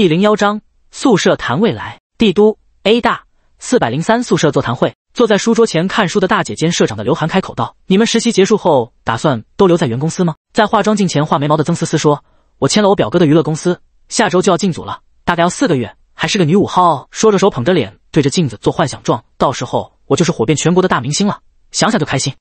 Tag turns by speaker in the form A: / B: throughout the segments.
A: 第零幺章宿舍谈未来。帝都 A 大四百零三宿舍座谈会，坐在书桌前看书的大姐兼社长的刘涵开口道：“你们实习结束后打算都留在原公司吗？”在化妆镜前画眉毛的曾思思说：“我签了我表哥的娱乐公司，下周就要进组了，大概要四个月，还是个女五号。”说着手捧着脸对着镜子做幻想状，到时候我就是火遍全国的大明星了，想想就开心。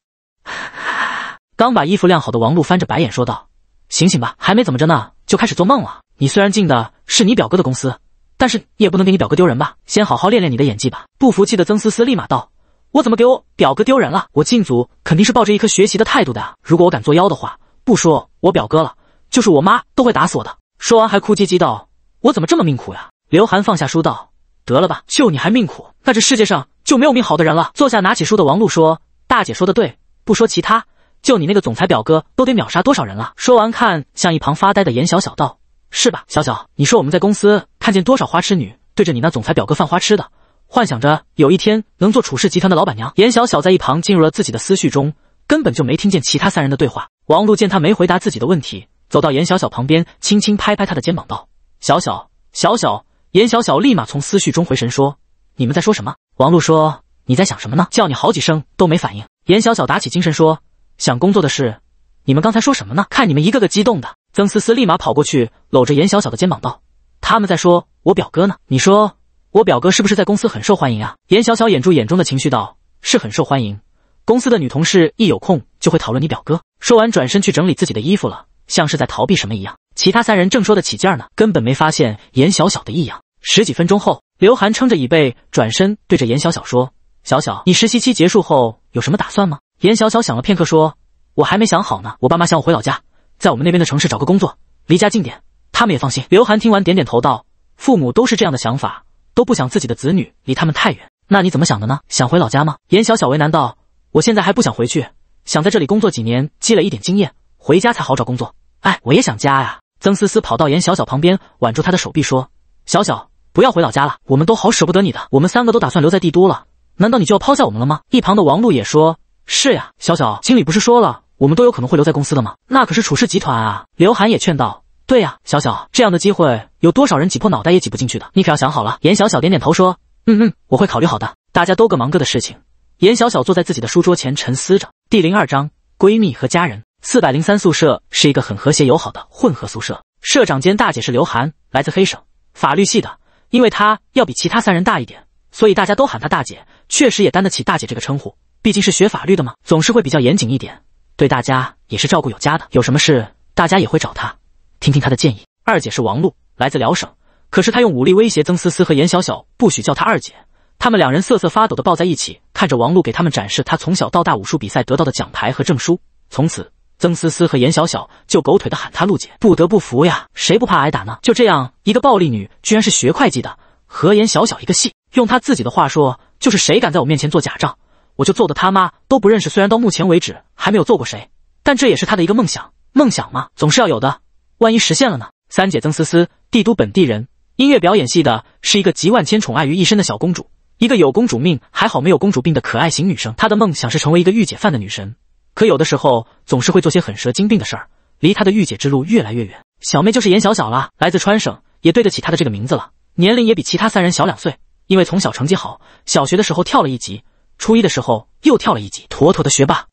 A: 刚把衣服晾好的王璐翻着白眼说道：“醒醒吧，还没怎么着呢，就开始做梦了。”你虽然进的是你表哥的公司，但是你也不能给你表哥丢人吧？先好好练练你的演技吧。不服气的曾思思立马道：“我怎么给我表哥丢人了？我进组肯定是抱着一颗学习的态度的。如果我敢作妖的话，不说我表哥了，就是我妈都会打死我的。”说完还哭唧唧道：“我怎么这么命苦呀？”刘涵放下书道：“得了吧，就你还命苦，那这世界上就没有命好的人了。”坐下拿起书的王璐说：“大姐说的对，不说其他，就你那个总裁表哥都得秒杀多少人了。”说完看向一旁发呆的严小小道。是吧，小小？你说我们在公司看见多少花痴女对着你那总裁表哥犯花痴的，幻想着有一天能做楚氏集团的老板娘？严小小在一旁进入了自己的思绪中，根本就没听见其他三人的对话。王璐见他没回答自己的问题，走到严小小旁边，轻轻拍拍他的肩膀，道：“小小，小小。”严小小立马从思绪中回神，说：“你们在说什么？”王璐说：“你在想什么呢？叫你好几声都没反应。”严小小打起精神说：“想工作的事。你们刚才说什么呢？看你们一个个激动的。”曾思思立马跑过去，搂着严小小的肩膀道：“他们在说我表哥呢。你说我表哥是不是在公司很受欢迎啊？”严小小掩住眼中的情绪道：“是很受欢迎，公司的女同事一有空就会讨论你表哥。”说完，转身去整理自己的衣服了，像是在逃避什么一样。其他三人正说得起劲呢，根本没发现严小小的异样。十几分钟后，刘涵撑着椅背转身对着严小小说：“小小，你实习期结束后有什么打算吗？”严小小想了片刻说：“我还没想好呢，我爸妈想我回老家。”在我们那边的城市找个工作，离家近点，他们也放心。刘涵听完，点点头，道：“父母都是这样的想法，都不想自己的子女离他们太远。那你怎么想的呢？想回老家吗？”严小小为难道：“我现在还不想回去，想在这里工作几年，积累一点经验，回家才好找工作。哎，我也想家呀。”曾思思跑到严小小旁边，挽住她的手臂，说：“小小，不要回老家了，我们都好舍不得你的。我们三个都打算留在帝都了，难道你就要抛下我们了吗？”一旁的王璐也说：“是呀，小小，经理不是说了。”我们都有可能会留在公司的吗？那可是楚氏集团啊！刘涵也劝道：“对呀，小小，这样的机会有多少人挤破脑袋也挤不进去的，你可要想好了。”严小小点点头说：“嗯嗯，我会考虑好的。”大家都各忙各的事情。严小小坐在自己的书桌前沉思着。第零二章闺蜜和家人。四百零三宿舍是一个很和谐友好的混合宿舍，社长兼大姐是刘涵，来自黑省法律系的。因为她要比其他三人大一点，所以大家都喊她大姐，确实也担得起大姐这个称呼，毕竟是学法律的嘛，总是会比较严谨一点。对大家也是照顾有加的，有什么事大家也会找他听听他的建议。二姐是王璐，来自辽省，可是她用武力威胁曾思思和严小小，不许叫她二姐。他们两人瑟瑟发抖的抱在一起，看着王璐给他们展示她从小到大武术比赛得到的奖牌和证书。从此，曾思思和严小小就狗腿的喊她璐姐，不得不服呀，谁不怕挨打呢？就这样，一个暴力女居然是学会计的，和严小小一个系。用她自己的话说，就是谁敢在我面前做假账。我就揍的他妈都不认识。虽然到目前为止还没有揍过谁，但这也是他的一个梦想，梦想嘛，总是要有的。万一实现了呢？三姐曾思思，帝都本地人，音乐表演系的，是一个集万千宠爱于一身的小公主，一个有公主命还好没有公主病的可爱型女生。她的梦想是成为一个御姐范的女神，可有的时候总是会做些很蛇精病的事儿，离她的御姐之路越来越远。小妹就是颜小小了，来自川省，也对得起她的这个名字了。年龄也比其他三人小两岁，因为从小成绩好，小学的时候跳了一级。初一的时候又跳了一级，妥妥的学霸，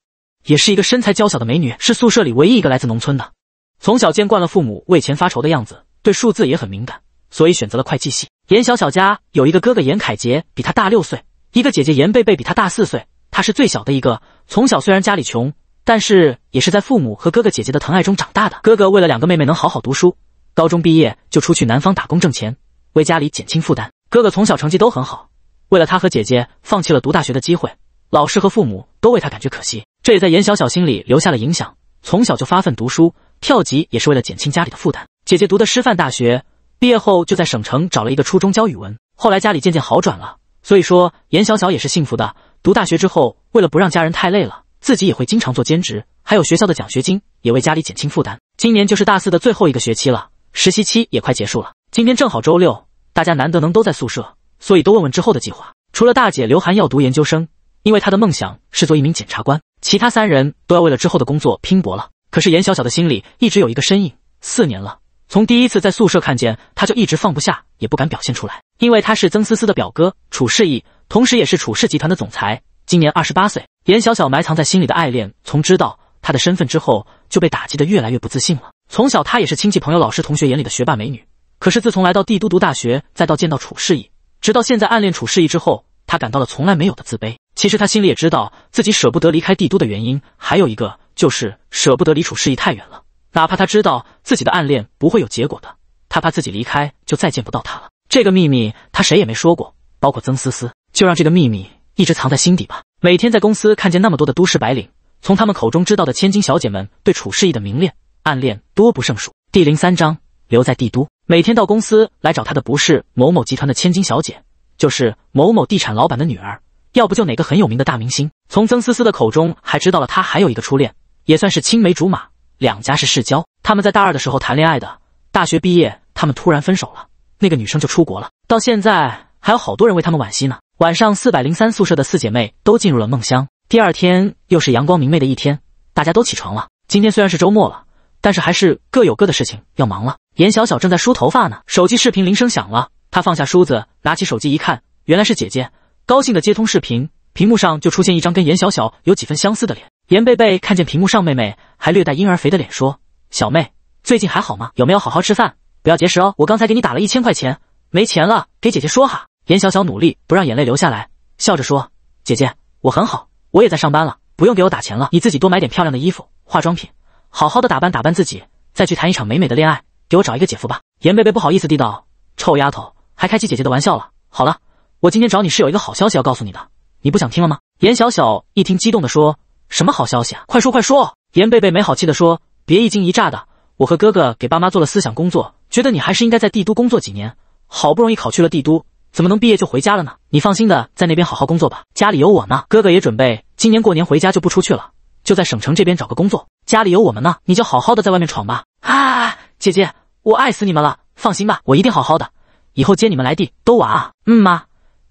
A: 也是一个身材娇小的美女，是宿舍里唯一一个来自农村的。从小见惯了父母为钱发愁的样子，对数字也很敏感，所以选择了会计系。严小小家有一个哥哥严凯杰，比他大六岁，一个姐姐严贝贝比他大四岁，她是最小的一个。从小虽然家里穷，但是也是在父母和哥哥姐姐的疼爱中长大的。哥哥为了两个妹妹能好好读书，高中毕业就出去南方打工挣钱，为家里减轻负担。哥哥从小成绩都很好。为了他和姐姐，放弃了读大学的机会，老师和父母都为他感觉可惜，这也在严小小心里留下了影响。从小就发奋读书，跳级也是为了减轻家里的负担。姐姐读的师范大学，毕业后就在省城找了一个初中教语文。后来家里渐渐好转了，所以说严小小也是幸福的。读大学之后，为了不让家人太累了，自己也会经常做兼职，还有学校的奖学金，也为家里减轻负担。今年就是大四的最后一个学期了，实习期也快结束了。今天正好周六，大家难得能都在宿舍。所以，都问问之后的计划。除了大姐刘涵要读研究生，因为她的梦想是做一名检察官，其他三人都要为了之后的工作拼搏了。可是，颜小小的心里一直有一个身影，四年了，从第一次在宿舍看见她就一直放不下，也不敢表现出来，因为她是曾思思的表哥楚世义，同时也是楚氏集团的总裁，今年二十八岁。颜小小埋藏在心里的爱恋，从知道他的身份之后就被打击的越来越不自信了。从小，她也是亲戚朋友、老师同学眼里的学霸美女，可是自从来到帝都读大学，再到见到楚世义。直到现在，暗恋楚示意之后，他感到了从来没有的自卑。其实他心里也知道自己舍不得离开帝都的原因，还有一个就是舍不得离楚示意太远了。哪怕他知道自己的暗恋不会有结果的，他怕自己离开就再见不到他了。这个秘密他谁也没说过，包括曾思思。就让这个秘密一直藏在心底吧。每天在公司看见那么多的都市白领，从他们口中知道的千金小姐们对楚示意的明恋、暗恋多不胜数。第零三章，留在帝都。每天到公司来找他的不是某某集团的千金小姐，就是某某地产老板的女儿，要不就哪个很有名的大明星。从曾思思的口中还知道了，她还有一个初恋，也算是青梅竹马，两家是世交。他们在大二的时候谈恋爱的，大学毕业他们突然分手了，那个女生就出国了，到现在还有好多人为他们惋惜呢。晚上四百零三宿舍的四姐妹都进入了梦乡，第二天又是阳光明媚的一天，大家都起床了。今天虽然是周末了，但是还是各有各的事情要忙了。严小小正在梳头发呢，手机视频铃声响了，她放下梳子，拿起手机一看，原来是姐姐，高兴的接通视频，屏幕上就出现一张跟严小小有几分相似的脸。严贝贝看见屏幕上妹妹还略带婴儿肥的脸，说：“小妹，最近还好吗？有没有好好吃饭？不要节食哦。我刚才给你打了一千块钱，没钱了给姐姐说哈。”严小小努力不让眼泪流下来，笑着说：“姐姐，我很好，我也在上班了，不用给我打钱了，你自己多买点漂亮的衣服、化妆品，好好的打扮打扮自己，再去谈一场美美的恋爱。”给我找一个姐夫吧。严贝贝不好意思地道：“臭丫头，还开起姐姐的玩笑了。”好了，我今天找你是有一个好消息要告诉你的，你不想听了吗？严小小一听，激动的说：“什么好消息？啊？快说快说！”严贝贝没好气的说：“别一惊一乍的我和哥哥给爸妈做了思想工作，觉得你还是应该在帝都工作几年。好不容易考去了帝都，怎么能毕业就回家了呢？你放心的在那边好好工作吧，家里有我呢。哥哥也准备今年过年回家就不出去了，就在省城这边找个工作，家里有我们呢，你就好好的在外面闯吧。”啊！姐姐，我爱死你们了！放心吧，我一定好好的。以后接你们来地都玩啊！嗯，妈。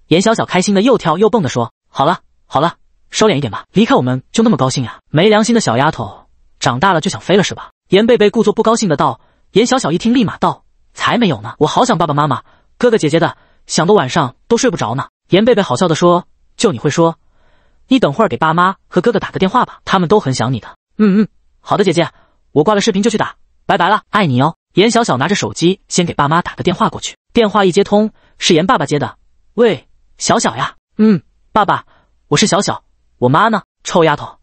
A: 严小小开心的又跳又蹦的说：“好了，好了，收敛一点吧。离开我们就那么高兴呀？没良心的小丫头，长大了就想飞了是吧？”严贝贝故作不高兴的道。严小小一听，立马道：“才没有呢！我好想爸爸妈妈、哥哥、姐姐的，想的晚上都睡不着呢。”严贝贝好笑的说：“就你会说，你等会儿给爸妈和哥哥打个电话吧，他们都很想你的。”嗯嗯，好的，姐姐，我挂了视频就去打。拜拜了，爱你哦！严小小拿着手机，先给爸妈打个电话过去。电话一接通，是严爸爸接的。喂，小小呀，嗯，爸爸，我是小小，我妈呢？臭丫头，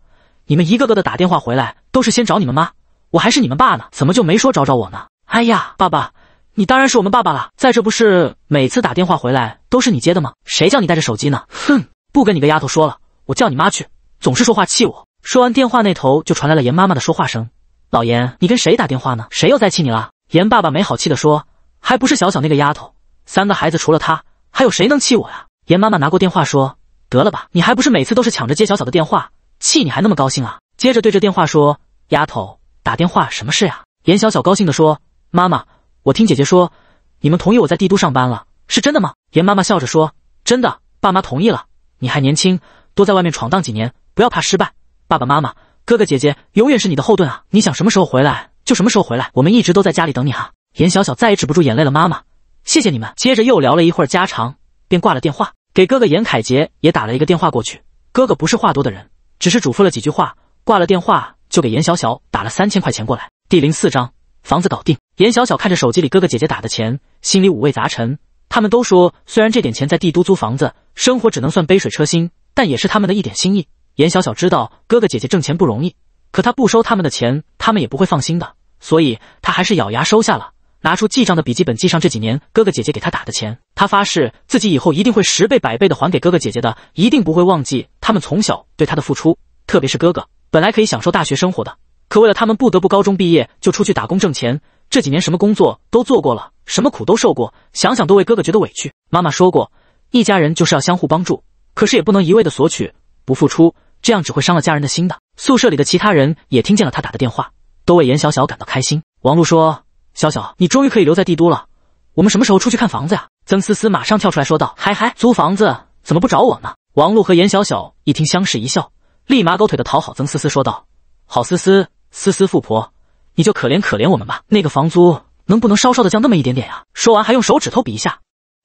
A: 你们一个个的打电话回来都是先找你们妈，我还是你们爸呢，怎么就没说找找我呢？哎呀，爸爸，你当然是我们爸爸了，在这不是每次打电话回来都是你接的吗？谁叫你带着手机呢？哼，不跟你个丫头说了，我叫你妈去，总是说话气我。说完，电话那头就传来了严妈妈的说话声。老严，你跟谁打电话呢？谁又在气你了？严爸爸没好气地说：“还不是小小那个丫头。三个孩子除了她，还有谁能气我呀？”严妈妈拿过电话说：“得了吧，你还不是每次都是抢着接小小的电话，气你还那么高兴啊？”接着对着电话说：“丫头，打电话什么事呀？”严小小高兴地说：“妈妈，我听姐姐说，你们同意我在帝都上班了，是真的吗？”严妈妈笑着说：“真的，爸妈同意了。你还年轻，多在外面闯荡几年，不要怕失败。爸爸妈妈。”哥哥姐姐永远是你的后盾啊！你想什么时候回来就什么时候回来，我们一直都在家里等你哈。严小小再也止不住眼泪了，妈妈，谢谢你们。接着又聊了一会儿家常，便挂了电话，给哥哥严凯杰也打了一个电话过去。哥哥不是话多的人，只是嘱咐了几句话，挂了电话就给严小小打了三千块钱过来。第零四章，房子搞定。严小小看着手机里哥哥姐姐打的钱，心里五味杂陈。他们都说，虽然这点钱在帝都租房子生活只能算杯水车薪，但也是他们的一点心意。严小小知道哥哥姐姐挣钱不容易，可她不收他们的钱，他们也不会放心的，所以她还是咬牙收下了，拿出记账的笔记本，记上这几年哥哥姐姐给她打的钱。她发誓自己以后一定会十倍百倍的还给哥哥姐姐的，一定不会忘记他们从小对她的付出。特别是哥哥，本来可以享受大学生活的，可为了他们，不得不高中毕业就出去打工挣钱。这几年什么工作都做过了，什么苦都受过，想想都为哥哥觉得委屈。妈妈说过，一家人就是要相互帮助，可是也不能一味的索取。不付出，这样只会伤了家人的心的。宿舍里的其他人也听见了他打的电话，都为严小小感到开心。王璐说：“小小，你终于可以留在帝都了，我们什么时候出去看房子呀？”曾思思马上跳出来说道：“嗨嗨，租房子怎么不找我呢？”王璐和严小小一听，相视一笑，立马狗腿的讨好曾思思说道：“好思思，思思富婆，你就可怜可怜我们吧，那个房租能不能稍稍的降那么一点点呀？”说完还用手指头比一下。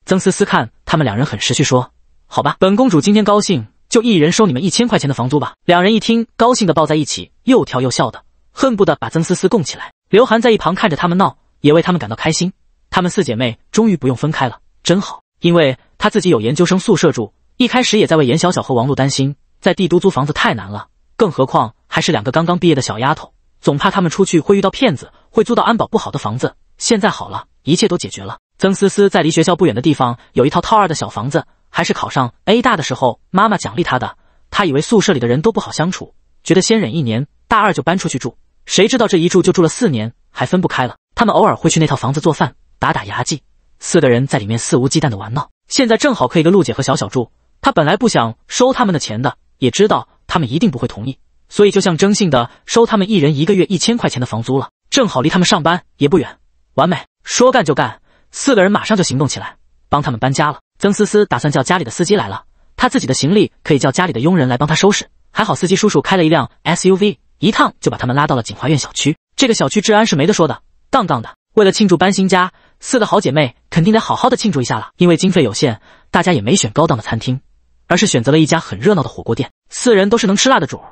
A: 曾思思看他们两人很识趣，说：“好吧，本公主今天高兴。”就一人收你们一千块钱的房租吧。两人一听，高兴的抱在一起，又跳又笑的，恨不得把曾思思供起来。刘涵在一旁看着他们闹，也为他们感到开心。他们四姐妹终于不用分开了，真好。因为他自己有研究生宿舍住，一开始也在为严小小和王璐担心，在帝都租房子太难了，更何况还是两个刚刚毕业的小丫头，总怕她们出去会遇到骗子，会租到安保不好的房子。现在好了，一切都解决了。曾思思在离学校不远的地方有一套套二的小房子。还是考上 A 大的时候，妈妈奖励他的。他以为宿舍里的人都不好相处，觉得先忍一年，大二就搬出去住。谁知道这一住就住了四年，还分不开了。他们偶尔会去那套房子做饭、打打牙祭，四个人在里面肆无忌惮的玩闹。现在正好可以跟陆姐和小小住。他本来不想收他们的钱的，也知道他们一定不会同意，所以就象征性的收他们一人一个月一千块钱的房租了。正好离他们上班也不远，完美。说干就干，四个人马上就行动起来，帮他们搬家了。曾思思打算叫家里的司机来了，她自己的行李可以叫家里的佣人来帮她收拾。还好司机叔叔开了一辆 SUV，一趟就把他们拉到了锦华苑小区。这个小区治安是没得说的，杠杠的。为了庆祝搬新家，四个好姐妹肯定得好好的庆祝一下了。因为经费有限，大家也没选高档的餐厅，而是选择了一家很热闹的火锅店。四人都是能吃辣的主儿，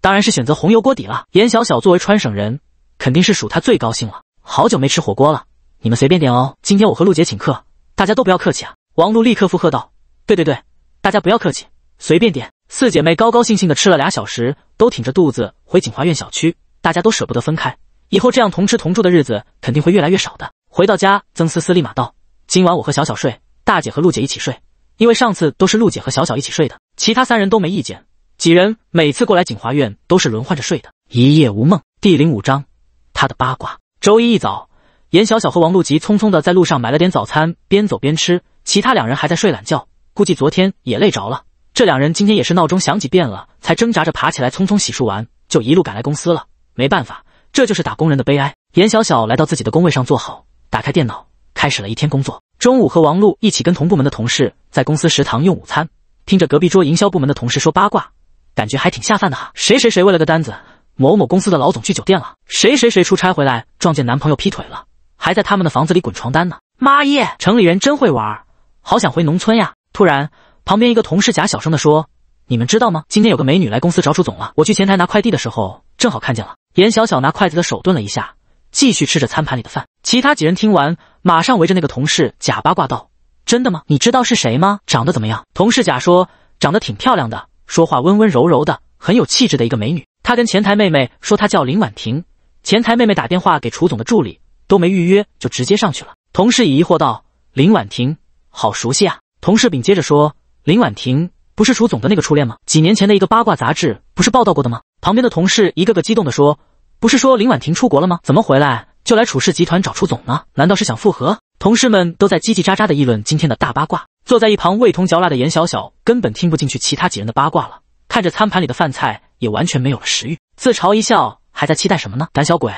A: 当然是选择红油锅底了。颜小小作为川省人，肯定是数她最高兴了。好久没吃火锅了，你们随便点哦。今天我和陆姐请客，大家都不要客气啊。王璐立刻附和道：“对对对，大家不要客气，随便点。”四姐妹高高兴兴的吃了俩小时，都挺着肚子回锦华苑小区。大家都舍不得分开，以后这样同吃同住的日子肯定会越来越少的。回到家，曾思思立马道：“今晚我和小小睡，大姐和陆姐一起睡，因为上次都是陆姐和小小一起睡的。”其他三人都没意见。几人每次过来锦华苑都是轮换着睡的。一夜无梦，第零五章，他的八卦。周一一早，严小小和王璐急匆匆的在路上买了点早餐，边走边吃。其他两人还在睡懒觉，估计昨天也累着了。这两人今天也是闹钟响几遍了才挣扎着爬起来，匆匆洗漱完就一路赶来公司了。没办法，这就是打工人的悲哀。严小小来到自己的工位上坐好，打开电脑，开始了一天工作。中午和王璐一起跟同部门的同事在公司食堂用午餐，听着隔壁桌营销部门的同事说八卦，感觉还挺下饭的哈。谁谁谁为了个单子，某某公司的老总去酒店了。谁谁谁出差回来撞见男朋友劈腿了，还在他们的房子里滚床单呢。妈耶，城里人真会玩。好想回农村呀！突然，旁边一个同事假小声的说：“你们知道吗？今天有个美女来公司找楚总了。我去前台拿快递的时候，正好看见了。”严小小拿筷子的手顿了一下，继续吃着餐盘里的饭。其他几人听完，马上围着那个同事假八卦道：“真的吗？你知道是谁吗？长得怎么样？”同事甲说：“长得挺漂亮的，说话温温柔柔的，很有气质的一个美女。她跟前台妹妹说她叫林婉婷，前台妹妹打电话给楚总的助理，都没预约就直接上去了。”同事乙疑惑道：“林婉婷？”好熟悉啊！同事紧接着说：“林婉婷不是楚总的那个初恋吗？几年前的一个八卦杂志不是报道过的吗？”旁边的同事一个个激动地说：“不是说林婉婷出国了吗？怎么回来就来楚氏集团找楚总呢？难道是想复合？”同事们都在叽叽喳喳地议论今天的大八卦。坐在一旁味同嚼蜡的严小小根本听不进去其他几人的八卦了，看着餐盘里的饭菜也完全没有了食欲，自嘲一笑：“还在期待什么呢？胆小鬼，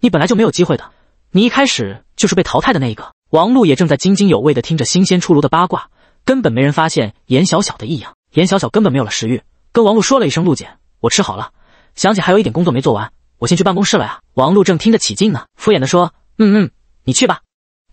A: 你本来就没有机会的，你一开始就是被淘汰的那一个。”王璐也正在津津有味地听着新鲜出炉的八卦，根本没人发现严小小的异样。严小小根本没有了食欲，跟王璐说了一声：“陆姐，我吃好了，想起还有一点工作没做完，我先去办公室了呀。”王璐正听得起劲呢，敷衍地说：“嗯嗯，你去吧，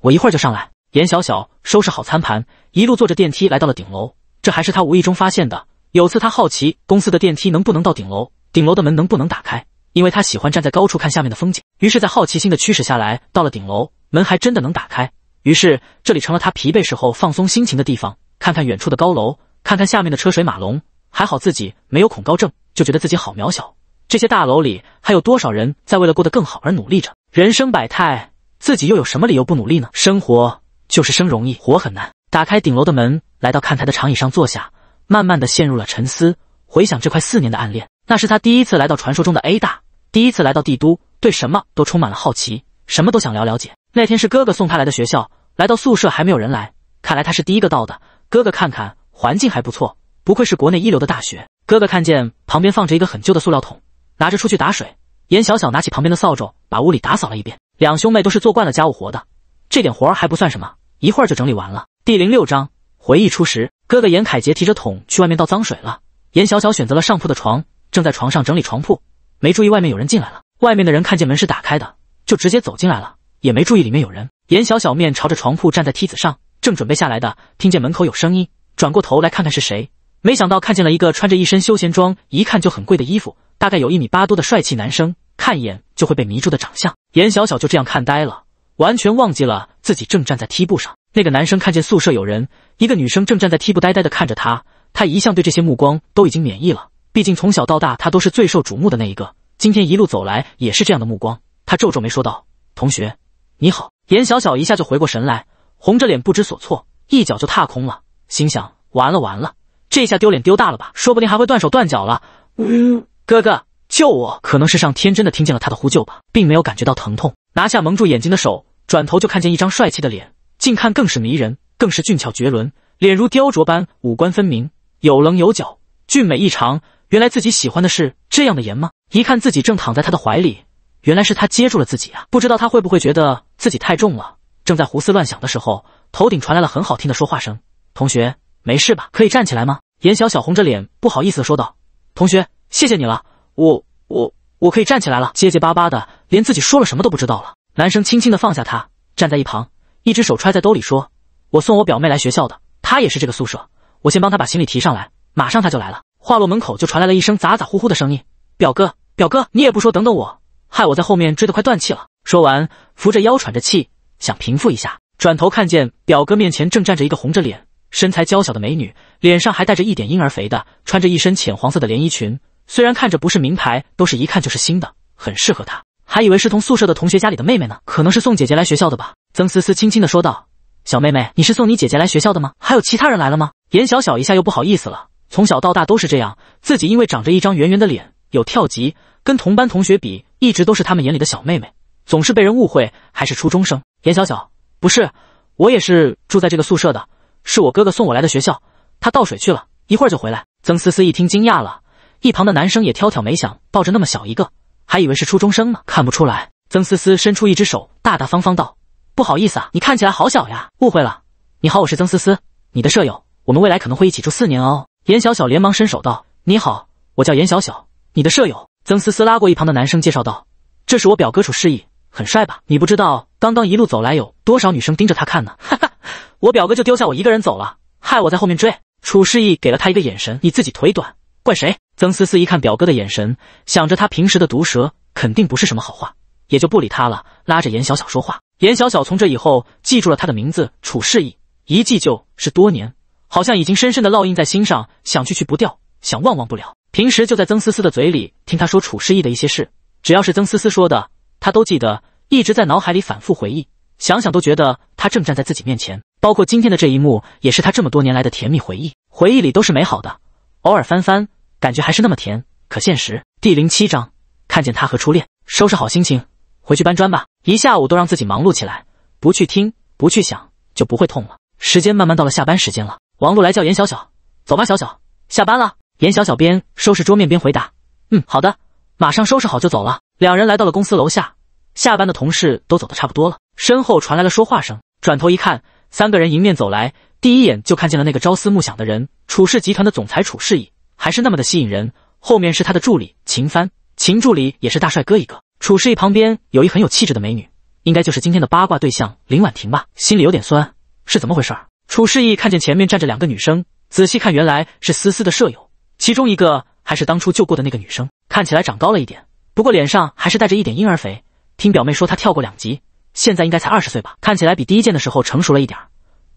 A: 我一会儿就上来。”严小小收拾好餐盘，一路坐着电梯来到了顶楼。这还是他无意中发现的。有次他好奇公司的电梯能不能到顶楼，顶楼的门能不能打开，因为他喜欢站在高处看下面的风景。于是，在好奇心的驱使下来到了顶楼，门还真的能打开。于是，这里成了他疲惫时候放松心情的地方。看看远处的高楼，看看下面的车水马龙，还好自己没有恐高症，就觉得自己好渺小。这些大楼里还有多少人在为了过得更好而努力着？人生百态，自己又有什么理由不努力呢？生活就是生容易，活很难。打开顶楼的门，来到看台的长椅上坐下，慢慢的陷入了沉思，回想这快四年的暗恋。那是他第一次来到传说中的 A 大，第一次来到帝都，对什么都充满了好奇，什么都想聊了解。那天是哥哥送他来的学校，来到宿舍还没有人来，看来他是第一个到的。哥哥看看环境还不错，不愧是国内一流的大学。哥哥看见旁边放着一个很旧的塑料桶，拿着出去打水。严小小拿起旁边的扫帚，把屋里打扫了一遍。两兄妹都是做惯了家务活的，这点活儿还不算什么，一会儿就整理完了。第零六章回忆初时，哥哥严凯杰提着桶去外面倒脏水了。严小小选择了上铺的床，正在床上整理床铺，没注意外面有人进来了。外面的人看见门是打开的，就直接走进来了。也没注意里面有人，严小小面朝着床铺站在梯子上，正准备下来的，听见门口有声音，转过头来看看是谁，没想到看见了一个穿着一身休闲装，一看就很贵的衣服，大概有一米八多的帅气男生，看一眼就会被迷住的长相，严小小就这样看呆了，完全忘记了自己正站在梯步上。那个男生看见宿舍有人，一个女生正站在梯步呆呆的看着他，他一向对这些目光都已经免疫了，毕竟从小到大他都是最受瞩目的那一个，今天一路走来也是这样的目光，他皱皱眉说道：“同学。”你好，严小小一下就回过神来，红着脸不知所措，一脚就踏空了，心想完了完了，这下丢脸丢大了吧，说不定还会断手断脚了。呜，哥哥救我！可能是上天真的听见了他的呼救吧，并没有感觉到疼痛，拿下蒙住眼睛的手，转头就看见一张帅气的脸，近看更是迷人，更是俊俏绝伦，脸如雕琢般，五官分明，有棱有角，俊美异常。原来自己喜欢的是这样的颜吗？一看自己正躺在他的怀里。原来是他接住了自己啊！不知道他会不会觉得自己太重了？正在胡思乱想的时候，头顶传来了很好听的说话声：“同学，没事吧？可以站起来吗？”颜小小红着脸，不好意思的说道：“同学，谢谢你了，我、我、我可以站起来了。”结结巴巴的，连自己说了什么都不知道了。男生轻轻的放下他，站在一旁，一只手揣在兜里说：“我送我表妹来学校的，她也是这个宿舍，我先帮她把行李提上来，马上她就来了。”话落，门口就传来了一声咋咋呼呼的声音：“表哥，表哥，你也不说等等我！”害我在后面追得快断气了。说完，扶着腰喘着气，想平复一下，转头看见表哥面前正站着一个红着脸、身材娇小的美女，脸上还带着一点婴儿肥的，穿着一身浅黄色的连衣裙。虽然看着不是名牌，都是一看就是新的，很适合她。还以为是同宿舍的同学家里的妹妹呢，可能是送姐姐来学校的吧。曾思思轻轻的说道：“小妹妹，你是送你姐姐来学校的吗？还有其他人来了吗？”颜小小一下又不好意思了。从小到大都是这样，自己因为长着一张圆圆的脸，有跳级。跟同班同学比，一直都是他们眼里的小妹妹，总是被人误会还是初中生。严小小，不是，我也是住在这个宿舍的，是我哥哥送我来的学校，他倒水去了一会儿就回来。曾思思一听惊讶了，一旁的男生也挑挑眉，想抱着那么小一个，还以为是初中生呢，看不出来。曾思思伸出一只手，大大方方道：“不好意思啊，你看起来好小呀，误会了。你好，我是曾思思，你的舍友，我们未来可能会一起住四年哦。”严小小连忙伸手道：“你好，我叫严小小，你的舍友。”曾思思拉过一旁的男生，介绍道：“这是我表哥楚诗义，很帅吧？你不知道，刚刚一路走来，有多少女生盯着他看呢？哈哈，我表哥就丢下我一个人走了，害我在后面追。”楚示义给了他一个眼神，你自己腿短，怪谁？曾思思一看表哥的眼神，想着他平时的毒舌，肯定不是什么好话，也就不理他了，拉着严小小说话。严小小从这以后记住了他的名字楚世义，一记就是多年，好像已经深深的烙印在心上，想去去不掉，想忘忘不了。平时就在曾思思的嘴里听她说楚诗意的一些事，只要是曾思思说的，她都记得，一直在脑海里反复回忆，想想都觉得他正站在自己面前。包括今天的这一幕，也是她这么多年来的甜蜜回忆，回忆里都是美好的，偶尔翻翻，感觉还是那么甜。可现实，第零七章，看见他和初恋，收拾好心情，回去搬砖吧。一下午都让自己忙碌起来，不去听，不去想，就不会痛了。时间慢慢到了下班时间了，王璐来叫严小小，走吧，小小，下班了。严小小边收拾桌面边回答：“嗯，好的，马上收拾好就走了。”两人来到了公司楼下，下班的同事都走得差不多了。身后传来了说话声，转头一看，三个人迎面走来。第一眼就看见了那个朝思暮想的人——楚氏集团的总裁楚世义，还是那么的吸引人。后面是他的助理秦帆，秦助理也是大帅哥一个。楚世义旁边有一很有气质的美女，应该就是今天的八卦对象林婉婷吧？心里有点酸，是怎么回事？楚世义看见前面站着两个女生，仔细看，原来是思思的舍友。其中一个还是当初救过的那个女生，看起来长高了一点，不过脸上还是带着一点婴儿肥。听表妹说她跳过两级，现在应该才二十岁吧？看起来比第一件的时候成熟了一点，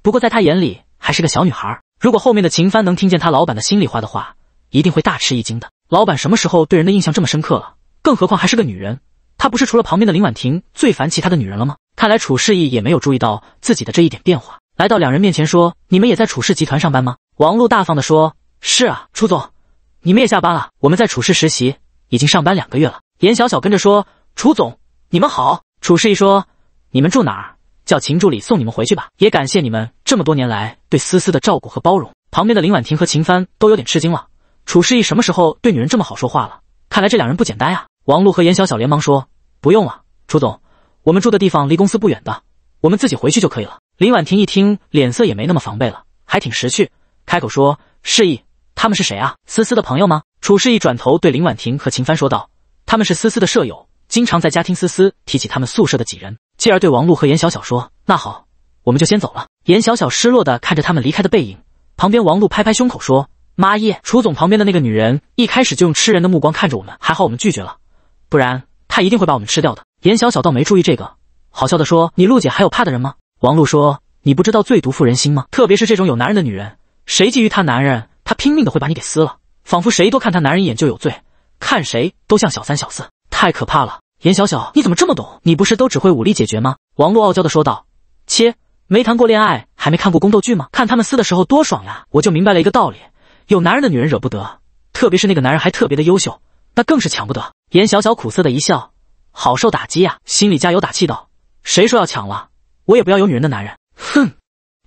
A: 不过在她眼里还是个小女孩。如果后面的秦帆能听见他老板的心里话的话，一定会大吃一惊的。老板什么时候对人的印象这么深刻了？更何况还是个女人？她不是除了旁边的林婉婷最烦其他的女人了吗？看来楚世义也没有注意到自己的这一点变化，来到两人面前说：“你们也在楚氏集团上班吗？”王璐大方地说。是啊，楚总，你们也下班了。我们在楚氏实习，已经上班两个月了。严小小跟着说：“楚总，你们好。”楚诗一说：“你们住哪儿？叫秦助理送你们回去吧。也感谢你们这么多年来对思思的照顾和包容。”旁边的林婉婷和秦帆都有点吃惊了。楚诗意什么时候对女人这么好说话了？看来这两人不简单啊。王璐和严小小连忙说：“不用了，楚总，我们住的地方离公司不远的，我们自己回去就可以了。”林婉婷一听，脸色也没那么防备了，还挺识趣，开口说：“示意。”他们是谁啊？思思的朋友吗？楚氏一转头对林婉婷和秦帆说道：“他们是思思的舍友，经常在家听思思提起他们宿舍的几人。”继而对王璐和严小小说：“那好，我们就先走了。”严小小失落的看着他们离开的背影，旁边王璐拍拍胸口说：“妈耶，楚总旁边的那个女人一开始就用吃人的目光看着我们，还好我们拒绝了，不然她一定会把我们吃掉的。”严小小倒没注意这个，好笑的说：“你陆姐还有怕的人吗？”王璐说：“你不知道最毒妇人心吗？特别是这种有男人的女人，谁觊觎她男人？”他拼命的会把你给撕了，仿佛谁多看他男人一眼就有罪，看谁都像小三小四，太可怕了！严小小，你怎么这么懂？你不是都只会武力解决吗？王璐傲娇的说道：“切，没谈过恋爱，还没看过宫斗剧吗？看他们撕的时候多爽呀！我就明白了一个道理，有男人的女人惹不得，特别是那个男人还特别的优秀，那更是抢不得。”严小小苦涩的一笑，好受打击呀，心里加油打气道：“谁说要抢了，我也不要有女人的男人，哼，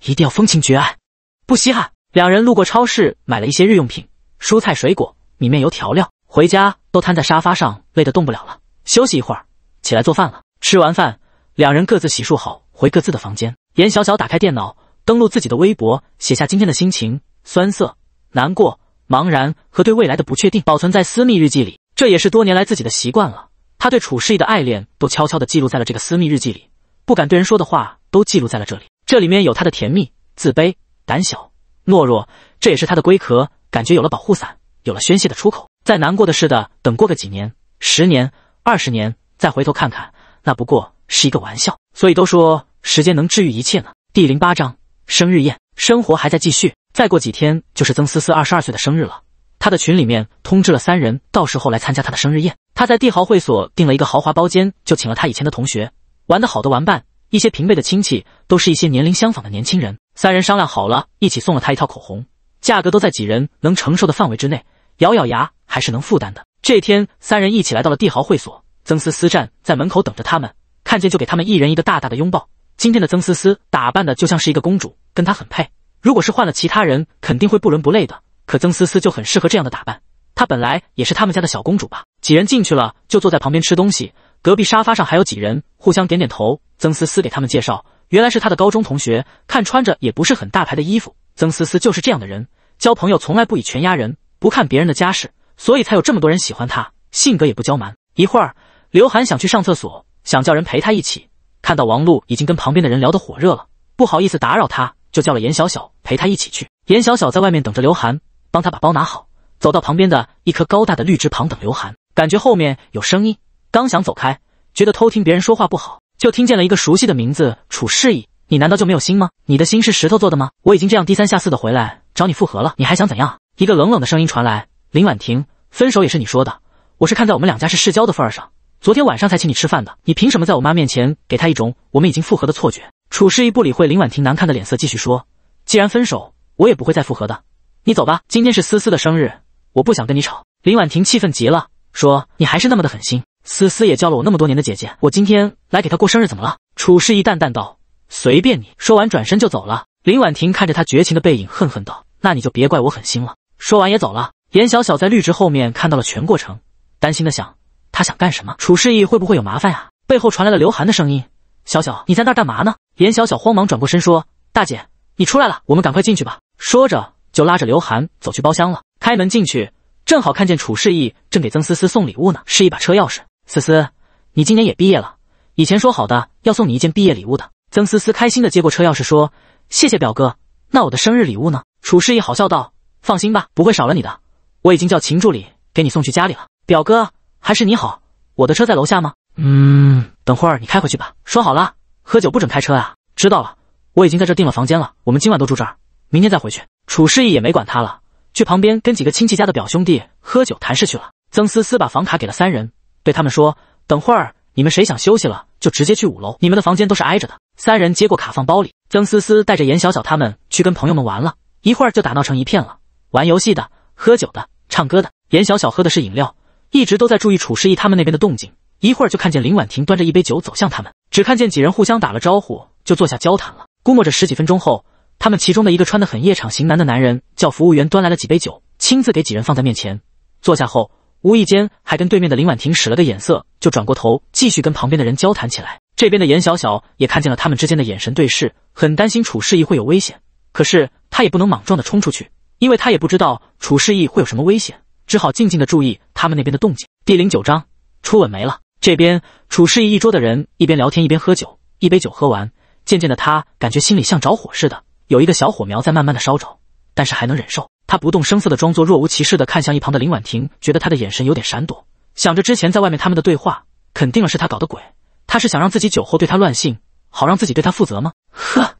A: 一定要风情绝爱，不稀罕。”两人路过超市，买了一些日用品、蔬菜、水果、米面油、调料。回家都瘫在沙发上，累得动不了了，休息一会儿，起来做饭了。吃完饭，两人各自洗漱好，回各自的房间。严小小打开电脑，登录自己的微博，写下今天的心情：酸涩、难过、茫然和对未来的不确定，保存在私密日记里。这也是多年来自己的习惯了。他对楚诗意的爱恋都悄悄地记录在了这个私密日记里，不敢对人说的话都记录在了这里。这里面有他的甜蜜、自卑、胆小。懦弱，这也是他的龟壳，感觉有了保护伞，有了宣泄的出口。再难过的事的，等过个几年、十年、二十年，再回头看看，那不过是一个玩笑。所以都说时间能治愈一切呢。第零八章生日宴，生活还在继续。再过几天就是曾思思二十二岁的生日了，他的群里面通知了三人，到时候来参加他的生日宴。他在帝豪会所订了一个豪华包间，就请了他以前的同学、玩的好的玩伴、一些平辈的亲戚，都是一些年龄相仿的年轻人。三人商量好了，一起送了他一套口红，价格都在几人能承受的范围之内，咬咬牙还是能负担的。这天，三人一起来到了帝豪会所，曾思思站在门口等着他们，看见就给他们一人一个大大的拥抱。今天的曾思思打扮的就像是一个公主，跟她很配。如果是换了其他人，肯定会不伦不类的，可曾思思就很适合这样的打扮。她本来也是他们家的小公主吧？几人进去了，就坐在旁边吃东西。隔壁沙发上还有几人，互相点点头。曾思思给他们介绍。原来是他的高中同学，看穿着也不是很大牌的衣服。曾思思就是这样的人，交朋友从来不以权压人，不看别人的家世，所以才有这么多人喜欢他。性格也不娇蛮。一会儿，刘涵想去上厕所，想叫人陪他一起。看到王璐已经跟旁边的人聊得火热了，不好意思打扰他，就叫了严小小陪他一起去。严小小在外面等着刘涵，帮他把包拿好，走到旁边的一棵高大的绿植旁等刘涵。感觉后面有声音，刚想走开，觉得偷听别人说话不好。就听见了一个熟悉的名字，楚示意，你难道就没有心吗？你的心是石头做的吗？我已经这样低三下四的回来找你复合了，你还想怎样？一个冷冷的声音传来，林婉婷，分手也是你说的，我是看在我们两家是世交的份上，昨天晚上才请你吃饭的，你凭什么在我妈面前给她一种我们已经复合的错觉？楚示意不理会林婉婷难看的脸色，继续说，既然分手，我也不会再复合的，你走吧。今天是思思的生日，我不想跟你吵。林婉婷气愤极了，说，你还是那么的狠心。思思也叫了我那么多年的姐姐，我今天来给她过生日，怎么了？楚示意淡淡道：“随便你。”说完转身就走了。林婉婷看着他绝情的背影，恨恨道：“那你就别怪我狠心了。”说完也走了。严小小在绿植后面看到了全过程，担心的想：他想干什么？楚示意会不会有麻烦呀？背后传来了刘涵的声音：“小小，你在那干嘛呢？”严小小慌忙转过身说：“大姐，你出来了，我们赶快进去吧。”说着就拉着刘涵走去包厢了。开门进去，正好看见楚示意正给曾思思送礼物呢，是一把车钥匙。思思，你今年也毕业了，以前说好的要送你一件毕业礼物的。曾思思开心的接过车钥匙，说：“谢谢表哥，那我的生日礼物呢？”楚示意好笑道：“放心吧，不会少了你的，我已经叫秦助理给你送去家里了。”表哥还是你好，我的车在楼下吗？
B: 嗯，
A: 等会儿你开回去吧，说好了，喝酒不准开车啊。知道了，我已经在这订了房间了，我们今晚都住这儿，明天再回去。楚示意也没管他了，去旁边跟几个亲戚家的表兄弟喝酒谈事去了。曾思思把房卡给了三人。对他们说：“等会儿你们谁想休息了，就直接去五楼。你们的房间都是挨着的。”三人接过卡放包里。曾思思带着严小小他们去跟朋友们玩了一会儿，就打闹成一片了。玩游戏的、喝酒的、唱歌的。严小小喝的是饮料，一直都在注意楚诗意他们那边的动静。一会儿就看见林婉婷端着一杯酒走向他们，只看见几人互相打了招呼，就坐下交谈了。估摸着十几分钟后，他们其中的一个穿的很夜场型男的男人叫服务员端来了几杯酒，亲自给几人放在面前。坐下后。无意间还跟对面的林婉婷使了个眼色，就转过头继续跟旁边的人交谈起来。这边的严小小也看见了他们之间的眼神对视，很担心楚示意会有危险，可是他也不能莽撞的冲出去，因为他也不知道楚示意会有什么危险，只好静静的注意他们那边的动静。第零九章初吻没了。这边楚示意一桌的人一边聊天一边喝酒，一杯酒喝完，渐渐的他感觉心里像着火似的，有一个小火苗在慢慢的烧着，但是还能忍受。他不动声色的装作若无其事的看向一旁的林婉婷，觉得他的眼神有点闪躲，想着之前在外面他们的对话，肯定了是他搞的鬼。他是想让自己酒后对他乱性，好让自己对他负责吗？呵，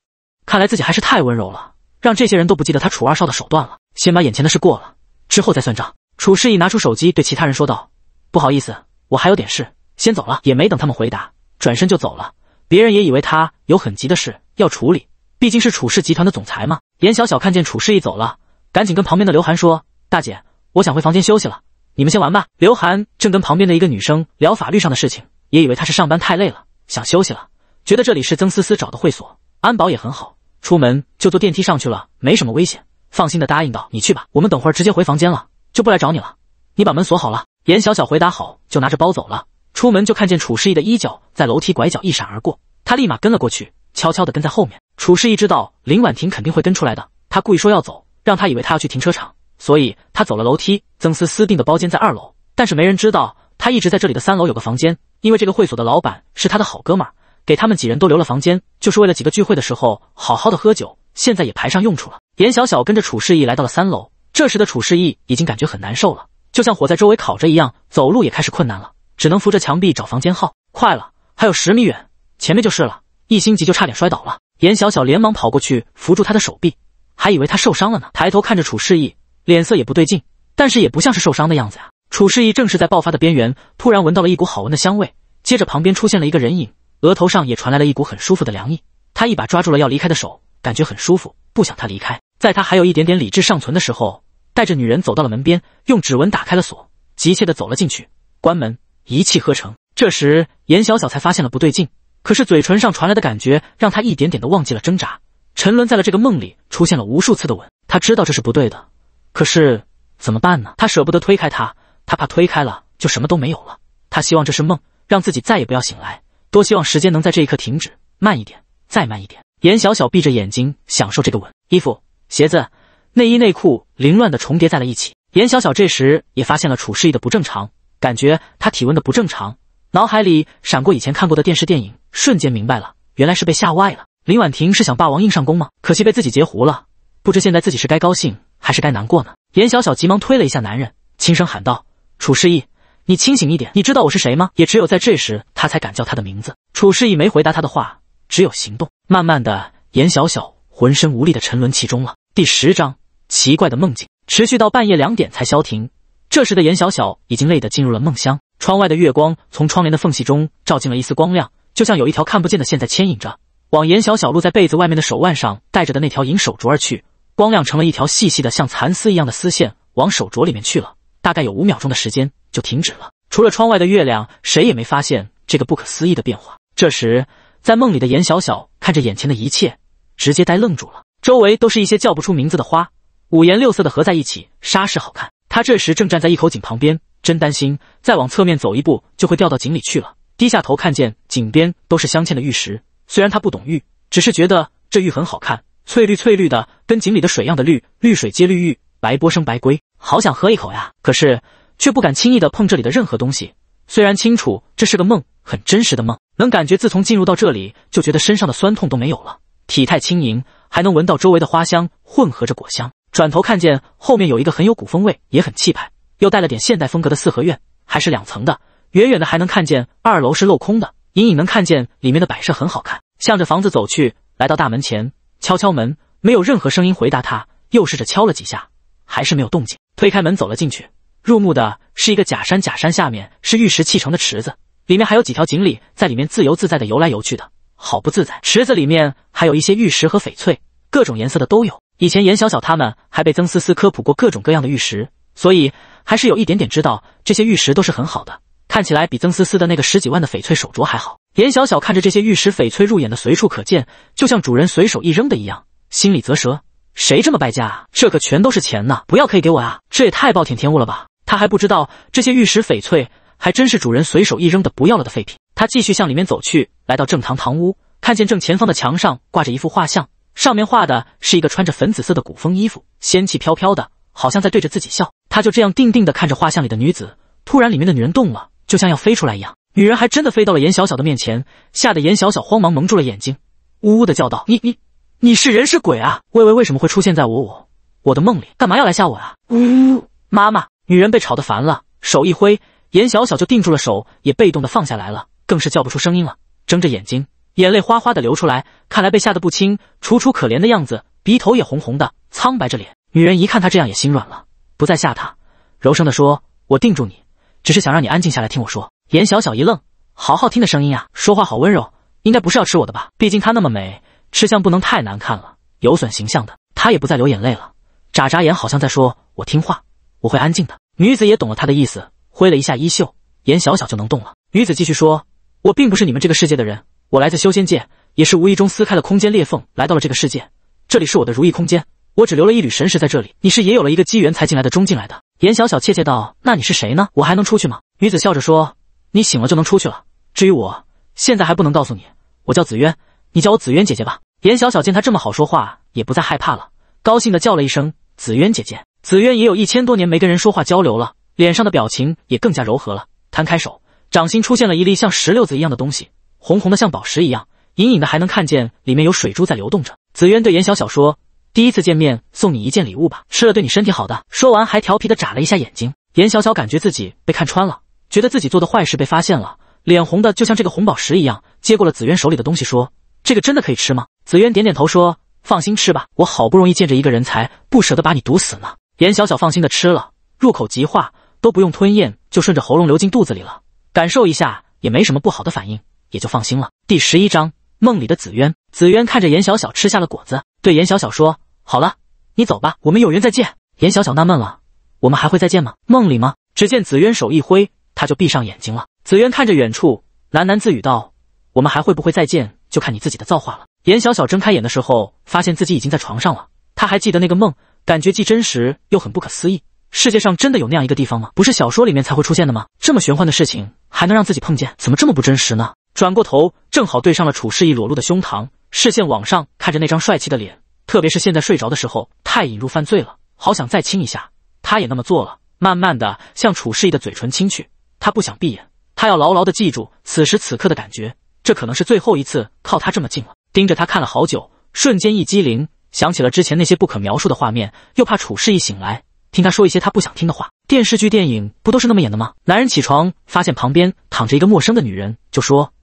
A: 看来自己还是太温柔了，让这些人都不记得他楚二少的手段了。先把眼前的事过了，之后再算账。楚世义拿出手机对其他人说道：“不好意思，我还有点事，先走了。”也没等他们回答，转身就走了。别人也以为他有很急的事要处理，毕竟是楚氏集团的总裁嘛。严小小看见楚世义走了。赶紧跟旁边的刘涵说：“大姐，我想回房间休息了，你们先玩吧。”刘涵正跟旁边的一个女生聊法律上的事情，也以为她是上班太累了想休息了，觉得这里是曾思思找的会所，安保也很好，出门就坐电梯上去了，没什么危险，放心的答应道：“你去吧，我们等会儿直接回房间了，就不来找你了。你把门锁好了。”严小小回答好，就拿着包走了。出门就看见楚诗意的衣角在楼梯拐角一闪而过，他立马跟了过去，悄悄的跟在后面。楚诗意知道林婉婷肯定会跟出来的，他故意说要走。让他以为他要去停车场，所以他走了楼梯。曾思思订的包间在二楼，但是没人知道他一直在这里的三楼有个房间，因为这个会所的老板是他的好哥们，给他们几人都留了房间，就是为了几个聚会的时候好好的喝酒。现在也派上用处了。严小小跟着楚示意来到了三楼，这时的楚示意已经感觉很难受了，就像火在周围烤着一样，走路也开始困难了，只能扶着墙壁找房间号。快了，还有十米远，前面就是了。一心急就差点摔倒了，严小小连忙跑过去扶住他的手臂。还以为他受伤了呢，抬头看着楚世义，脸色也不对劲，但是也不像是受伤的样子啊。楚世义正是在爆发的边缘，突然闻到了一股好闻的香味，接着旁边出现了一个人影，额头上也传来了一股很舒服的凉意。他一把抓住了要离开的手，感觉很舒服，不想他离开。在他还有一点点理智尚存的时候，带着女人走到了门边，用指纹打开了锁，急切的走了进去，关门一气呵成。这时严小小才发现了不对劲，可是嘴唇上传来的感觉，让他一点点的忘记了挣扎。沉沦在了这个梦里，出现了无数次的吻。他知道这是不对的，可是怎么办呢？他舍不得推开他，他怕推开了就什么都没有了。他希望这是梦，让自己再也不要醒来。多希望时间能在这一刻停止，慢一点，再慢一点。颜小小闭着眼睛享受这个吻，衣服、鞋子、内衣、内裤凌乱的重叠在了一起。颜小小这时也发现了楚示意的不正常，感觉他体温的不正常，脑海里闪过以前看过的电视电影，瞬间明白了，原来是被吓坏了。林婉婷是想霸王硬上弓吗？可惜被自己截胡了。不知现在自己是该高兴还是该难过呢？颜小小急忙推了一下男人，轻声喊道：“楚世义，你清醒一点！你知道我是谁吗？”也只有在这时，他才敢叫他的名字。楚世义没回答他的话，只有行动。慢慢的，颜小小浑身无力的沉沦其中了。第十章奇怪的梦境持续到半夜两点才消停。这时的颜小小已经累得进入了梦乡。窗外的月光从窗帘的缝隙中照进了一丝光亮，就像有一条看不见的线在牵引着。往严小小露在被子外面的手腕上戴着的那条银手镯而去，光亮成了一条细细的像蚕丝一样的丝线，往手镯里面去了，大概有五秒钟的时间就停止了。除了窗外的月亮，谁也没发现这个不可思议的变化。这时，在梦里的严小小看着眼前的一切，直接呆愣住了。周围都是一些叫不出名字的花，五颜六色的合在一起，煞是好看。他这时正站在一口井旁边，真担心再往侧面走一步就会掉到井里去了。低下头，看见井边都是镶嵌的玉石。虽然他不懂玉，只是觉得这玉很好看，翠绿翠绿的，跟井里的水样的绿，绿水接绿玉，白波生白龟，好想喝一口呀！可是却不敢轻易的碰这里的任何东西。虽然清楚这是个梦，很真实的梦，能感觉自从进入到这里，就觉得身上的酸痛都没有了，体态轻盈，还能闻到周围的花香混合着果香。转头看见后面有一个很有古风味，也很气派，又带了点现代风格的四合院，还是两层的，远远的还能看见二楼是镂空的。隐隐能看见里面的摆设很好看，向着房子走去，来到大门前，敲敲门，没有任何声音回答他，又试着敲了几下，还是没有动静，推开门走了进去，入目的是一个假山，假山下面是玉石砌成的池子，里面还有几条锦鲤在里面自由自在的游来游去的，好不自在。池子里面还有一些玉石和翡翠，各种颜色的都有。以前颜小小他们还被曾思思科普过各种各样的玉石，所以还是有一点点知道这些玉石都是很好的。看起来比曾思思的那个十几万的翡翠手镯还好。颜小小看着这些玉石翡翠入眼的随处可见，就像主人随手一扔的一样，心里啧舌：谁这么败家？啊？这可全都是钱呢！不要可以给我啊！这也太暴殄天物了吧！他还不知道这些玉石翡翠还真是主人随手一扔的不要了的废品。他继续向里面走去，来到正堂堂屋，看见正前方的墙上挂着一幅画像，上面画的是一个穿着粉紫色的古风衣服、仙气飘飘的，好像在对着自己笑。他就这样定定的看着画像里的女子，突然，里面的女人动了。就像要飞出来一样，女人还真的飞到了严小小的面前，吓得严小小慌忙蒙住了眼睛，呜呜的叫道：“你你，你是人是鬼啊？薇薇为什么会出现在我我我的梦里？干嘛要来吓我啊？呜呜，妈妈！”女人被吵得烦了，手一挥，严小小就定住了手，也被动的放下来了，更是叫不出声音了，睁着眼睛，眼泪哗哗的流出来，看来被吓得不轻，楚楚可怜的样子，鼻头也红红的，苍白着脸。女人一看她这样，也心软了，不再吓她，柔声的说：“我定住你。”只是想让你安静下来听我说。颜小小一愣，好好听的声音啊，说话好温柔，应该不是要吃我的吧？毕竟她那么美，吃相不能太难看了，有损形象的。她也不再流眼泪了，眨眨眼，好像在说，我听话，我会安静的。女子也懂了她的意思，挥了一下衣袖，颜小小就能动了。女子继续说，我并不是你们这个世界的人，我来自修仙界，也是无意中撕开了空间裂缝来到了这个世界。这里是我的如意空间，我只留了一缕神识在这里。你是也有了一个机缘才进来的，中进来的。严小小怯怯道：“那你是谁呢？我还能出去吗？”女子笑着说：“你醒了就能出去了。至于我，现在还不能告诉你。我叫紫渊，你叫我紫渊姐姐吧。”严小小见她这么好说话，也不再害怕了，高兴的叫了一声：“紫渊姐姐。”紫渊也有一千多年没跟人说话交流了，脸上的表情也更加柔和了。摊开手，掌心出现了一粒像石榴子一样的东西，红红的像宝石一样，隐隐的还能看见里面有水珠在流动着。紫渊对严小小说。第一次见面，送你一件礼物吧，吃了对你身体好的。说完，还调皮的眨了一下眼睛。颜小小感觉自己被看穿了，觉得自己做的坏事被发现了，脸红的就像这个红宝石一样。接过了紫渊手里的东西，说：“这个真的可以吃吗？”紫渊点点头，说：“放心吃吧，我好不容易见着一个人才，不舍得把你毒死呢。”颜小小放心的吃了，入口即化，都不用吞咽，就顺着喉咙流进肚子里了。感受一下，也没什么不好的反应，也就放心了。第十一章梦里的紫渊。紫渊看着颜小小吃下了果子，对颜小小说：“好了，你走吧，我们有缘再见。”颜小小纳闷了：“我们还会再见吗？梦里吗？”只见紫渊手一挥，他就闭上眼睛了。紫渊看着远处，喃喃自语道：“我们还会不会再见，就看你自己的造化了。”颜小小睁开眼的时候，发现自己已经在床上了。他还记得那个梦，感觉既真实又很不可思议。世界上真的有那样一个地方吗？不是小说里面才会出现的吗？这么玄幻的事情还能让自己碰见，怎么这么不真实呢？转过头，正好对上了楚世义裸露的胸膛。视线往上看着那张帅气的脸，特别是现在睡着的时候，太引入犯罪了，好想再亲一下。他也那么做了，慢慢的向楚示意的嘴唇亲去。他不想闭眼，他要牢牢的记住此时此刻的感觉，这可能是最后一次靠他这么近了。盯着他看了好久，瞬间一激灵，想起了之前那些不可描述的画面，又怕楚示意醒来听他说一些他不想听的话。电视剧、电影不都是那么演的吗？男人起床发现旁边躺着一个陌生的女人，就说：“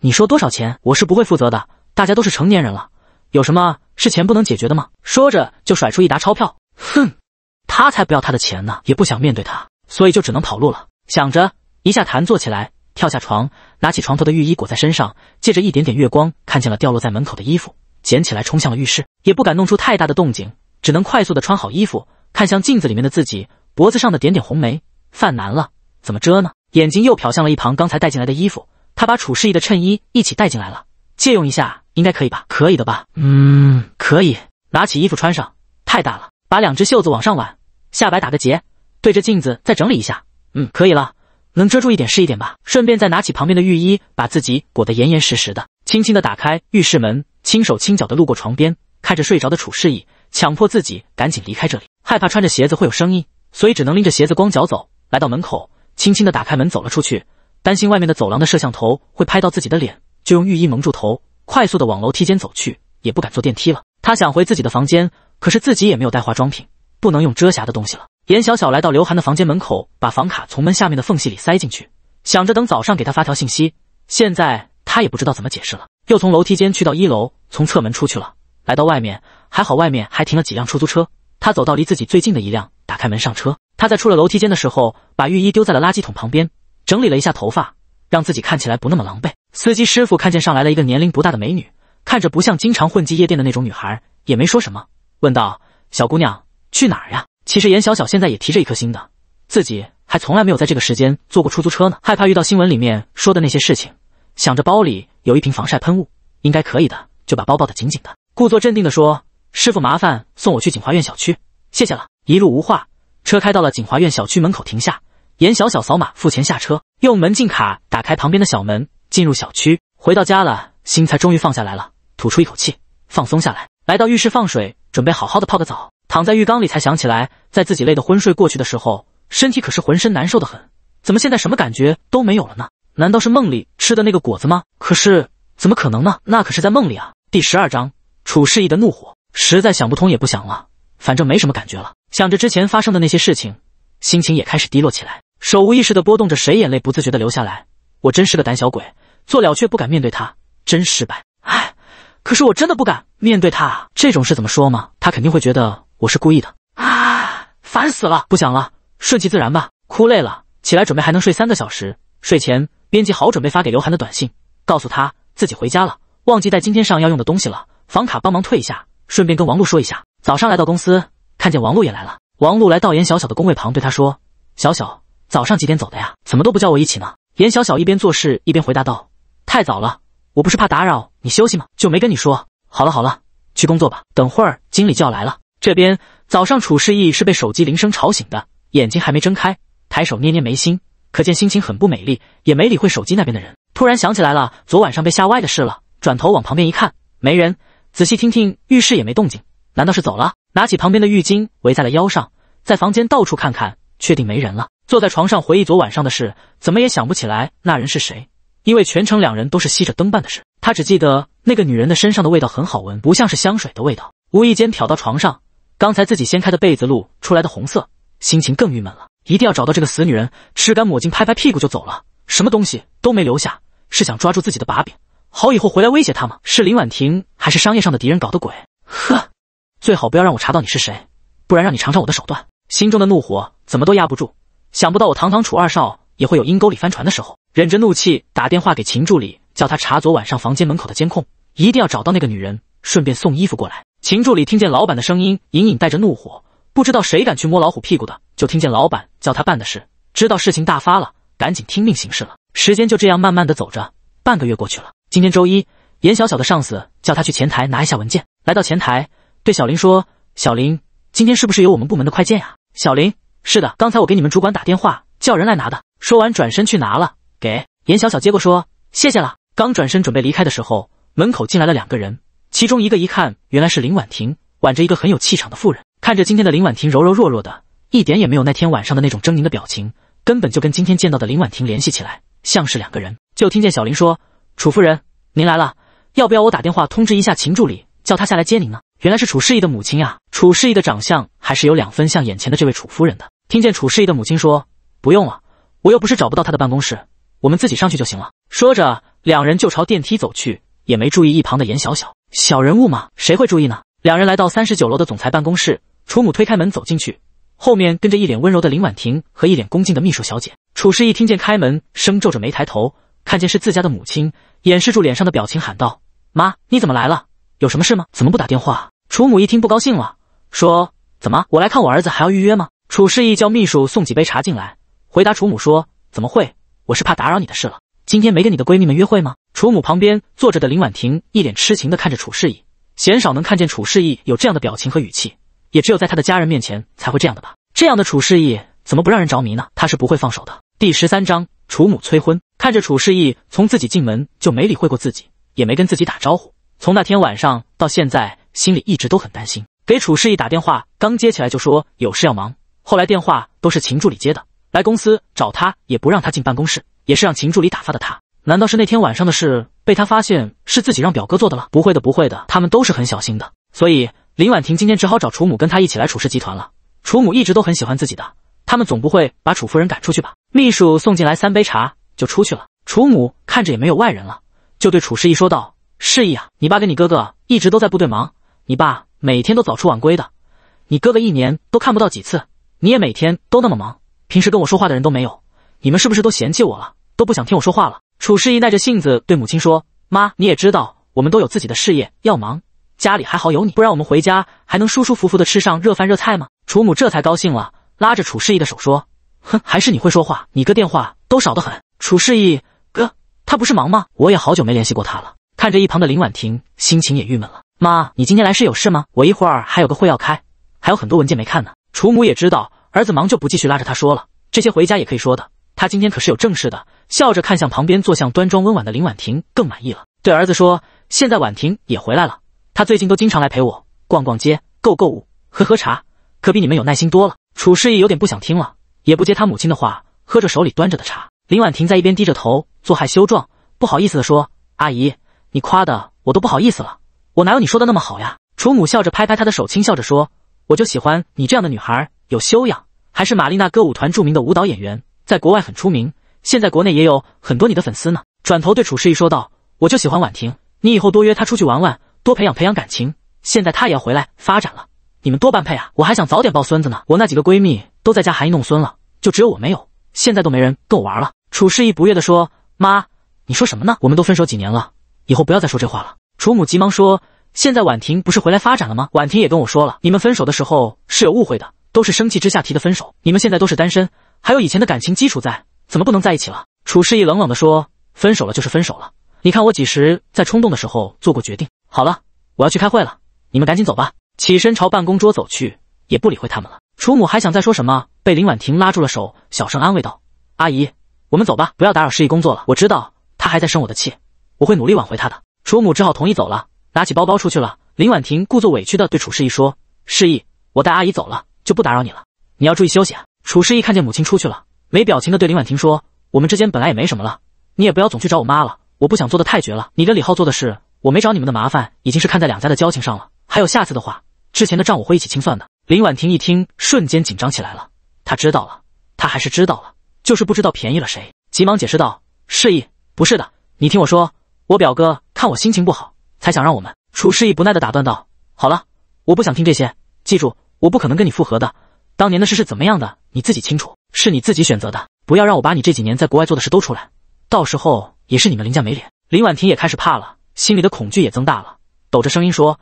A: 你说多少钱？我是不会负责的。”大家都是成年人了，有什么是钱不能解决的吗？说着就甩出一沓钞票。哼，他才不要他的钱呢，也不想面对他，所以就只能跑路了。想着，一下弹坐起来，跳下床，拿起床头的浴衣裹在身上，借着一点点月光，看见了掉落在门口的衣服，捡起来冲向了浴室，也不敢弄出太大的动静，只能快速的穿好衣服，看向镜子里面的自己，脖子上的点点红梅，犯难了，怎么遮呢？眼睛又瞟向了一旁刚才带进来的衣服，他把楚世意的衬衣一起带进来了，借用一下。应该可以吧？可以的吧？
B: 嗯，
A: 可以。拿起衣服穿上，太大了，把两只袖子往上挽，下摆打个结，对着镜子再整理一下。嗯，可以了，能遮住一点是一点吧。顺便再拿起旁边的浴衣，把自己裹得严严实实的。轻轻的打开浴室门，轻手轻脚的路过床边，看着睡着的楚世义，强迫自己赶紧离开这里，害怕穿着鞋子会有声音，所以只能拎着鞋子光脚走。来到门口，轻轻的打开门走了出去，担心外面的走廊的摄像头会拍到自己的脸，就用浴衣蒙住头。快速的往楼梯间走去，也不敢坐电梯了。他想回自己的房间，可是自己也没有带化妆品，不能用遮瑕的东西了。严小小来到刘涵的房间门口，把房卡从门下面的缝隙里塞进去，想着等早上给他发条信息。现在他也不知道怎么解释了。又从楼梯间去到一楼，从侧门出去了，来到外面，还好外面还停了几辆出租车。他走到离自己最近的一辆，打开门上车。他在出了楼梯间的时候，把浴衣丢在了垃圾桶旁边，整理了一下头发，让自己看起来不那么狼狈。司机师傅看见上来了一个年龄不大的美女，看着不像经常混迹夜店的那种女孩，也没说什么，问道：“小姑娘去哪儿呀？”其实严小小现在也提着一颗心的，自己还从来没有在这个时间坐过出租车呢，害怕遇到新闻里面说的那些事情，想着包里有一瓶防晒喷雾，应该可以的，就把包抱得紧紧的，故作镇定地说：“师傅，麻烦送我去锦华苑小区，谢谢了。”一路无话，车开到了锦华苑小区门口停下，严小小扫码付钱下车，用门禁卡打开旁边的小门。进入小区，回到家了，心才终于放下来了，吐出一口气，放松下来。来到浴室放水，准备好好的泡个澡。躺在浴缸里，才想起来，在自己累得昏睡过去的时候，身体可是浑身难受的很。怎么现在什么感觉都没有了呢？难道是梦里吃的那个果子吗？可是怎么可能呢？那可是在梦里啊！第十二章，楚世义的怒火。实在想不通，也不想了，反正没什么感觉了。想着之前发生的那些事情，心情也开始低落起来，手无意识的拨动着谁眼泪不自觉的流下来。我真是个胆小鬼，做了却不敢面对他，真失败。唉，可是我真的不敢面对他。这种事怎么说嘛？他肯定会觉得我是故意的啊！烦死了，不想了，顺其自然吧。哭累了，起来准备还能睡三个小时。睡前编辑好准备发给刘涵的短信，告诉他自己回家了，忘记带今天上要用的东西了，房卡帮忙退一下，顺便跟王璐说一下。早上来到公司，看见王璐也来了。王璐来到颜小小的工位旁，对他说：“小小，早上几点走的呀？怎么都不叫我一起呢？”严小小一边做事一边回答道：“太早了，我不是怕打扰你休息吗？就没跟你说。好了好了，去工作吧。等会儿经理就要来了。”这边早上，楚世义是被手机铃声吵醒的，眼睛还没睁开，抬手捏捏眉心，可见心情很不美丽，也没理会手机那边的人。突然想起来了，昨晚上被吓歪的事了。转头往旁边一看，没人，仔细听听浴室也没动静，难道是走了？拿起旁边的浴巾围在了腰上，在房间到处看看。确定没人了，坐在床上回忆昨晚上的事，怎么也想不起来那人是谁。因为全程两人都是吸着灯办的事，他只记得那个女人的身上的味道很好闻，不像是香水的味道。无意间瞟到床上刚才自己掀开的被子露出来的红色，心情更郁闷了。一定要找到这个死女人，吃干抹净，拍拍屁股就走了，什么东西都没留下，是想抓住自己的把柄，好以后回来威胁他吗？是林婉婷还是商业上的敌人搞的鬼？呵，最好不要让我查到你是谁，不然让你尝尝我的手段。心中的怒火怎么都压不住，想不到我堂堂楚二少也会有阴沟里翻船的时候。忍着怒气打电话给秦助理，叫他查昨晚上房间门口的监控，一定要找到那个女人，顺便送衣服过来。秦助理听见老板的声音，隐隐带着怒火，不知道谁敢去摸老虎屁股的，就听见老板叫他办的事，知道事情大发了，赶紧听命行事了。时间就这样慢慢的走着，半个月过去了。今天周一，严小小的上司叫他去前台拿一下文件。来到前台，对小林说：“小林，今天是不是有我们部门的快件呀？”小林，是的，刚才我给你们主管打电话，叫人来拿的。说完，转身去拿了，给严小小接过，说谢谢了。刚转身准备离开的时候，门口进来了两个人，其中一个一看，原来是林婉婷，挽着一个很有气场的妇人。看着今天的林婉婷，柔柔弱弱的，一点也没有那天晚上的那种狰狞的表情，根本就跟今天见到的林婉婷联系起来，像是两个人。就听见小林说：“楚夫人，您来了，要不要我打电话通知一下秦助理，叫他下来接您呢？”原来是楚世义的母亲呀！楚世义的长相还是有两分像眼前的这位楚夫人的。听见楚世义的母亲说：“不用了，我又不是找不到他的办公室，我们自己上去就行了。”说着，两人就朝电梯走去，也没注意一旁的严小小。小人物嘛，谁会注意呢？两人来到三十九楼的总裁办公室，楚母推开门走进去，后面跟着一脸温柔的林婉婷和一脸恭敬的秘书小姐。楚世义听见开门声，皱着眉抬头，看见是自家的母亲，掩饰住脸上的表情，喊道：“妈，你怎么来了？”有什么事吗？怎么不打电话？楚母一听不高兴了，说：“怎么，我来看我儿子还要预约吗？”楚世义叫秘书送几杯茶进来，回答楚母说：“怎么会？我是怕打扰你的事了。今天没跟你的闺蜜们约会吗？”楚母旁边坐着的林婉婷一脸痴情的看着楚世义，鲜少能看见楚世义有这样的表情和语气，也只有在他的家人面前才会这样的吧？这样的楚世义怎么不让人着迷呢？他是不会放手的。第十三章，楚母催婚，看着楚世义从自己进门就没理会过自己，也没跟自己打招呼。从那天晚上到现在，心里一直都很担心。给楚世一打电话，刚接起来就说有事要忙。后来电话都是秦助理接的，来公司找他也不让他进办公室，也是让秦助理打发的他。难道是那天晚上的事被他发现是自己让表哥做的了？不会的，不会的，他们都是很小心的。所以林婉婷今天只好找楚母跟他一起来楚氏集团了。楚母一直都很喜欢自己的，他们总不会把楚夫人赶出去吧？秘书送进来三杯茶就出去了。楚母看着也没有外人了，就对楚世一说道。示意啊，你爸跟你哥哥一直都在部队忙，你爸每天都早出晚归的，你哥哥一年都看不到几次，你也每天都那么忙，平时跟我说话的人都没有，你们是不是都嫌弃我了，都不想听我说话了？楚示意耐着性子对母亲说：“妈，你也知道我们都有自己的事业要忙，家里还好有你，不然我们回家还能舒舒服服的吃上热饭热菜吗？”楚母这才高兴了，拉着楚示意的手说：“哼，还是你会说话，你哥电话都少得很。”楚示意哥，他不是忙吗？我也好久没联系过他了。看着一旁的林婉婷，心情也郁闷了。妈，你今天来是有事吗？我一会儿还有个会要开，还有很多文件没看呢。楚母也知道儿子忙，就不继续拉着他说了。这些回家也可以说的。他今天可是有正事的，笑着看向旁边坐向端庄温婉的林婉婷，更满意了。对儿子说：“现在婉婷也回来了，她最近都经常来陪我逛逛街、购购物、喝喝茶，可比你们有耐心多了。”楚世义有点不想听了，也不接他母亲的话，喝着手里端着的茶。林婉婷在一边低着头做害羞状，不好意思地说：“阿姨。”你夸的我都不好意思了，我哪有你说的那么好呀？楚母笑着拍拍她的手，轻笑着说：“我就喜欢你这样的女孩，有修养，还是玛丽娜歌舞团著名的舞蹈演员，在国外很出名，现在国内也有很多你的粉丝呢。”转头对楚世意说道：“我就喜欢婉婷，你以后多约她出去玩玩，多培养培养感情。现在她也要回来发展了，你们多般配啊！我还想早点抱孙子呢，我那几个闺蜜都在家含饴弄孙了，就只有我没有，现在都没人跟我玩了。”楚世意不悦地说：“妈，你说什么呢？我们都分手几年了。”以后不要再说这话了。楚母急忙说：“现在婉婷不是回来发展了吗？婉婷也跟我说了，你们分手的时候是有误会的，都是生气之下提的分手。你们现在都是单身，还有以前的感情基础在，怎么不能在一起了？”楚诗意冷冷地说：“分手了就是分手了。你看我几时在冲动的时候做过决定？好了，我要去开会了，你们赶紧走吧。”起身朝办公桌走去，也不理会他们了。楚母还想再说什么，被林婉婷拉住了手，小声安慰道：“阿姨，我们走吧，不要打扰诗意工作了。我知道他还在生我的气。”我会努力挽回他的。楚母只好同意走了，拿起包包出去了。林婉婷故作委屈的对楚世意说，示意我带阿姨走了，就不打扰你了。你要注意休息啊。楚世意看见母亲出去了，没表情的对林婉婷说：“我们之间本来也没什么了，你也不要总去找我妈了。我不想做的太绝了。你跟李浩做的事，我没找你们的麻烦，已经是看在两家的交情上了。还有下次的话，之前的账我会一起清算的。”林婉婷一听，瞬间紧张起来了。她知道了，她还是知道了，就是不知道便宜了谁，急忙解释道：“世义，不是的，你听我说。”我表哥看我心情不好，才想让我们。楚示意不耐的打断道：“好了，我不想听这些。记住，我不可能跟你复合的。当年的事是怎么样的，你自己清楚，是你自己选择的。不要让我把你这几年在国外做的事都出来，到时候也是你们林家没脸。”林婉婷也开始怕了，心里的恐惧也增大了，抖着声音说：“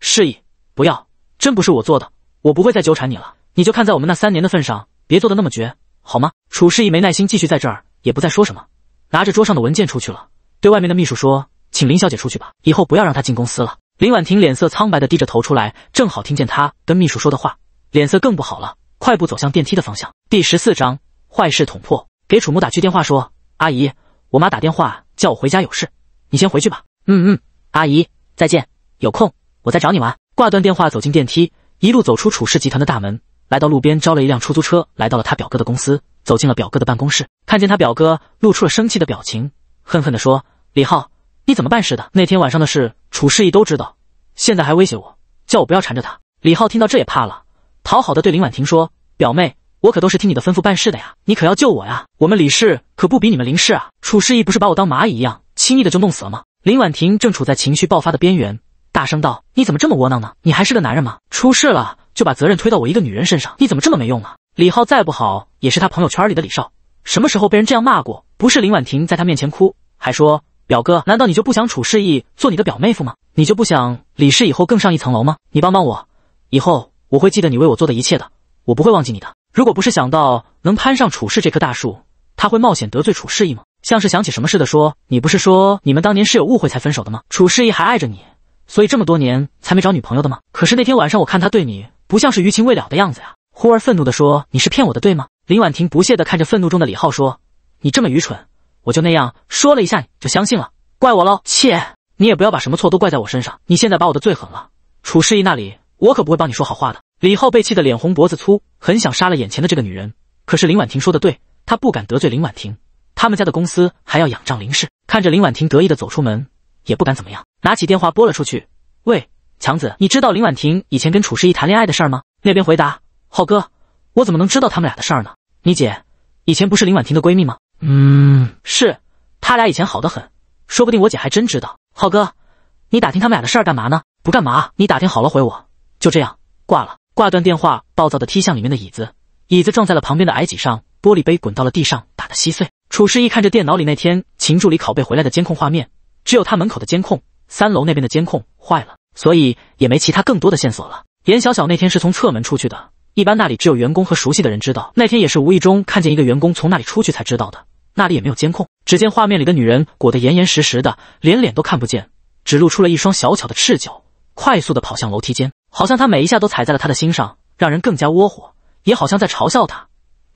A: 示意不要，真不是我做的，我不会再纠缠你了。你就看在我们那三年的份上，别做的那么绝，好吗？”楚示意没耐心继续在这儿，也不再说什么，拿着桌上的文件出去了。对外面的秘书说：“请林小姐出去吧，以后不要让她进公司了。”林婉婷脸色苍白的低着头出来，正好听见他跟秘书说的话，脸色更不好了，快步走向电梯的方向。第十四章坏事捅破，给楚慕打去电话说：“阿姨，我妈打电话叫我回家有事，你先回去吧。”“嗯嗯，阿姨再见，有空我再找你玩。”挂断电话，走进电梯，一路走出楚氏集团的大门，来到路边招了一辆出租车，来到了他表哥的公司，走进了表哥的办公室，看见他表哥露出了生气的表情，恨恨地说。李浩，你怎么办事的？那天晚上的事，楚世义都知道，现在还威胁我，叫我不要缠着他。李浩听到这也怕了，讨好的对林婉婷说：“表妹，我可都是听你的吩咐办事的呀，你可要救我呀！我们李氏可不比你们林氏啊！楚世义不是把我当蚂蚁一样，轻易的就弄死了吗？”林婉婷正处在情绪爆发的边缘，大声道：“你怎么这么窝囊呢？你还是个男人吗？出事了就把责任推到我一个女人身上，你怎么这么没用呢？”李浩再不好也是他朋友圈里的李少，什么时候被人这样骂过？不是林婉婷在他面前哭，还说。表哥，难道你就不想楚世义做你的表妹夫吗？你就不想李氏以后更上一层楼吗？你帮帮我，以后我会记得你为我做的一切的，我不会忘记你的。如果不是想到能攀上楚氏这棵大树，他会冒险得罪楚世义吗？像是想起什么似的说：“你不是说你们当年是有误会才分手的吗？楚世义还爱着你，所以这么多年才没找女朋友的吗？”可是那天晚上我看他对你不像是余情未了的样子呀。忽而愤怒的说：“你是骗我的对吗？”林婉婷不屑的看着愤怒中的李浩说：“你这么愚蠢。”我就那样说了一下，你就相信了，怪我喽？切！你也不要把什么错都怪在我身上。你现在把我的最狠了，楚世义那里我可不会帮你说好话的。李浩被气得脸红脖子粗，很想杀了眼前的这个女人，可是林婉婷说的对，他不敢得罪林婉婷，他们家的公司还要仰仗林氏。看着林婉婷得意的走出门，也不敢怎么样。拿起电话拨了出去，喂，强子，你知道林婉婷以前跟楚世义谈恋爱的事吗？那边回答，浩哥，我怎么能知道他们俩的事呢？你姐以前不是林婉婷的闺蜜吗？
B: 嗯，
A: 是他俩以前好得很，说不定我姐还真知道。浩哥，你打听他们俩的事儿干嘛呢？不干嘛，你打听好了回我。就这样挂了。挂断电话，暴躁的踢向里面的椅子，椅子撞在了旁边的矮几上，玻璃杯滚到了地上，打的稀碎。楚诗意看着电脑里那天秦助理拷贝回来的监控画面，只有他门口的监控，三楼那边的监控坏了，所以也没其他更多的线索了。颜小小那天是从侧门出去的。一般那里只有员工和熟悉的人知道。那天也是无意中看见一个员工从那里出去才知道的。那里也没有监控。只见画面里的女人裹得严严实实的，连脸都看不见，只露出了一双小巧的赤脚，快速的跑向楼梯间，好像她每一下都踩在了他的心上，让人更加窝火，也好像在嘲笑他：“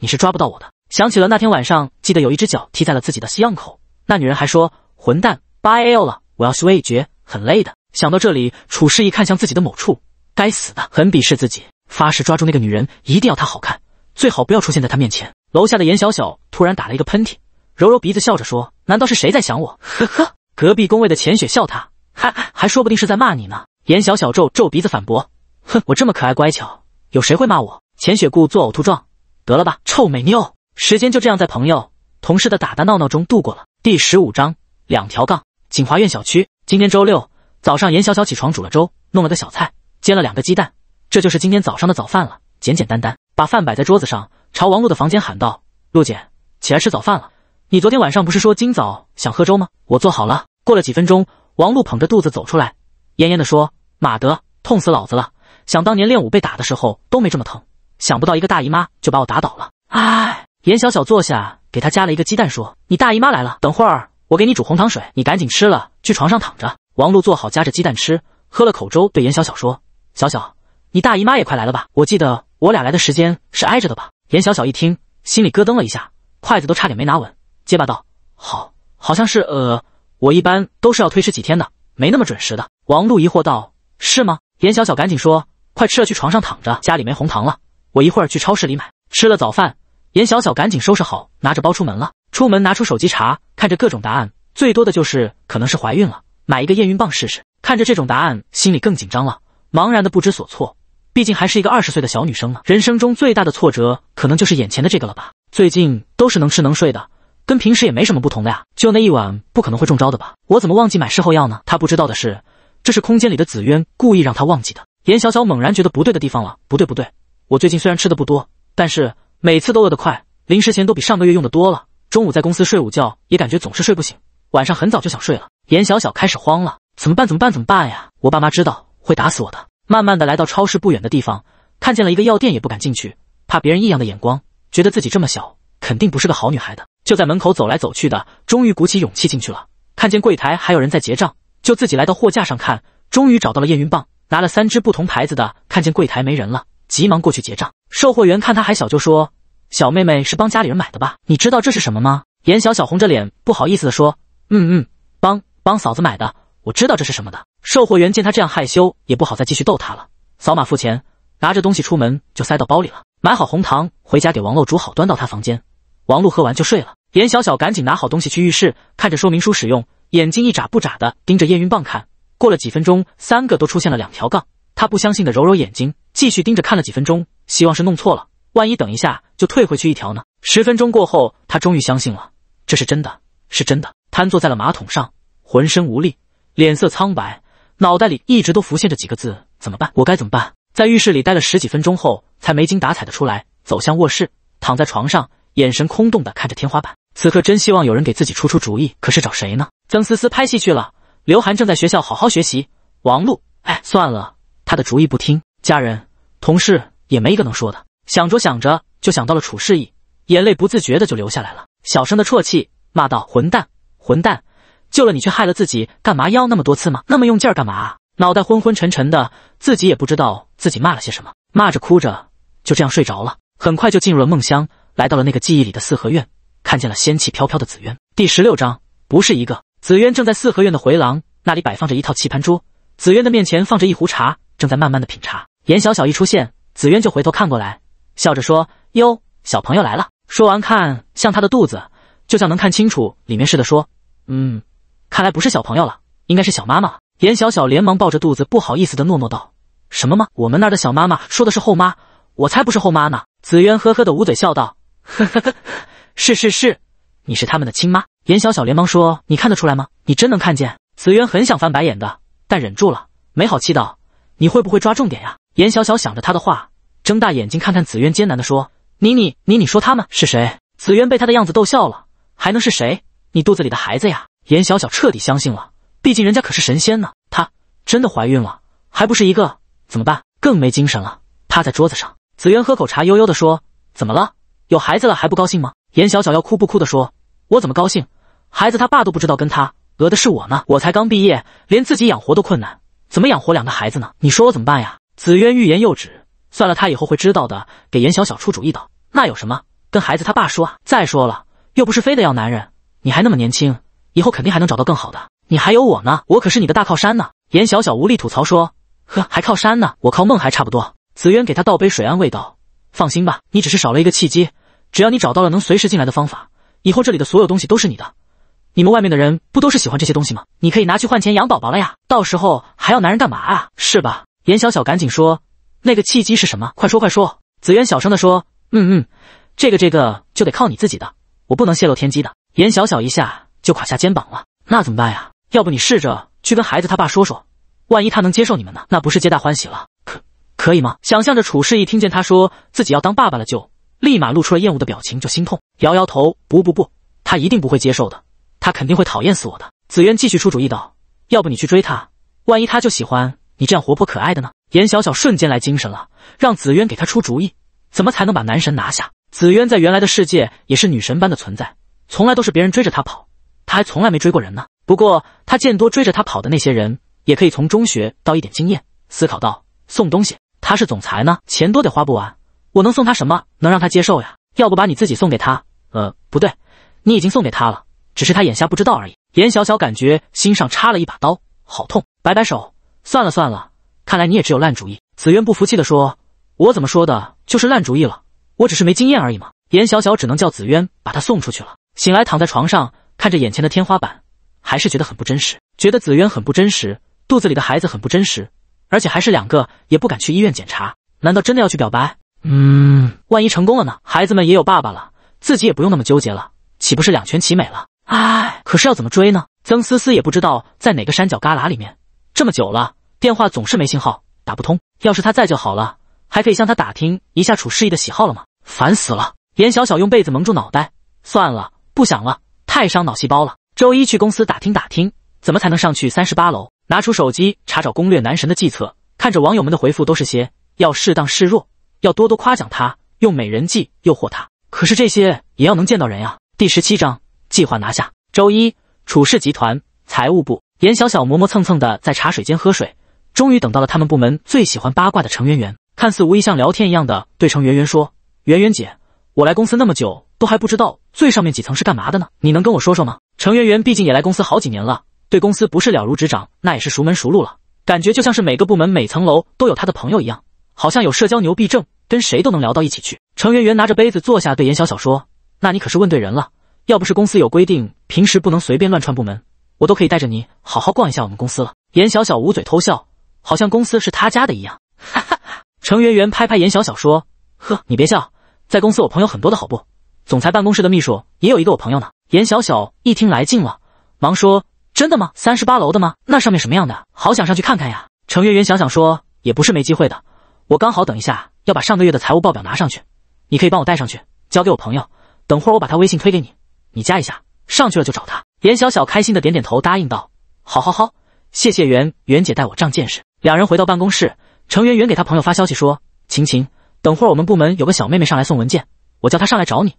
A: 你是抓不到我的。”想起了那天晚上，记得有一只脚踢在了自己的西样口。那女人还说：“混蛋，八 L 了，我要一觉，很累的。”想到这里，楚示意看向自己的某处，该死的，很鄙视自己。发誓抓住那个女人，一定要她好看，最好不要出现在他面前。楼下的严小小突然打了一个喷嚏，揉揉鼻子，笑着说：“难道是谁在想我？” 呵呵，隔壁工位的钱雪笑他，还还说不定是在骂你呢。严小小皱皱鼻子反驳：“哼，我这么可爱乖巧，有谁会骂我？”钱雪故作呕吐状：“得了吧，臭美妞。”时间就这样在朋友、同事的打打闹闹中度过了。第十五章：两条杠。锦华苑小区，今天周六早上，严小小起床煮了粥，弄了个小菜，煎了两个鸡蛋。这就是今天早上的早饭了，简简单单，把饭摆在桌子上，朝王璐的房间喊道：“璐姐，起来吃早饭了。你昨天晚上不是说今早想喝粥吗？我做好了。”过了几分钟，王璐捧着肚子走出来，恹恹的说：“马德，痛死老子了！想当年练武被打的时候都没这么疼，想不到一个大姨妈就把我打倒了。”
B: 哎，
A: 严小小坐下，给他加了一个鸡蛋，说：“你大姨妈来了，等会儿我给你煮红糖水，你赶紧吃了，去床上躺着。”王璐做好，夹着鸡蛋吃，喝了口粥，对严小小说：“小小。”你大姨妈也快来了吧？我记得我俩来的时间是挨着的吧？严小小一听，心里咯噔了一下，筷子都差点没拿稳，结巴道：“好，好像是……呃，我一般都是要推迟几天的，没那么准时的。”王璐疑惑道：“是吗？”严小小赶紧说：“快吃了，去床上躺着。家里没红糖了，我一会儿去超市里买。”吃了早饭，严小小赶紧收拾好，拿着包出门了。出门拿出手机查，看着各种答案，最多的就是可能是怀孕了，买一个验孕棒试试。看着这种答案，心里更紧张了，茫然的不知所措。毕竟还是一个二十岁的小女生呢，人生中最大的挫折可能就是眼前的这个了吧？最近都是能吃能睡的，跟平时也没什么不同的呀。就那一晚，不可能会中招的吧？我怎么忘记买事后药呢？他不知道的是，这是空间里的紫渊故意让他忘记的。严小小猛然觉得不对的地方了，不对不对，我最近虽然吃的不多，但是每次都饿得快，零食钱都比上个月用的多了。中午在公司睡午觉也感觉总是睡不醒，晚上很早就想睡了。严小小开始慌了，怎么办？怎么办？怎么办呀？我爸妈知道会打死我的。慢慢的来到超市不远的地方，看见了一个药店，也不敢进去，怕别人异样的眼光，觉得自己这么小，肯定不是个好女孩的。就在门口走来走去的，终于鼓起勇气进去了。看见柜台还有人在结账，就自己来到货架上看，终于找到了验孕棒，拿了三支不同牌子的。看见柜台没人了，急忙过去结账。售货员看他还小，就说：“小妹妹是帮家里人买的吧？你知道这是什么吗？”严小小红着脸，不好意思的说：“嗯嗯，帮帮嫂子买的，我知道这是什么的。”售货员见他这样害羞，也不好再继续逗他了。扫码付钱，拿着东西出门，就塞到包里了。买好红糖，回家给王露煮好，端到他房间。王露喝完就睡了。颜小小赶紧拿好东西去浴室，看着说明书使用，眼睛一眨不眨的盯着验孕棒看。过了几分钟，三个都出现了两条杠。她不相信的揉揉眼睛，继续盯着看了几分钟，希望是弄错了，万一等一下就退回去一条呢？十分钟过后，她终于相信了，这是真的，是真的。瘫坐在了马桶上，浑身无力，脸色苍白。脑袋里一直都浮现着几个字，怎么办？我该怎么办？在浴室里待了十几分钟后，才没精打采的出来，走向卧室，躺在床上，眼神空洞的看着天花板。此刻真希望有人给自己出出主意，可是找谁呢？曾思思拍戏去了，刘涵正在学校好好学习，王璐，哎，算了，他的主意不听，家人、同事也没一个能说的。想着想着，就想到了楚示意，眼泪不自觉的就流下来了，小声的啜泣，骂道：“混蛋，混蛋。”救了你却害了自己，干嘛要那么多次吗？那么用劲儿干嘛？脑袋昏昏沉沉的，自己也不知道自己骂了些什么，骂着哭着就这样睡着了，很快就进入了梦乡，来到了那个记忆里的四合院，看见了仙气飘飘的紫渊。第十六章，不是一个紫渊，正在四合院的回廊那里摆放着一套棋盘桌，紫渊的面前放着一壶茶，正在慢慢的品茶。颜小小一出现，紫渊就回头看过来，笑着说：“哟，小朋友来了。”说完，看像他的肚子就像能看清楚里面似的，说：“
B: 嗯。”
A: 看来不是小朋友了，应该是小妈妈。严小小连忙抱着肚子，不好意思的诺诺道：“什么吗？我们那儿的小妈妈说的是后妈，我才不是后妈呢。”紫渊呵呵的捂嘴笑道：“呵呵呵，是是是，你是他们的亲妈。”严小小连忙说：“你看得出来吗？你真能看见？”紫渊很想翻白眼的，但忍住了，没好气道：“你会不会抓重点呀？”严小小想着他的话，睁大眼睛看看紫渊，艰难的说：“你你你，你说他们是谁？”紫渊被他的样子逗笑了，还能是谁？你肚子里的孩子呀。严小小彻底相信了，毕竟人家可是神仙呢。她真的怀孕了，还不是一个，怎么办？更没精神了，趴在桌子上。紫渊喝口茶，悠悠的说：“怎么了？有孩子了还不高兴吗？”严小小要哭不哭的说：“我怎么高兴？孩子他爸都不知道，跟他讹的是我呢。我才刚毕业，连自己养活都困难，怎么养活两个孩子呢？你说我怎么办呀？”紫渊欲言又止，算了，他以后会知道的。给严小小出主意道：“那有什么？跟孩子他爸说啊。再说了，又不是非得要男人，你还那么年轻。”以后肯定还能找到更好的，你还有我呢，我可是你的大靠山呢。严小小无力吐槽说：“呵，还靠山呢，我靠梦还差不多。”紫渊给他倒杯水，安慰道：“放心吧，你只是少了一个契机，只要你找到了能随时进来的方法，以后这里的所有东西都是你的。你们外面的人不都是喜欢这些东西吗？你可以拿去换钱养宝宝了呀，到时候还要男人干嘛啊？是吧？”严小小赶紧说：“那个契机是什么？快说快说！”紫渊小声地说：“嗯嗯，这个这个就得靠你自己的，我不能泄露天机的。”严小小一下。就垮下肩膀了，那怎么办呀？要不你试着去跟孩子他爸说说，万一他能接受你们呢？那不是皆大欢喜了？可可以吗？想象着楚氏一听见他说自己要当爸爸了，就立马露出了厌恶的表情，就心痛，摇摇头，不不不，他一定不会接受的，他肯定会讨厌死我的。紫渊继续出主意道：“要不你去追他，万一他就喜欢你这样活泼可爱的呢？”严小小瞬间来精神了，让紫渊给他出主意，怎么才能把男神拿下？紫渊在原来的世界也是女神般的存在，从来都是别人追着他跑。他还从来没追过人呢。不过他见多，追着他跑的那些人，也可以从中学到一点经验。思考到送东西，他是总裁呢，钱多得花不完，我能送他什么，能让他接受呀？要不把你自己送给他？呃，不对，你已经送给他了，只是他眼下不知道而已。颜小小感觉心上插了一把刀，好痛。摆摆手，算了算了，看来你也只有烂主意。紫渊不服气的说：“我怎么说的，就是烂主意了？我只是没经验而已嘛。”颜小小只能叫紫渊把他送出去了。醒来躺在床上。看着眼前的天花板，还是觉得很不真实，觉得紫渊很不真实，肚子里的孩子很不真实，而且还是两个，也不敢去医院检查。难道真的要去表白？
B: 嗯，
A: 万一成功了呢？孩子们也有爸爸了，自己也不用那么纠结了，岂不是两全其美了？唉，可是要怎么追呢？曾思思也不知道在哪个山脚旮旯里面，这么久了，电话总是没信号，打不通。要是他在就好了，还可以向他打听一下楚诗意的喜好了吗？烦死了！颜小小用被子蒙住脑袋，算了，不想了。太伤脑细胞了。周一去公司打听打听，怎么才能上去三十八楼？拿出手机查找攻略男神的计策。看着网友们的回复，都是些要适当示弱，要多多夸奖他，用美人计诱惑他。可是这些也要能见到人呀。第十七章计划拿下。周一，楚氏集团财务部，颜小小磨磨蹭蹭的在茶水间喝水，终于等到了他们部门最喜欢八卦的程圆圆。看似无意像聊天一样的对程圆圆说：“圆圆姐，我来公司那么久。”都还不知道最上面几层是干嘛的呢？你能跟我说说吗？程媛媛毕竟也来公司好几年了，对公司不是了如指掌，那也是熟门熟路了，感觉就像是每个部门每层楼都有他的朋友一样，好像有社交牛逼症，跟谁都能聊到一起去。程媛媛拿着杯子坐下，对严小小说：“那你可是问对人了，要不是公司有规定，平时不能随便乱串部门，我都可以带着你好好逛一下我们公司了。”严小小捂嘴偷笑，好像公司是他家的一样，哈哈。程媛媛拍拍严小小说：“呵，你别笑，在公司我朋友很多的，好不？”总裁办公室的秘书也有一个我朋友呢。严小小一听来劲了，忙说：“真的吗？三十八楼的吗？那上面什么样的？好想上去看看呀！”程媛媛想想说：“也不是没机会的，我刚好等一下要把上个月的财务报表拿上去，你可以帮我带上去，交给我朋友。等会儿我把他微信推给你，你加一下，上去了就找他。”严小小开心的点点头，答应道：“好好好，谢谢媛媛姐带我长见识。”两人回到办公室，程媛媛给她朋友发消息说：“晴晴，等会儿我们部门有个小妹妹上来送文件，我叫她上来找你。”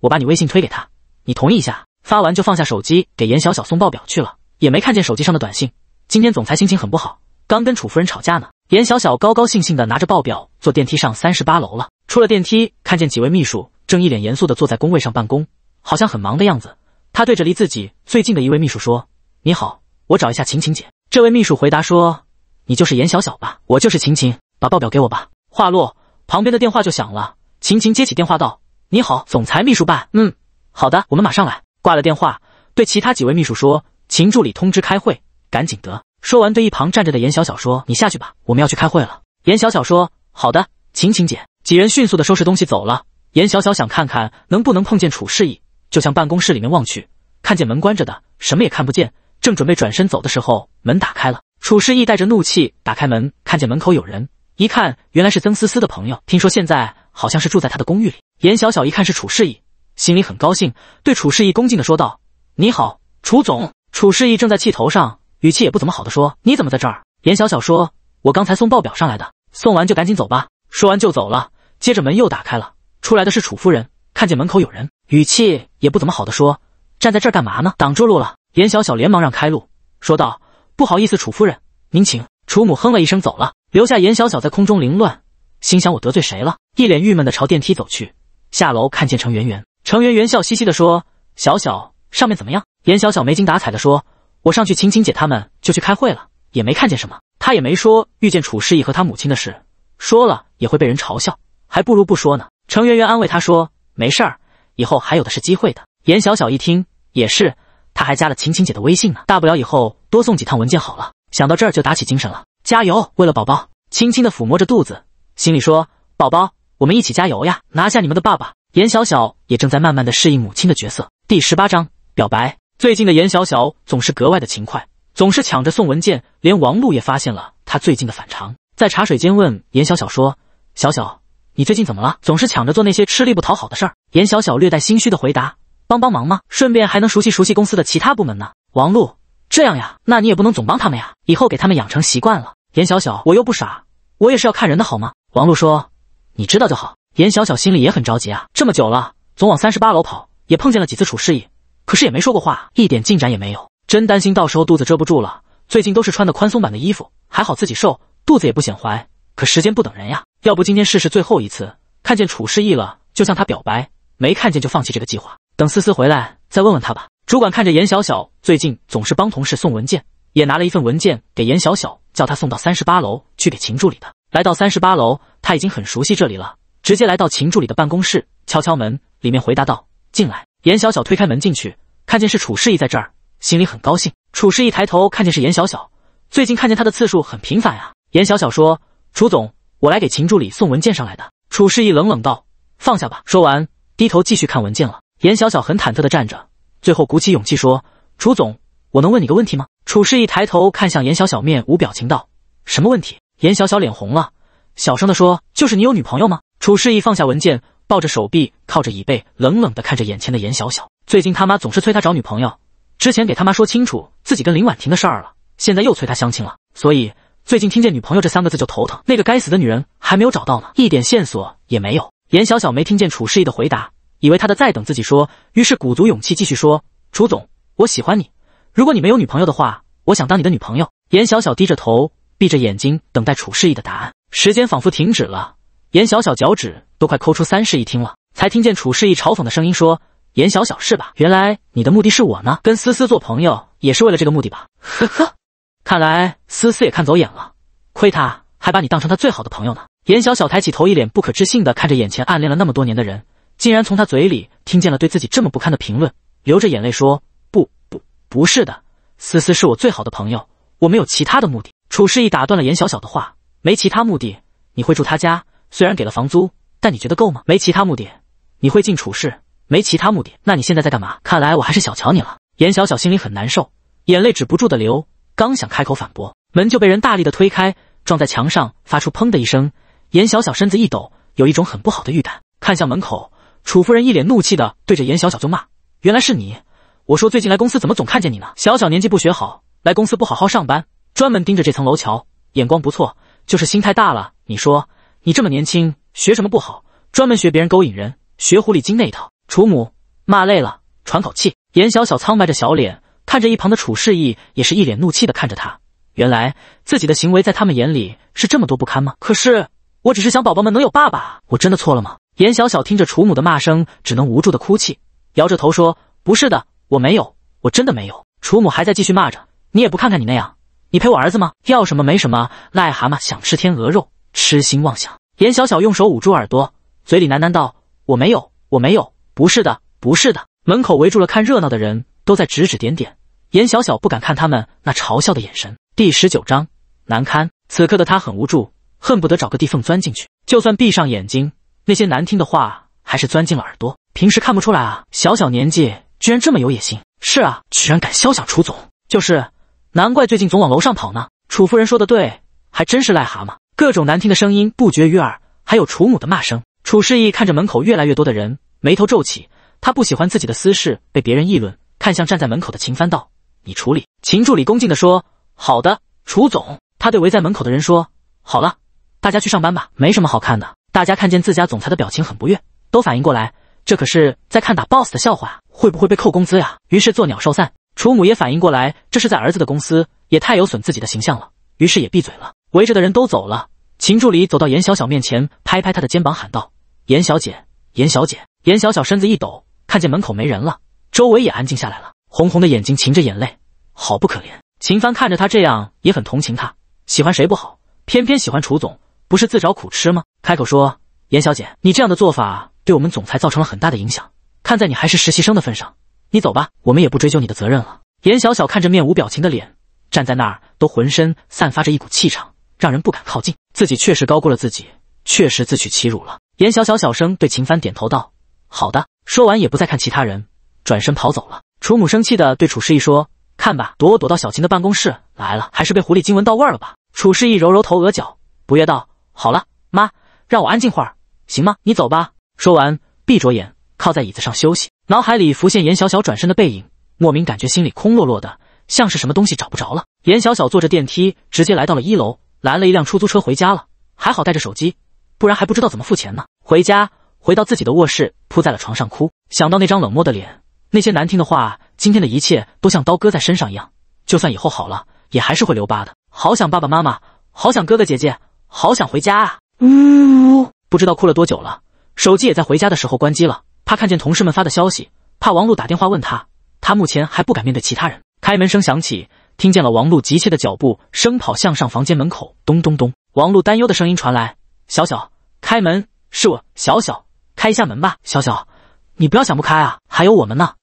A: 我把你微信推给他，你同意一下。发完就放下手机，给严小小送报表去了，也没看见手机上的短信。今天总裁心情很不好，刚跟楚夫人吵架呢。严小小高高兴兴的拿着报表坐电梯上三十八楼了。出了电梯，看见几位秘书正一脸严肃的坐在工位上办公，好像很忙的样子。他对着离自己最近的一位秘书说：“你好，我找一下晴晴姐。”这位秘书回答说：“你就是严小小吧？我就是晴晴，把报表给我吧。”话落，旁边的电话就响了。晴晴接起电话道。你好，总裁秘书办。嗯，好的，我们马上来。挂了电话，对其他几位秘书说：“秦助理通知开会，赶紧得。”说完，对一旁站着的严小小说：“你下去吧，我们要去开会了。”严小小说：“好的，秦秦姐。”几人迅速的收拾东西走了。严小小想看看能不能碰见楚示意，就向办公室里面望去，看见门关着的，什么也看不见。正准备转身走的时候，门打开了。楚示意带着怒气打开门，看见门口有人，一看原来是曾思思的朋友，听说现在好像是住在他的公寓里。严小小一看是楚世义，心里很高兴，对楚世义恭敬的说道：“你好，楚总。”楚世义正在气头上，语气也不怎么好的说：“你怎么在这儿？”严小小说：“我刚才送报表上来的，送完就赶紧走吧。”说完就走了。接着门又打开了，出来的是楚夫人，看见门口有人，语气也不怎么好的说：“站在这儿干嘛呢？挡住路了。”严小小连忙让开路，说道：“不好意思，楚夫人，您请。”楚母哼了一声走了，留下严小小在空中凌乱，心想我得罪谁了？一脸郁闷的朝电梯走去。下楼看见程圆圆，程圆圆笑嘻嘻的说：“小小，上面怎么样？”严小小没精打采的说：“我上去，晴晴姐他们就去开会了，也没看见什么。他也没说遇见楚诗意和他母亲的事，说了也会被人嘲笑，还不如不说呢。”程圆圆安慰他说：“没事儿，以后还有的是机会的。”严小小一听也是，他还加了晴晴姐的微信呢，大不了以后多送几趟文件好了。想到这儿就打起精神了，加油！为了宝宝，轻轻的抚摸着肚子，心里说：“宝宝。”我们一起加油呀，拿下你们的爸爸！严小小也正在慢慢的适应母亲的角色。第十八章表白。最近的严小小总是格外的勤快，总是抢着送文件，连王璐也发现了他最近的反常，在茶水间问严小小说：“小小，你最近怎么了？总是抢着做那些吃力不讨好的事儿。”严小小略带心虚的回答：“帮帮忙嘛，顺便还能熟悉熟悉公司的其他部门呢。”王璐：“这样呀，那你也不能总帮他们呀，以后给他们养成习惯了。”严小小：“我又不傻，我也是要看人的好吗？”王璐说。你知道就好。严小小心里也很着急啊，这么久了，总往三十八楼跑，也碰见了几次楚诗意，可是也没说过话，一点进展也没有，真担心到时候肚子遮不住了。最近都是穿的宽松版的衣服，还好自己瘦，肚子也不显怀。可时间不等人呀，要不今天试试最后一次，看见楚诗意了就向他表白，没看见就放弃这个计划。等思思回来再问问他吧。主管看着严小小最近总是帮同事送文件，也拿了一份文件给严小小，叫他送到三十八楼去给秦助理的。来到三十八楼，他已经很熟悉这里了，直接来到秦助理的办公室，敲敲门，里面回答道：“进来。”严小小推开门进去，看见是楚示意在这儿，心里很高兴。楚示意抬头看见是严小小，最近看见他的次数很频繁呀。严小小说：“楚总，我来给秦助理送文件上来的。”楚示意冷冷道：“放下吧。”说完，低头继续看文件了。严小小很忐忑地站着，最后鼓起勇气说：“楚总，我能问你个问题吗？”楚示意抬头看向严小小，面无表情道：“什么问题？”严小小脸红了，小声的说：“就是你有女朋友吗？”楚示意放下文件，抱着手臂，靠着椅背，冷冷的看着眼前的严小小。最近他妈总是催他找女朋友，之前给他妈说清楚自己跟林婉婷的事儿了，现在又催他相亲了，所以最近听见女朋友这三个字就头疼。那个该死的女人还没有找到呢，一点线索也没有。严小小没听见楚示意的回答，以为他的在等自己说，于是鼓足勇气继续说：“楚总，我喜欢你，如果你没有女朋友的话，我想当你的女朋友。”严小小低着头。闭着眼睛等待楚世义的答案，时间仿佛停止了。严小小脚趾都快抠出三室一厅了，才听见楚世义嘲讽的声音说：“严小小是吧？原来你的目的是我呢，跟思思做朋友也是为了这个目的吧？呵呵，看来思思也看走眼了，亏他还把你当成他最好的朋友呢。”严小小抬起头，一脸不可置信的看着眼前暗恋了那么多年的人，竟然从他嘴里听见了对自己这么不堪的评论，流着眼泪说：“不不，不是的，思思是我最好的朋友。”我没有其他的目的。楚示意打断了严小小的话，没其他目的，你会住他家，虽然给了房租，但你觉得够吗？没其他目的，你会进楚氏，没其他目的，那你现在在干嘛？看来我还是小瞧你了。严小小心里很难受，眼泪止不住的流，刚想开口反驳，门就被人大力的推开，撞在墙上发出砰的一声。严小小身子一抖，有一种很不好的预感，看向门口，楚夫人一脸怒气的对着严小小就骂：“原来是你！我说最近来公司怎么总看见你呢？小小年纪不学好。”来公司不好好上班，专门盯着这层楼瞧，眼光不错，就是心太大了。你说，你这么年轻，学什么不好，专门学别人勾引人，学狐狸精那一套。楚母骂累了，喘口气。颜小小苍白着小脸，看着一旁的楚世义，也是一脸怒气的看着他。原来自己的行为在他们眼里是这么多不堪吗？可是我只是想宝宝们能有爸爸我真的错了吗？颜小小听着楚母的骂声，只能无助的哭泣，摇着头说：“不是的，我没有，我真的没有。”楚母还在继续骂着。你也不看看你那样，你陪我儿子吗？要什么没什么，癞蛤蟆想吃天鹅肉，痴心妄想。颜小小用手捂住耳朵，嘴里喃喃道：“我没有，我没有，不是的，不是的。”门口围住了看热闹的人，都在指指点点。颜小小不敢看他们那嘲笑的眼神。第十九章难堪。此刻的他很无助，恨不得找个地缝钻进去。就算闭上眼睛，那些难听的话还是钻进了耳朵。平时看不出来啊，小小年纪居然这么有野心。是啊，居然敢肖想楚总，就是。难怪最近总往楼上跑呢。楚夫人说的对，还真是癞蛤蟆，各种难听的声音不绝于耳，还有楚母的骂声。楚世义看着门口越来越多的人，眉头皱起。他不喜欢自己的私事被别人议论，看向站在门口的秦帆道：“你处理。”秦助理恭敬的说：“好的，楚总。”他对围在门口的人说：“好了，大家去上班吧，没什么好看的。”大家看见自家总裁的表情很不悦，都反应过来，这可是在看打 boss 的笑话会不会被扣工资呀？于是作鸟兽散。楚母也反应过来，这是在儿子的公司，也太有损自己的形象了，于是也闭嘴了。围着的人都走了，秦助理走到严小小面前，拍拍她的肩膀，喊道：“严小姐，严小姐。”严小小身子一抖，看见门口没人了，周围也安静下来了，红红的眼睛噙着眼泪，好不可怜。秦帆看着她这样，也很同情她，喜欢谁不好，偏偏喜欢楚总，不是自找苦吃吗？开口说：“严小姐，你这样的做法对我们总裁造成了很大的影响，看在你还是实习生的份上。”你走吧，我们也不追究你的责任了。颜小小看着面无表情的脸，站在那儿都浑身散发着一股气场，让人不敢靠近。自己确实高估了自己，确实自取其辱了。颜小小小声对秦帆点头道：“好的。”说完也不再看其他人，转身跑走了。楚母生气的对楚诗意说：“看吧，躲我躲到小琴的办公室来了，还是被狐狸精闻到味儿了吧？”楚诗意揉揉头额角，不悦道：“好了，妈，让我安静会儿，行吗？你走吧。”说完闭着眼。靠在椅子上休息，脑海里浮现严小小转身的背影，莫名感觉心里空落落的，像是什么东西找不着了。严小小坐着电梯直接来到了一楼，拦了一辆出租车回家了。还好带着手机，不然还不知道怎么付钱呢。回家，回到自己的卧室，扑在了床上哭。想到那张冷漠的脸，那些难听的话，今天的一切都像刀割在身上一样。就算以后好了，也还是会留疤的。好想爸爸妈妈，好想哥哥姐姐，好想回家啊！
B: 呜，
A: 不知道哭了多久了，手机也在回家的时候关机了。他看见同事们发的消息，怕王璐打电话问他，他目前还不敢面对其他人。开门声响起，听见了王璐急切的脚步声，跑向上房间门口，咚咚咚，王璐担忧的声音传来：“小小，开门，是我，小小，开一下门吧，小小，你不要想不开啊，还有我们呢。”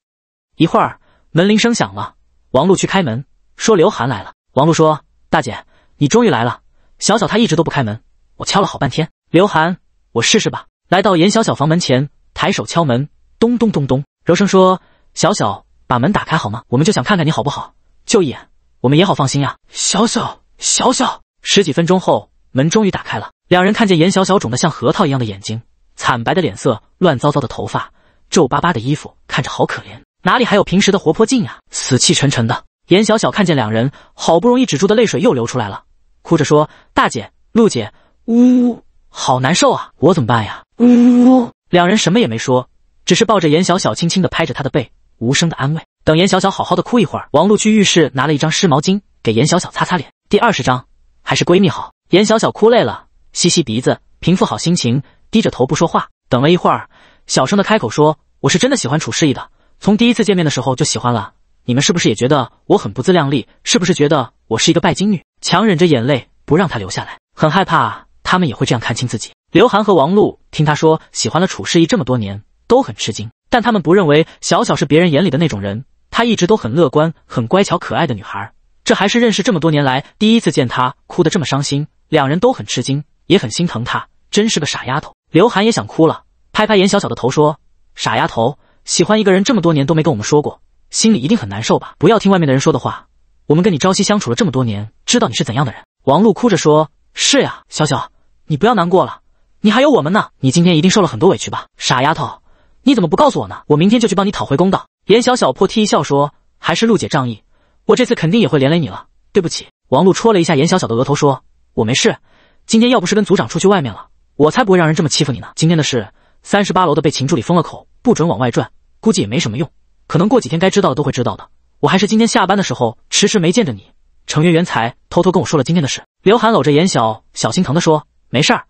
A: 一会儿门铃声响了，王璐去开门，说：“刘涵来了。”王璐说：“大姐，你终于来了，小小他一直都不开门，我敲了好半天。”刘涵，我试试吧。来到严小小房门前。抬手敲门，咚咚咚咚，柔声说：“小小，把门打开好吗？我们就想看看你好不好，就一眼，我们也好放心呀。”小小，小小。十几分钟后，门终于打开了。两人看见严小小肿得像核桃一样的眼睛，惨白的脸色，乱糟糟的头发，皱巴巴的衣服，看着好可怜，哪里还有平时的活泼劲呀？死气沉沉的。严小小看见两人好不容易止住的泪水又流出来了，哭着说：“大姐，陆姐，呜，好难受啊，我怎么办呀？
B: 呜。”
A: 两人什么也没说，只是抱着严小小，轻轻地拍着她的背，无声的安慰。等严小小好好的哭一会儿，王璐去浴室拿了一张湿毛巾，给严小小擦擦脸。第二十章，还是闺蜜好。严小小哭累了，吸吸鼻子，平复好心情，低着头不说话。等了一会儿，小声的开口说：“我是真的喜欢楚诗意的，从第一次见面的时候就喜欢了。你们是不是也觉得我很不自量力？是不是觉得我是一个拜金女？”强忍着眼泪不让她流下来，很害怕他们也会这样看清自己。刘涵和王璐听他说喜欢了楚诗意这么多年，都很吃惊。但他们不认为小小是别人眼里的那种人，她一直都很乐观、很乖巧、可爱的女孩。这还是认识这么多年来第一次见她哭得这么伤心，两人都很吃惊，也很心疼她，真是个傻丫头。刘涵也想哭了，拍拍严小小的头说：“傻丫头，喜欢一个人这么多年都没跟我们说过，心里一定很难受吧？不要听外面的人说的话，我们跟你朝夕相处了这么多年，知道你是怎样的人。”王璐哭着说：“是呀，小小，你不要难过了。”你还有我们呢，你今天一定受了很多委屈吧？傻丫头，你怎么不告诉我呢？我明天就去帮你讨回公道。严小小破涕一笑说：“还是陆姐仗义，我这次肯定也会连累你了，对不起。”王璐戳了一下严小小的额头说：“我没事，今天要不是跟组长出去外面了，我才不会让人这么欺负你呢。今天的事，三十八楼的被秦助理封了口，不准往外传，估计也没什么用，可能过几天该知道的都会知道的。我还是今天下班的时候，迟迟没见着你，程媛媛才偷偷跟我说了今天的事。”刘涵搂着严小小心疼的说：“没事儿。”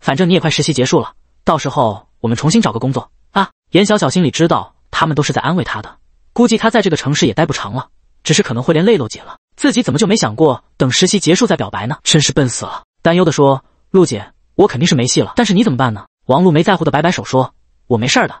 A: 反正你也快实习结束了，到时候我们重新找个工作啊！严小小心里知道他们都是在安慰她的，估计她在这个城市也待不长了，只是可能会连累露姐了。自己怎么就没想过等实习结束再表白呢？真是笨死了！担忧的说：“露姐，我肯定是没戏了，但是你怎么办呢？”王璐没在乎的摆摆手说：“我没事的，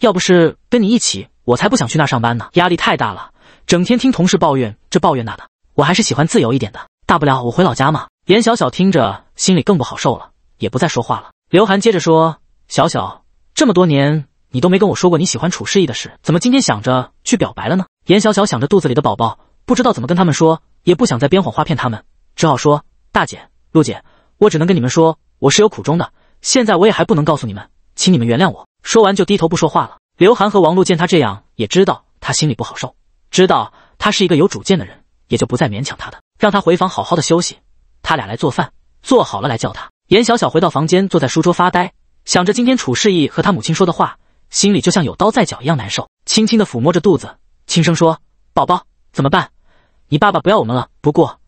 A: 要不是跟你一起，我才不想去那上班呢，压力太大了，整天听同事抱怨这抱怨那的，我还是喜欢自由一点的，大不了我回老家嘛。”严小小听着心里更不好受了。也不再说话了。刘涵接着说：“小小，这么多年你都没跟我说过你喜欢楚诗意的事，怎么今天想着去表白了呢？”颜小小想着肚子里的宝宝，不知道怎么跟他们说，也不想再编谎话骗他们，只好说：“大姐，陆姐，我只能跟你们说，我是有苦衷的。现在我也还不能告诉你们，请你们原谅我。”说完就低头不说话了。刘涵和王璐见他这样，也知道他心里不好受，知道他是一个有主见的人，也就不再勉强他的，让他回房好好的休息。他俩来做饭，做好了来叫他。严小小回到房间，坐在书桌发呆，想着今天楚世义和他母亲说的话，心里就像有刀在脚一样难受。轻轻的抚摸着肚子，轻声说：“宝宝怎么办？你爸爸不要我们了。不过，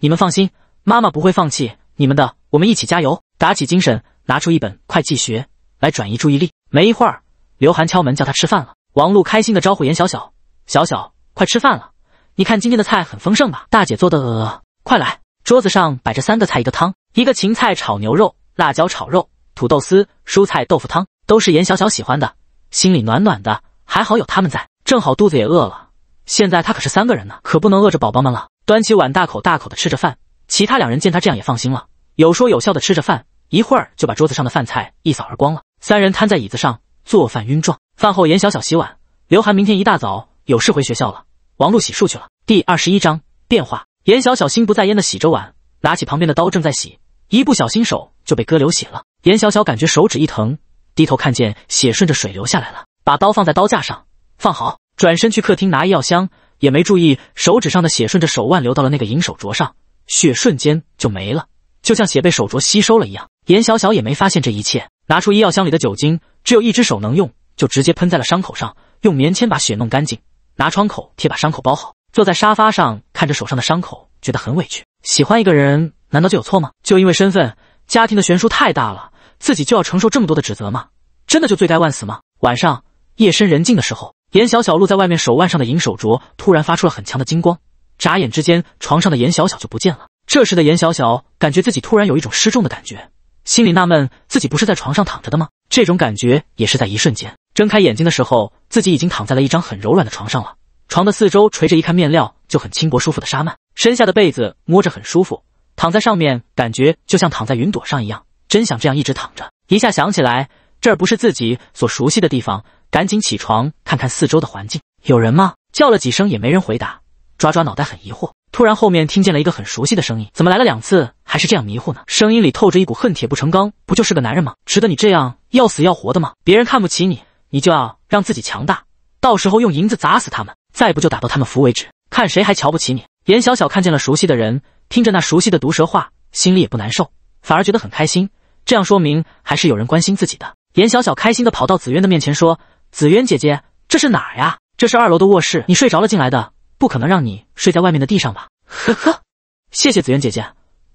A: 你们放心，妈妈不会放弃你们的。我们一起加油，打起精神，拿出一本会计学来转移注意力。”没一会儿，刘涵敲门叫他吃饭了。王璐开心的招呼严小小：“小小，快吃饭了，你看今天的菜很丰盛吧？大姐做的，快来。”桌子上摆着三个菜一个汤，一个芹菜炒牛肉，辣椒炒肉，土豆丝，蔬菜豆腐汤，都是严小小喜欢的，心里暖暖的。还好有他们在，正好肚子也饿了。现在他可是三个人呢，可不能饿着宝宝们了。端起碗，大口大口的吃着饭。其他两人见他这样也放心了，有说有笑的吃着饭，一会儿就把桌子上的饭菜一扫而光了。三人瘫在椅子上，做饭晕状。饭后，严小小洗碗，刘涵明天一大早有事回学校了，王璐洗漱去了。第二十一章变化。严小小心不在焉的洗着碗，拿起旁边的刀正在洗，一不小心手就被割流血了。严小小感觉手指一疼，低头看见血顺着水流下来了，把刀放在刀架上放好，转身去客厅拿医药箱，也没注意手指上的血顺着手腕流到了那个银手镯上，血瞬间就没了，就像血被手镯吸收了一样。严小小也没发现这一切，拿出医药箱里的酒精，只有一只手能用，就直接喷在了伤口上，用棉签把血弄干净，拿创口贴把伤口包好，坐在沙发上。看着手上的伤口，觉得很委屈。喜欢一个人难道就有错吗？就因为身份、家庭的悬殊太大了，自己就要承受这么多的指责吗？真的就罪该万死吗？晚上夜深人静的时候，严小小露在外面手腕上的银手镯突然发出了很强的金光，眨眼之间，床上的严小小就不见了。这时的严小小感觉自己突然有一种失重的感觉，心里纳闷自己不是在床上躺着的吗？这种感觉也是在一瞬间。睁开眼睛的时候，自己已经躺在了一张很柔软的床上了。床的四周垂着一看，面料就很轻薄舒服的纱幔，身下的被子摸着很舒服，躺在上面感觉就像躺在云朵上一样，真想这样一直躺着。一下想起来，这儿不是自己所熟悉的地方，赶紧起床看看四周的环境，有人吗？叫了几声也没人回答，抓抓脑袋很疑惑。突然后面听见了一个很熟悉的声音，怎么来了两次还是这样迷糊呢？声音里透着一股恨铁不成钢，不就是个男人吗？值得你这样要死要活的吗？别人看不起你，你就要让自己强大，到时候用银子砸死他们。再不就打到他们服为止，看谁还瞧不起你！颜小小看见了熟悉的人，听着那熟悉的毒蛇话，心里也不难受，反而觉得很开心。这样说明还是有人关心自己的。颜小小开心地跑到紫渊的面前说：“紫渊姐姐，这是哪儿呀？这是二楼的卧室。你睡着了进来的，不可能让你睡在外面的地上吧？”呵呵，谢谢紫渊姐姐。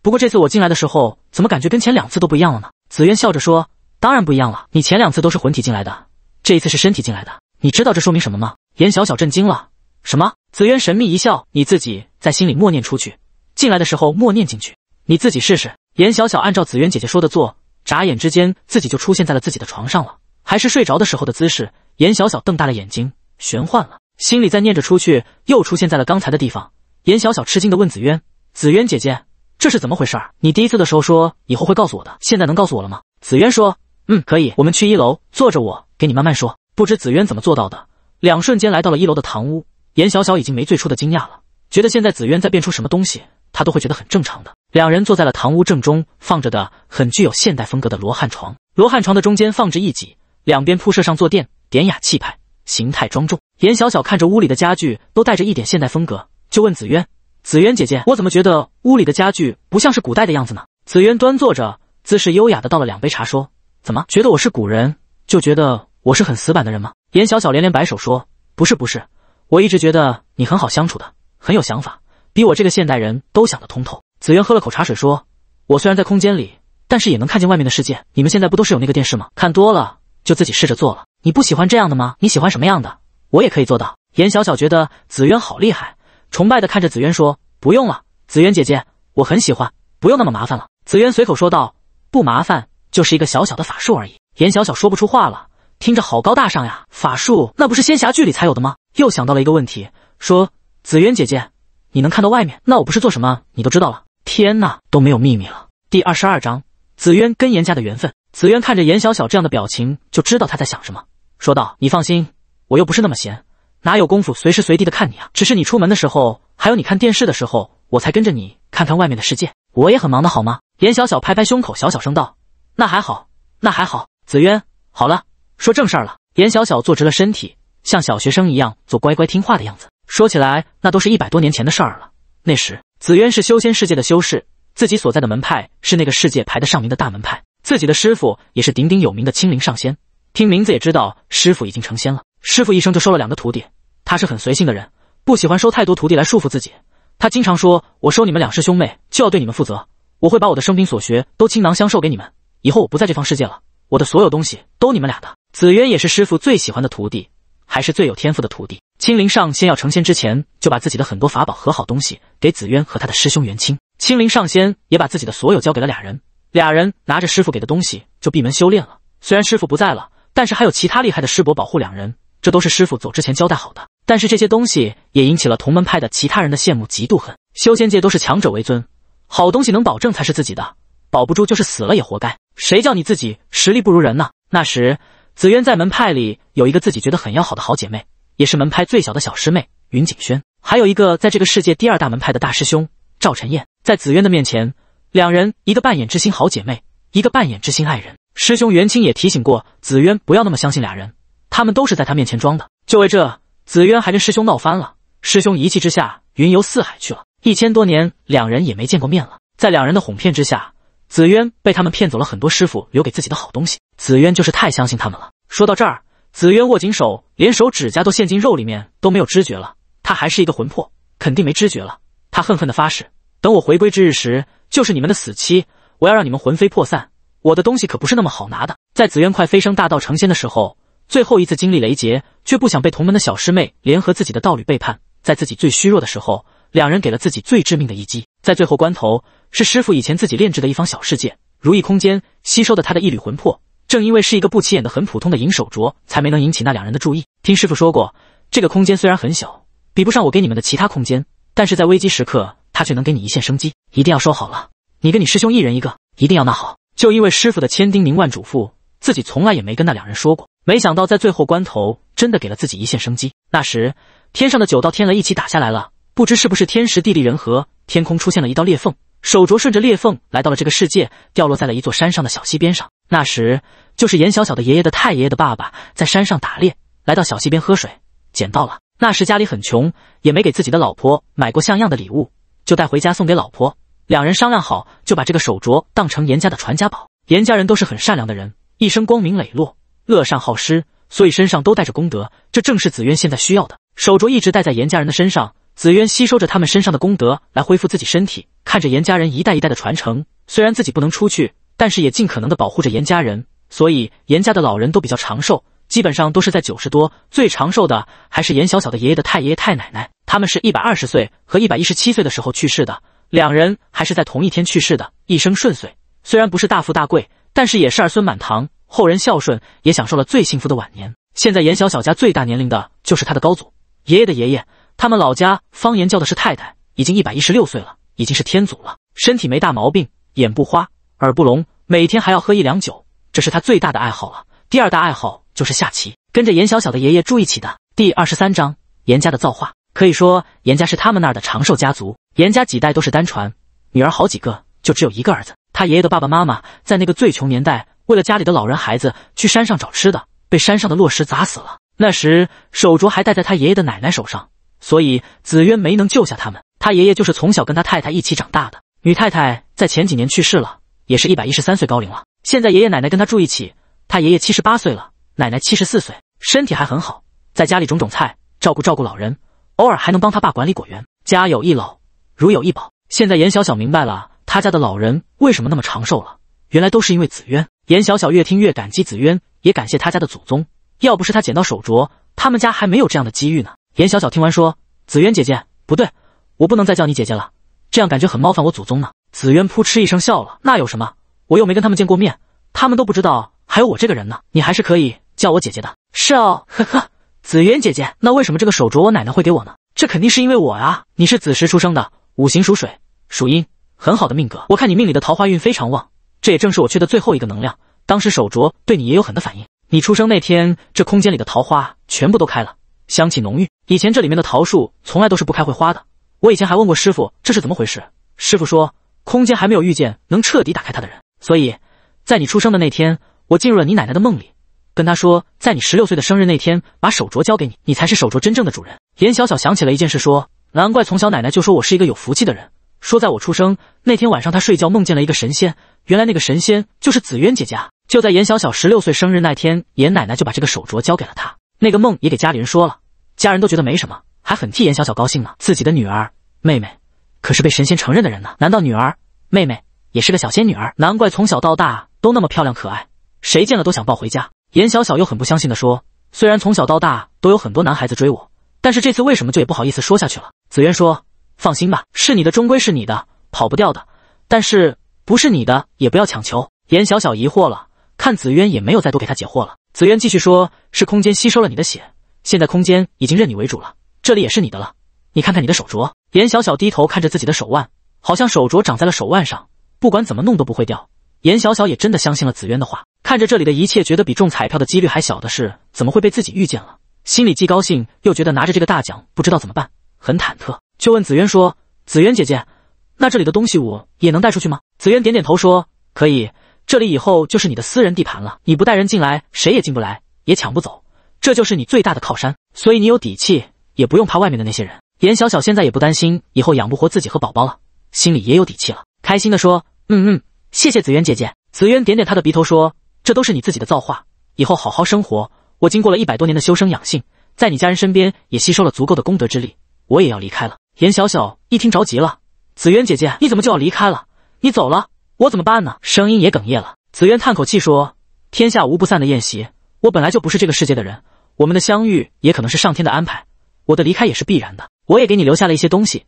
A: 不过这次我进来的时候，怎么感觉跟前两次都不一样了呢？”紫渊笑着说：“当然不一样了。你前两次都是魂体进来的，这一次是身体进来的。你知道这说明什么吗？”严小小震惊了，什么？紫渊神秘一笑，你自己在心里默念出去，进来的时候默念进去，你自己试试。严小小按照紫渊姐姐说的做，眨眼之间，自己就出现在了自己的床上了，还是睡着的时候的姿势。严小小瞪大了眼睛，玄幻了，心里在念着出去，又出现在了刚才的地方。严小小吃惊的问紫渊：“紫渊姐姐，这是怎么回事？你第一次的时候说以后会告诉我的，现在能告诉我了吗？”紫渊说：“嗯，可以，我们去一楼坐着，我给你慢慢说。不知紫渊怎么做到的。”两瞬间来到了一楼的堂屋，颜小小已经没最初的惊讶了，觉得现在紫渊再变出什么东西，她都会觉得很正常的。两人坐在了堂屋正中放着的很具有现代风格的罗汉床，罗汉床的中间放置一几，两边铺设上坐垫，典雅气派，形态庄重。颜小小看着屋里的家具都带着一点现代风格，就问紫渊：“紫渊姐姐，我怎么觉得屋里的家具不像是古代的样子呢？”紫渊端坐着，姿势优雅的倒了两杯茶，说：“怎么觉得我是古人，就觉得？”我是很死板的人吗？严小小连连摆手说：“不是不是，我一直觉得你很好相处的，很有想法，比我这个现代人都想得通透。”紫渊喝了口茶水说：“我虽然在空间里，但是也能看见外面的世界。你们现在不都是有那个电视吗？看多了就自己试着做了。你不喜欢这样的吗？你喜欢什么样的，我也可以做到。”严小小觉得紫渊好厉害，崇拜的看着紫渊说：“不用了，紫渊姐姐，我很喜欢，不用那么麻烦了。”紫渊随口说道：“不麻烦，就是一个小小的法术而已。”严小小说不出话了。听着好高大上呀，法术那不是仙侠剧里才有的吗？又想到了一个问题，说紫渊姐姐，你能看到外面，那我不是做什么你都知道了？天哪，都没有秘密了。第二十二章，紫渊跟严家的缘分。紫渊看着严小小这样的表情，就知道他在想什么，说道：“你放心，我又不是那么闲，哪有功夫随时随地的看你啊？只是你出门的时候，还有你看电视的时候，我才跟着你看看外面的世界。我也很忙的，好吗？”严小小拍拍胸口，小小声道：“那还好，那还好。”紫渊，好了。说正事儿了，颜小小坐直了身体，像小学生一样做乖乖听话的样子。说起来，那都是一百多年前的事儿了。那时，紫渊是修仙世界的修士，自己所在的门派是那个世界排得上名的大门派，自己的师傅也是鼎鼎有名的青灵上仙。听名字也知道，师傅已经成仙了。师傅一生就收了两个徒弟，他是很随性的人，不喜欢收太多徒弟来束缚自己。他经常说：“我收你们两师兄妹，就要对你们负责，我会把我的生平所学都倾囊相授给你们。以后我不在这方世界了，我的所有东西都你们俩的。”紫渊也是师傅最喜欢的徒弟，还是最有天赋的徒弟。青灵上仙要成仙之前，就把自己的很多法宝和好东西给紫渊和他的师兄元清。青灵上仙也把自己的所有交给了俩人，俩人拿着师傅给的东西就闭门修炼了。虽然师傅不在了，但是还有其他厉害的师伯保护两人，这都是师傅走之前交代好的。但是这些东西也引起了同门派的其他人的羡慕、嫉妒、恨。修仙界都是强者为尊，好东西能保证才是自己的，保不住就是死了也活该。谁叫你自己实力不如人呢？那时。紫渊在门派里有一个自己觉得很要好的好姐妹，也是门派最小的小师妹云锦轩，还有一个在这个世界第二大门派的大师兄赵晨燕。在紫渊的面前，两人一个扮演知心好姐妹，一个扮演知心爱人。师兄袁青也提醒过紫渊不要那么相信俩人，他们都是在他面前装的。就为这，紫渊还跟师兄闹翻了，师兄一气之下云游四海去了，一千多年两人也没见过面了。在两人的哄骗之下。紫渊被他们骗走了很多师傅留给自己的好东西，紫渊就是太相信他们了。说到这儿，紫渊握紧手，连手指甲都陷进肉里面都没有知觉了。他还是一个魂魄，肯定没知觉了。他恨恨的发誓，等我回归之日时，就是你们的死期，我要让你们魂飞魄散。我的东西可不是那么好拿的。在紫渊快飞升大道成仙的时候，最后一次经历雷劫，却不想被同门的小师妹联合自己的道侣背叛，在自己最虚弱的时候，两人给了自己最致命的一击。在最后关头，是师傅以前自己炼制的一方小世界如意空间，吸收的他的一缕魂魄。正因为是一个不起眼的很普通的银手镯，才没能引起那两人的注意。听师傅说过，这个空间虽然很小，比不上我给你们的其他空间，但是在危机时刻，它却能给你一线生机。一定要收好了，你跟你师兄一人一个，一定要拿好。就因为师傅的千叮咛万嘱咐，自己从来也没跟那两人说过。没想到在最后关头，真的给了自己一线生机。那时，天上的九道天雷一起打下来了，不知是不是天时地利人和。天空出现了一道裂缝，手镯顺着裂缝来到了这个世界，掉落在了一座山上的小溪边上。那时就是严小小的爷爷的太爷爷的爸爸在山上打猎，来到小溪边喝水，捡到了。那时家里很穷，也没给自己的老婆买过像样的礼物，就带回家送给老婆。两人商量好，就把这个手镯当成严家的传家宝。严家人都是很善良的人，一生光明磊落，乐善好施，所以身上都带着功德。这正是紫渊现在需要的。手镯一直戴在严家人的身上。紫渊吸收着他们身上的功德来恢复自己身体，看着严家人一代一代的传承，虽然自己不能出去，但是也尽可能的保护着严家人。所以严家的老人都比较长寿，基本上都是在九十多，最长寿的还是严小小的爷爷的太爷爷太奶奶，他们是一百二十岁和一百一十七岁的时候去世的，两人还是在同一天去世的，一生顺遂。虽然不是大富大贵，但是也是儿孙满堂，后人孝顺，也享受了最幸福的晚年。现在严小小家最大年龄的就是他的高祖爷爷的爷爷。他们老家方言叫的是太太，已经一百一十六岁了，已经是天祖了。身体没大毛病，眼不花，耳不聋，每天还要喝一两酒，这是他最大的爱好了。第二大爱好就是下棋，跟着严小小的爷爷住一起的。第二十三章，严家的造化可以说，严家是他们那儿的长寿家族。严家几代都是单传，女儿好几个，就只有一个儿子。他爷爷的爸爸妈妈在那个最穷年代，为了家里的老人孩子去山上找吃的，被山上的落石砸死了。那时手镯还戴在他爷爷的奶奶手上。所以紫渊没能救下他们。他爷爷就是从小跟他太太一起长大的。女太太在前几年去世了，也是一百一十三岁高龄了。现在爷爷奶奶跟他住一起。他爷爷七十八岁了，奶奶七十四岁，身体还很好，在家里种种菜，照顾照顾老人，偶尔还能帮他爸管理果园。家有一老，如有一宝。现在颜小小明白了他家的老人为什么那么长寿了，原来都是因为紫渊。颜小小越听越感激紫渊，也感谢他家的祖宗。要不是他捡到手镯，他们家还没有这样的机遇呢。严小小听完说：“紫渊姐姐，不对，我不能再叫你姐姐了，这样感觉很冒犯我祖宗呢。”紫渊扑哧一声笑了：“那有什么？我又没跟他们见过面，他们都不知道还有我这个人呢。你还是可以叫我姐姐的，是哦，呵呵。”紫渊姐姐，那为什么这个手镯我奶奶会给我呢？这肯定是因为我啊！你是子时出生的，五行属水，属阴，很好的命格。我看你命里的桃花运非常旺，这也正是我缺的最后一个能量。当时手镯对你也有很的反应，你出生那天，这空间里的桃花全部都开了。香气浓郁。以前这里面的桃树从来都是不开会花的。我以前还问过师傅这是怎么回事，师傅说空间还没有遇见能彻底打开它的人。所以，在你出生的那天，我进入了你奶奶的梦里，跟她说，在你十六岁的生日那天把手镯交给你，你才是手镯真正的主人。严小小想起了一件事，说难怪从小奶奶就说我是一个有福气的人。说在我出生那天晚上，她睡觉梦见了一个神仙，原来那个神仙就是紫渊姐姐。就在严小小十六岁生日那天，严奶奶就把这个手镯交给了她，那个梦也给家里人说了。家人都觉得没什么，还很替颜小小高兴呢。自己的女儿妹妹可是被神仙承认的人呢。难道女儿妹妹也是个小仙女儿？难怪从小到大都那么漂亮可爱，谁见了都想抱回家。颜小小又很不相信的说：“虽然从小到大都有很多男孩子追我，但是这次为什么就也不好意思说下去了？”紫渊说：“放心吧，是你的终归是你的，跑不掉的。但是不是你的也不要强求。”颜小小疑惑了，看紫渊也没有再多给他解惑了。紫渊继续说：“是空间吸收了你的血。”现在空间已经任你为主了，这里也是你的了。你看看你的手镯。颜小小低头看着自己的手腕，好像手镯长在了手腕上，不管怎么弄都不会掉。颜小小也真的相信了紫渊的话，看着这里的一切，觉得比中彩票的几率还小的事，怎么会被自己遇见了？心里既高兴又觉得拿着这个大奖不知道怎么办，很忐忑，就问紫渊说：“紫渊姐姐，那这里的东西我也能带出去吗？”紫渊点点头说：“可以，这里以后就是你的私人地盘了，你不带人进来，谁也进不来，也抢不走。”这就是你最大的靠山，所以你有底气，也不用怕外面的那些人。颜小小现在也不担心以后养不活自己和宝宝了，心里也有底气了，开心地说：“嗯嗯，谢谢紫渊姐姐。”紫渊点点她的鼻头说：“这都是你自己的造化，以后好好生活。”我经过了一百多年的修生养性，在你家人身边也吸收了足够的功德之力，我也要离开了。颜小小一听着急了：“紫渊姐姐，你怎么就要离开了？你走了，我怎么办呢？”声音也哽咽了。紫渊叹口气说：“天下无不散的宴席，我本来就不是这个世界的人。”我们的相遇也可能是上天的安排，我的离开也是必然的。我也给你留下了一些东西，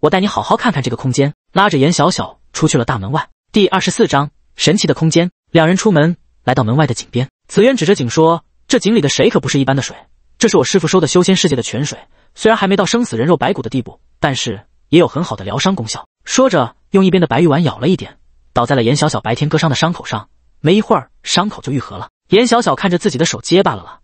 A: 我带你好好看看这个空间。拉着严小小出去了大门外。第二十四章神奇的空间。两人出门，来到门外的井边，紫渊指着井说：“这井里的水可不是一般的水，这是我师父收的修仙世界的泉水。虽然还没到生死人肉白骨的地步，但是也有很好的疗伤功效。”说着，用一边的白玉碗舀了一点，倒在了严小小白天割伤的伤口上。没一会儿，伤口就愈合了。严小小看着自己的手，结巴了了。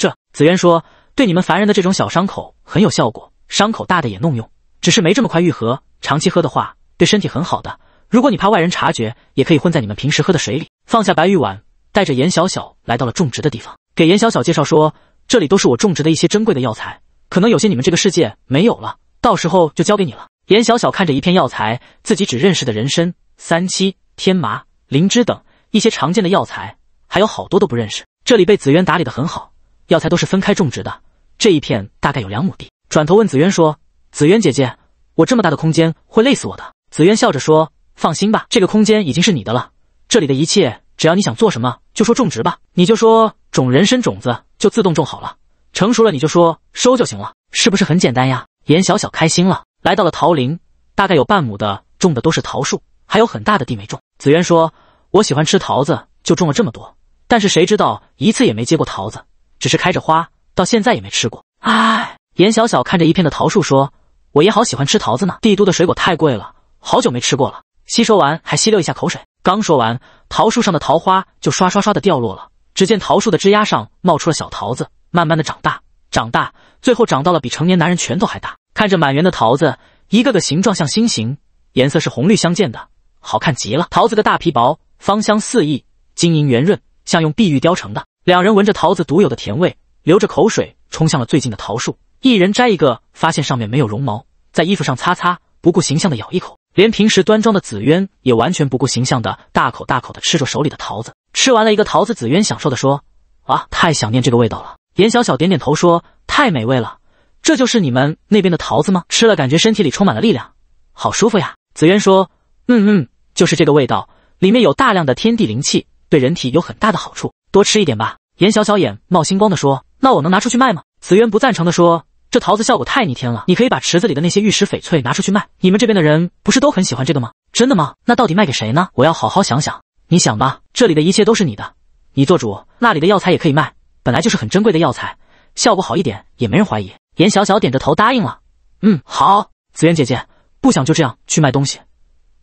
A: 这紫渊说：“对你们凡人的这种小伤口很有效果，伤口大的也弄用，只是没这么快愈合。长期喝的话，对身体很好的。如果你怕外人察觉，也可以混在你们平时喝的水里。”放下白玉碗，带着颜小小来到了种植的地方，给颜小小介绍说：“这里都是我种植的一些珍贵的药材，可能有些你们这个世界没有了，到时候就交给你了。”颜小小看着一片药材，自己只认识的人参、三七、天麻、灵芝等一些常见的药材，还有好多都不认识。这里被紫渊打理的很好。药材都是分开种植的，这一片大概有两亩地。转头问紫渊说：“紫渊姐姐，我这么大的空间会累死我的。”紫渊笑着说：“放心吧，这个空间已经是你的了。这里的一切，只要你想做什么，就说种植吧。你就说种人参种子，就自动种好了。成熟了你就说收就行了，是不是很简单呀？”颜小小开心了，来到了桃林，大概有半亩的种的都是桃树，还有很大的地没种。紫渊说：“我喜欢吃桃子，就种了这么多。但是谁知道一次也没接过桃子。”只是开着花，到现在也没吃过。唉，颜小小看着一片的桃树，说：“我也好喜欢吃桃子呢。帝都的水果太贵了，好久没吃过了。吸收完还吸溜一下口水。”刚说完，桃树上的桃花就唰唰唰的掉落了。只见桃树的枝丫上冒出了小桃子，慢慢的长大，长大，最后长到了比成年男人拳头还大。看着满园的桃子，一个个形状像心形，颜色是红绿相间的好看极了。桃子的大皮薄，芳香四溢，晶莹圆润，像用碧玉雕成的。两人闻着桃子独有的甜味，流着口水冲向了最近的桃树，一人摘一个，发现上面没有绒毛，在衣服上擦擦，不顾形象的咬一口。连平时端庄的紫渊也完全不顾形象的大口大口的吃着手里的桃子。吃完了一个桃子，紫渊享受的说：“啊，太想念这个味道了。”颜小小点点头说：“太美味了，这就是你们那边的桃子吗？吃了感觉身体里充满了力量，好舒服呀。”紫渊说：“嗯嗯，就是这个味道，里面有大量的天地灵气，对人体有很大的好处，多吃一点吧。”严小小眼冒星光的说：“那我能拿出去卖吗？”紫渊不赞成的说：“这桃子效果太逆天了，你可以把池子里的那些玉石翡翠拿出去卖，你们这边的人不是都很喜欢这个吗？”“真的吗？那到底卖给谁呢？我要好好想想。”“你想吧，这里的一切都是你的，你做主。那里的药材也可以卖，本来就是很珍贵的药材，效果好一点也没人怀疑。”严小小点着头答应了。“嗯，好。”紫渊姐姐不想就这样去卖东西，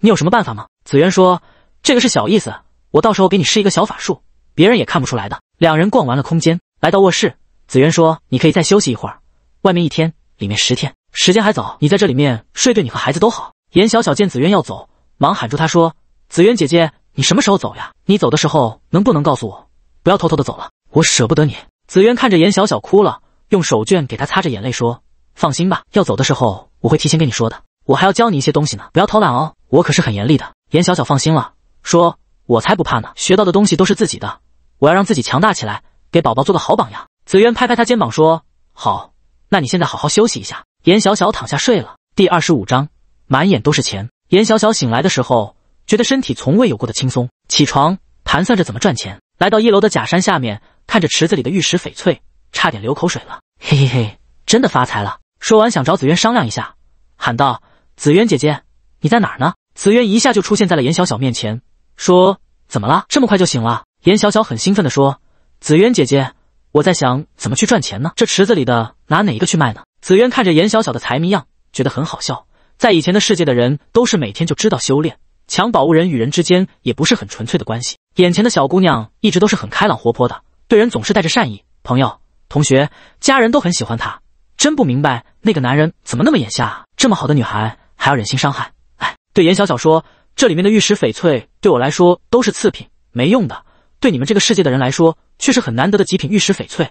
A: 你有什么办法吗？”紫渊说：“这个是小意思，我到时候给你施一个小法术。”别人也看不出来的。两人逛完了空间，来到卧室，子渊说：“你可以再休息一会儿，外面一天，里面十天，时间还早，你在这里面睡，对你和孩子都好。”严小小见子渊要走，忙喊住他说：“子渊姐姐，你什么时候走呀？你走的时候能不能告诉我？不要偷偷的走了，我舍不得你。”子渊看着严小小哭了，用手绢给她擦着眼泪说：“放心吧，要走的时候我会提前跟你说的。我还要教你一些东西呢，不要偷懒哦，我可是很严厉的。”严小小放心了，说：“我才不怕呢，学到的东西都是自己的。”我要让自己强大起来，给宝宝做个好榜样。紫渊拍拍他肩膀说：“好，那你现在好好休息一下。”严小小躺下睡了。第二十五章，满眼都是钱。严小小醒来的时候，觉得身体从未有过的轻松。起床，盘算着怎么赚钱，来到一楼的假山下面，看着池子里的玉石翡翠，差点流口水了。
B: 嘿嘿嘿，
A: 真的发财了！说完，想找紫渊商量一下，喊道：“紫渊姐姐，你在哪儿呢？”紫渊一下就出现在了严小小面前，说：“怎么了？这么快就醒了？”严小小很兴奋地说：“紫渊姐姐，我在想怎么去赚钱呢？这池子里的拿哪一个去卖呢？”紫渊看着严小小的财迷样，觉得很好笑。在以前的世界的人都是每天就知道修炼、抢宝物，人与人之间也不是很纯粹的关系。眼前的小姑娘一直都是很开朗活泼的，对人总是带着善意，朋友、同学、家人都很喜欢她。真不明白那个男人怎么那么眼瞎，这么好的女孩还要忍心伤害。哎，对严小小说，这里面的玉石、翡翠对我来说都是次品，没用的。对你们这个世界的人来说，却是很难得的极品玉石翡翠，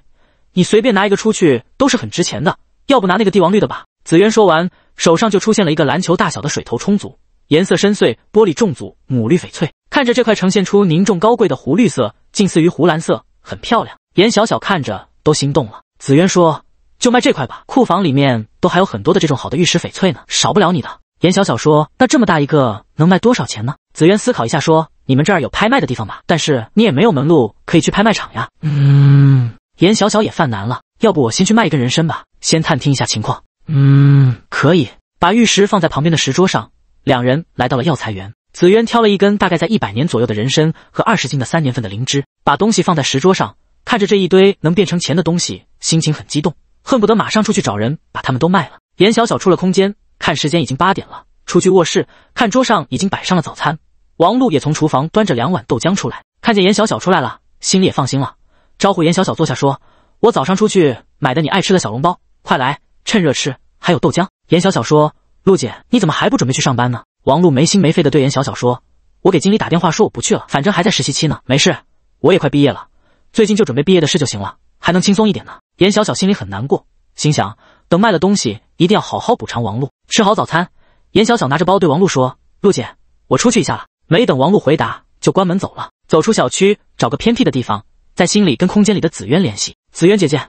A: 你随便拿一个出去都是很值钱的。要不拿那个帝王绿的吧？紫渊说完，手上就出现了一个篮球大小的水头充足、颜色深邃、玻璃重组、母绿翡翠。看着这块呈现出凝重高贵的湖绿色，近似于湖蓝色，很漂亮。严小小看着都心动了。紫渊说：“就卖这块吧，库房里面都还有很多的这种好的玉石翡翠呢，少不了你的。”严小小说：“那这么大一个能卖多少钱呢？”紫渊思考一下说。你们这儿有拍卖的地方吗？但是你也没有门路可以去拍卖场呀。
B: 嗯，
A: 严小小也犯难了。要不我先去卖一根人参吧，先探听一下情况。
B: 嗯，
A: 可以。把玉石放在旁边的石桌上。两人来到了药材园，紫渊挑了一根大概在一百年左右的人参和二十斤的三年份的灵芝，把东西放在石桌上，看着这一堆能变成钱的东西，心情很激动，恨不得马上出去找人把他们都卖了。严小小出了空间，看时间已经八点了，出去卧室，看桌上已经摆上了早餐。王璐也从厨房端着两碗豆浆出来，看见严小小出来了，心里也放心了，招呼严小小坐下说：“我早上出去买的你爱吃的小笼包，快来趁热吃，还有豆浆。”严小小说：“陆姐，你怎么还不准备去上班呢？”王璐没心没肺的对严小小说：“我给经理打电话说我不去了，反正还在实习期呢，没事，我也快毕业了，最近就准备毕业的事就行了，还能轻松一点呢。”严小小心里很难过，心想等卖了东西，一定要好好补偿王璐。吃好早餐，严小小拿着包对王璐说：“陆姐，我出去一下了。”没等王璐回答，就关门走了。走出小区，找个偏僻的地方，在心里跟空间里的紫渊联系：“紫渊姐姐，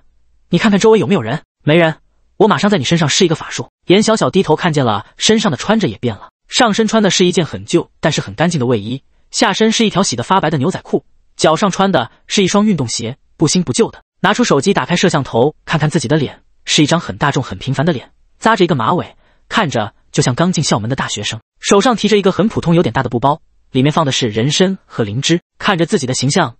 A: 你看看周围有没有人？没人，我马上在你身上施一个法术。”严小小低头看见了身上的穿着也变了，上身穿的是一件很旧但是很干净的卫衣，下身是一条洗得发白的牛仔裤，脚上穿的是一双运动鞋，不新不旧的。拿出手机打开摄像头，看看自己的脸，是一张很大众很平凡的脸，扎着一个马尾。看着就像刚进校门的大学生，手上提着一个很普通、有点大的布包，里面放的是人参和灵芝。看着自己的形象，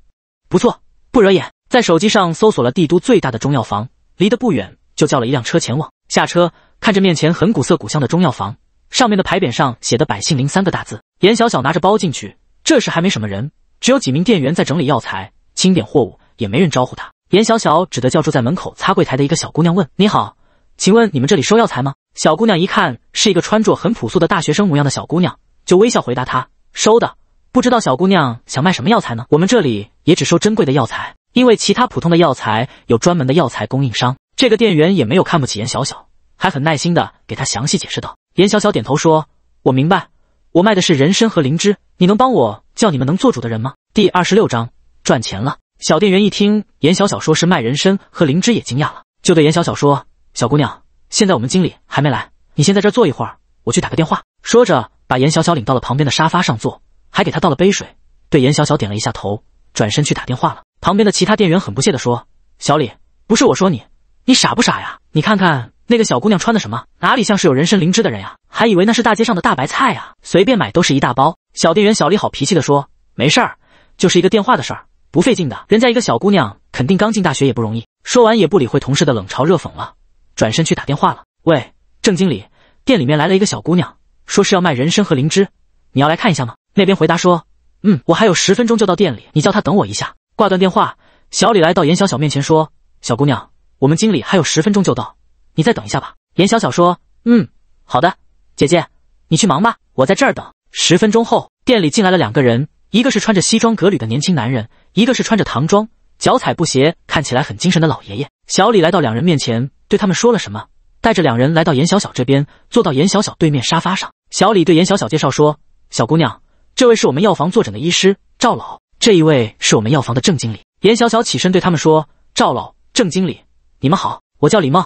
A: 不错，不惹眼。在手机上搜索了帝都最大的中药房，离得不远，就叫了一辆车前往。下车，看着面前很古色古香的中药房，上面的牌匾上写的“百姓林”三个大字。严小小拿着包进去，这时还没什么人，只有几名店员在整理药材、清点货物，也没人招呼他。严小小只得叫住在门口擦柜台的一个小姑娘问：“你好，请问你们这里收药材吗？”小姑娘一看是一个穿着很朴素的大学生模样的小姑娘，就微笑回答：“她收的，不知道小姑娘想卖什么药材呢？我们这里也只收珍贵的药材，因为其他普通的药材有专门的药材供应商。”这个店员也没有看不起严小小，还很耐心的给她详细解释道。严小小点头说：“我明白，我卖的是人参和灵芝，你能帮我叫你们能做主的人吗？”第二十六章赚钱了。小店员一听严小小说是卖人参和灵芝，也惊讶了，就对严小小说：“小姑娘。”现在我们经理还没来，你先在这坐一会儿，我去打个电话。说着，把严小小领到了旁边的沙发上坐，还给她倒了杯水，对严小小点了一下头，转身去打电话了。旁边的其他店员很不屑地说：“小李，不是我说你，你傻不傻呀？你看看那个小姑娘穿的什么，哪里像是有人参灵芝的人呀？还以为那是大街上的大白菜啊，随便买都是一大包。”小店员小李好脾气地说：“没事儿，就是一个电话的事儿，不费劲的。人家一个小姑娘肯定刚进大学也不容易。”说完也不理会同事的冷嘲热讽了。转身去打电话了。喂，郑经理，店里面来了一个小姑娘，说是要卖人参和灵芝，你要来看一下吗？那边回答说，嗯，我还有十分钟就到店里，你叫她等我一下。挂断电话，小李来到严小小面前说：“小姑娘，我们经理还有十分钟就到，你再等一下吧。”严小小说：“嗯，好的，姐姐，你去忙吧，我在这儿等。”十分钟后，店里进来了两个人，一个是穿着西装革履的年轻男人，一个是穿着唐装、脚踩布鞋，看起来很精神的老爷爷。小李来到两人面前。对他们说了什么，带着两人来到严小小这边，坐到严小小对面沙发上。小李对严小小介绍说：“小姑娘，这位是我们药房坐诊的医师赵老，这一位是我们药房的郑经理。”严小小起身对他们说：“赵老、郑经理，你们好，我叫李梦，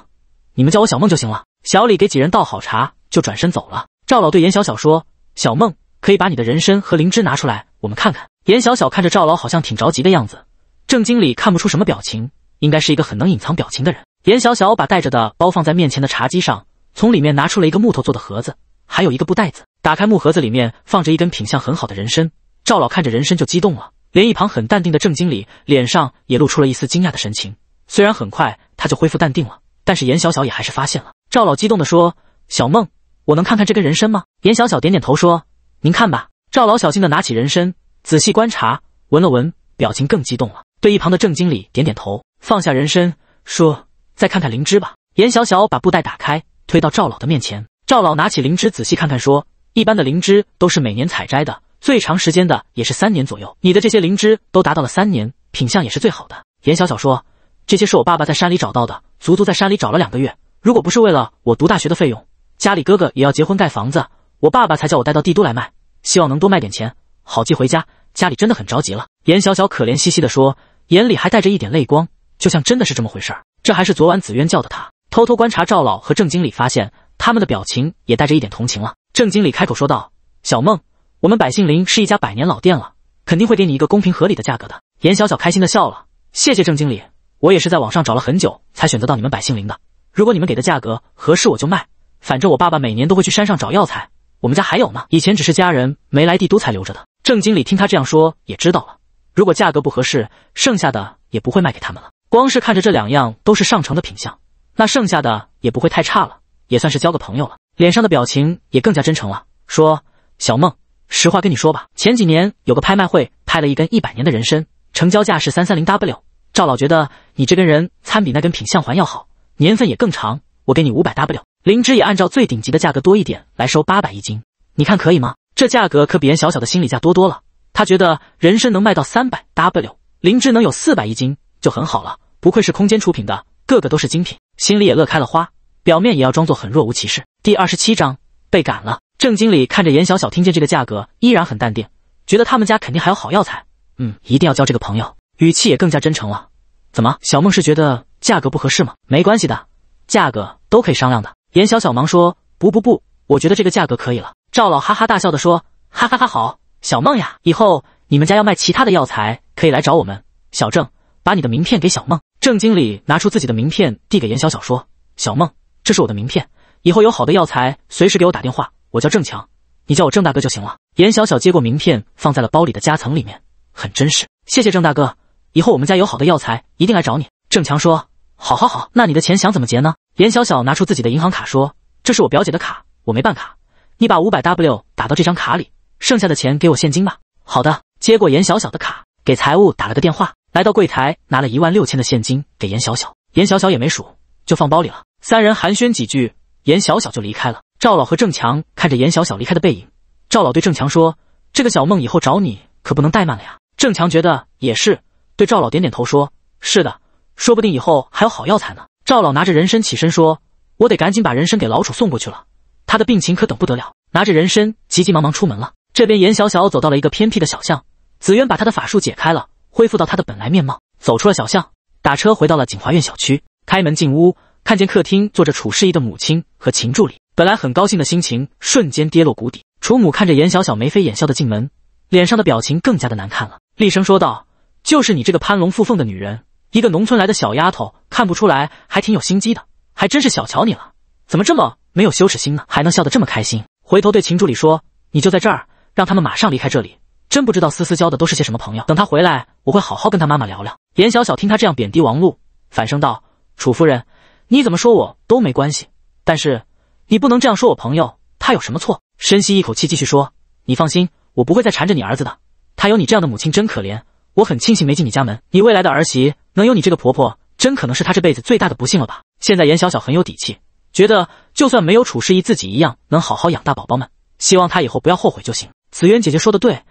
A: 你们叫我小梦就行了。”小李给几人倒好茶，就转身走了。赵老对严小小说：“小梦，可以把你的人参和灵芝拿出来，我们看看。”严小小看着赵老，好像挺着急的样子。郑经理看不出什么表情，应该是一个很能隐藏表情的人。严小小把带着的包放在面前的茶几上，从里面拿出了一个木头做的盒子，还有一个布袋子。打开木盒子，里面放着一根品相很好的人参。赵老看着人参就激动了，连一旁很淡定的郑经理脸上也露出了一丝惊讶的神情。虽然很快他就恢复淡定了，但是严小小也还是发现了。赵老激动地说：“小梦，我能看看这根人参吗？”严小小点点头说：“您看吧。”赵老小心的拿起人参，仔细观察，闻了闻，表情更激动了，对一旁的郑经理点点头，放下人参说。再看看灵芝吧。严小小把布袋打开，推到赵老的面前。赵老拿起灵芝，仔细看看，说：“一般的灵芝都是每年采摘的，最长时间的也是三年左右。你的这些灵芝都达到了三年，品相也是最好的。”严小小说：“这些是我爸爸在山里找到的，足足在山里找了两个月。如果不是为了我读大学的费用，家里哥哥也要结婚盖房子，我爸爸才叫我带到帝都来卖，希望能多卖点钱，好寄回家。家里真的很着急了。”严小小可怜兮兮地说，眼里还带着一点泪光，就像真的是这么回事儿。这还是昨晚紫渊叫的他偷偷观察赵老和郑经理，发现他们的表情也带着一点同情了。郑经理开口说道：“小梦，我们百姓林是一家百年老店了，肯定会给你一个公平合理的价格的。”严小小开心的笑了：“谢谢郑经理，我也是在网上找了很久才选择到你们百姓林的。如果你们给的价格合适，我就卖。反正我爸爸每年都会去山上找药材，我们家还有呢，以前只是家人没来帝都才留着的。”郑经理听他这样说，也知道了，如果价格不合适，剩下的也不会卖给他们了。光是看着这两样都是上乘的品相，那剩下的也不会太差了，也算是交个朋友了。脸上的表情也更加真诚了，说：“小梦，实话跟你说吧，前几年有个拍卖会拍了一根一百年的人参，成交价是三三零 W。赵老觉得你这根人参比那根品相还要好，年份也更长，我给你五百 W。灵芝也按照最顶级的价格多一点来收八百一斤，你看可以吗？这价格可比人小小的心理价多多了。他觉得人参能卖到三百 W，灵芝能有四百一斤。”就很好了，不愧是空间出品的，个个都是精品，心里也乐开了花，表面也要装作很若无其事。第二十七章被赶了。郑经理看着严小小，听见这个价格依然很淡定，觉得他们家肯定还有好药材，嗯，一定要交这个朋友，语气也更加真诚了。怎么，小梦是觉得价格不合适吗？没关系的，价格都可以商量的。严小小忙说不不不，我觉得这个价格可以了。赵老哈哈大笑的说哈哈哈，好，小梦呀，以后你们家要卖其他的药材，可以来找我们小郑。把你的名片给小梦。郑经理拿出自己的名片递给严小小，说：“小梦，这是我的名片，以后有好的药材，随时给我打电话。我叫郑强，你叫我郑大哥就行了。”严小小接过名片，放在了包里的夹层里面，很真实。谢谢郑大哥，以后我们家有好的药材，一定来找你。郑强说：“好，好，好。那你的钱想怎么结呢？”严小小拿出自己的银行卡，说：“这是我表姐的卡，我没办卡。你把五百 W 打到这张卡里，剩下的钱给我现金吧。”好的，接过严小小的卡。给财务打了个电话，来到柜台拿了一万六千的现金给严小小，严小小也没数，就放包里了。三人寒暄几句，严小小就离开了。赵老和郑强看着严小小离开的背影，赵老对郑强说：“这个小梦以后找你可不能怠慢了呀。”郑强觉得也是，对赵老点点头说：“是的，说不定以后还有好药材呢。”赵老拿着人参起身说：“我得赶紧把人参给老楚送过去了，他的病情可等不得了。”拿着人参急急忙忙出门了。这边严小小走到了一个偏僻的小巷。紫渊把他的法术解开了，恢复到他的本来面貌，走出了小巷，打车回到了景华苑小区，开门进屋，看见客厅坐着楚世仪的母亲和秦助理，本来很高兴的心情瞬间跌落谷底。楚母看着颜小小眉飞眼笑的进门，脸上的表情更加的难看了，厉声说道：“就是你这个攀龙附凤的女人，一个农村来的小丫头，看不出来还挺有心机的，还真是小瞧你了，怎么这么没有羞耻心呢？还能笑得这么开心？”回头对秦助理说：“你就在这儿，让他们马上离开这里。”真不知道思思交的都是些什么朋友。等他回来，我会好好跟他妈妈聊聊。严小小听他这样贬低王璐，反声道：“楚夫人，你怎么说我都没关系，但是你不能这样说我朋友。他有什么错？”深吸一口气，继续说：“你放心，我不会再缠着你儿子的。他有你这样的母亲，真可怜。我很庆幸没进你家门。你未来的儿媳能有你这个婆婆，真可能是他这辈子最大的不幸了吧？”现在严小小很有底气，觉得就算没有楚世宜，自己一样能好好养大宝宝们。希望他以后不要后悔就行。紫渊姐姐说的对。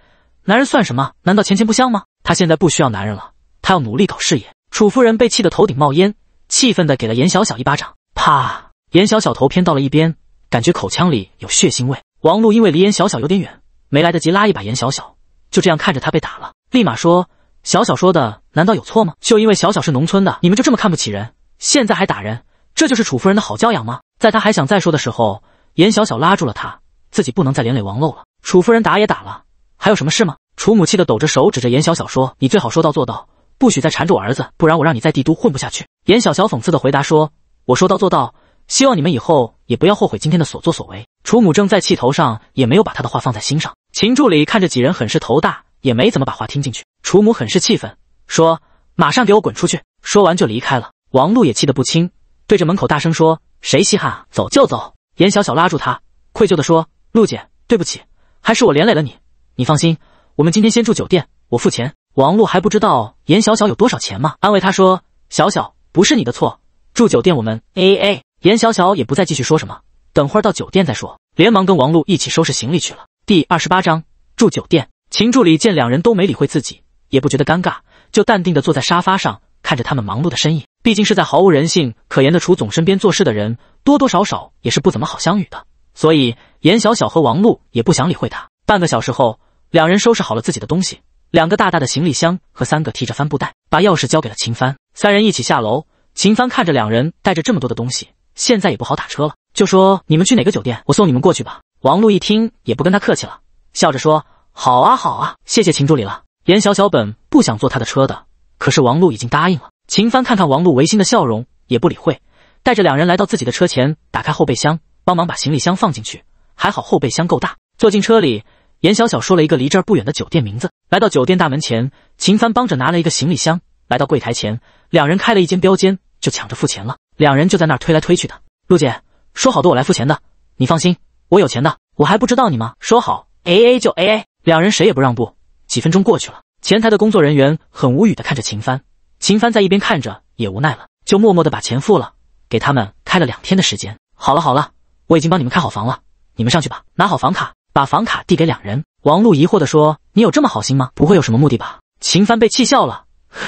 A: 男人算什么？难道钱钱不香吗？她现在不需要男人了，她要努力搞事业。楚夫人被气得头顶冒烟，气愤的给了严小小一巴掌，啪！严小小头偏到了一边，感觉口腔里有血腥味。王璐因为离严小小有点远，没来得及拉一把严小小，就这样看着她被打了，立马说：“小小说的难道有错吗？就因为小小是农村的，你们就这么看不起人？现在还打人，这就是楚夫人的好教养吗？”在她还想再说的时候，严小小拉住了她，自己不能再连累王璐了。楚夫人打也打了。还有什么事吗？楚母气得抖着手指着严小小说：“你最好说到做到，不许再缠着我儿子，不然我让你在帝都混不下去。”严小小讽刺的回答说：“我说到做到，希望你们以后也不要后悔今天的所作所为。”楚母正在气头上，也没有把他的话放在心上。秦助理看着几人，很是头大，也没怎么把话听进去。楚母很是气愤，说：“马上给我滚出去！”说完就离开了。王璐也气得不轻，对着门口大声说：“谁稀罕啊，走就走。”严小小拉住他，愧疚地说：“陆姐，对不起，还是我连累了你。”你放心，我们今天先住酒店，我付钱。王璐还不知道严小小有多少钱吗？安慰他说：“小小，不是你的错。住酒店我们 A A。”严小小也不再继续说什么，等会儿到酒店再说。连忙跟王璐一起收拾行李去了。第二十八章住酒店。秦助理见两人都没理会自己，也不觉得尴尬，就淡定的坐在沙发上，看着他们忙碌的身影。毕竟是在毫无人性可言的楚总身边做事的人，多多少少也是不怎么好相与的，所以严小小和王璐也不想理会他。半个小时后。两人收拾好了自己的东西，两个大大的行李箱和三个提着帆布袋，把钥匙交给了秦帆。三人一起下楼。秦帆看着两人带着这么多的东西，现在也不好打车了，就说：“你们去哪个酒店？我送你们过去吧。”王璐一听，也不跟他客气了，笑着说：“好啊，好啊，谢谢秦助理了。”严小小本不想坐他的车的，可是王璐已经答应了。秦帆看看王璐违心的笑容，也不理会，带着两人来到自己的车前，打开后备箱，帮忙把行李箱放进去。还好后备箱够大，坐进车里。严小小说了一个离这儿不远的酒店名字，来到酒店大门前，秦帆帮着拿了一个行李箱，来到柜台前，两人开了一间标间，就抢着付钱了。两人就在那儿推来推去的。陆姐说好的我来付钱的，你放心，我有钱的，我还不知道你吗？说好 AA 就 AA，两人谁也不让步。几分钟过去了，前台的工作人员很无语的看着秦帆，秦帆在一边看着也无奈了，就默默的把钱付了，给他们开了两天的时间。好了好了，我已经帮你们开好房了，你们上去吧，拿好房卡。把房卡递给两人，王璐疑惑地说：“你有这么好心吗？不会有什么目的吧？”秦帆被气笑了：“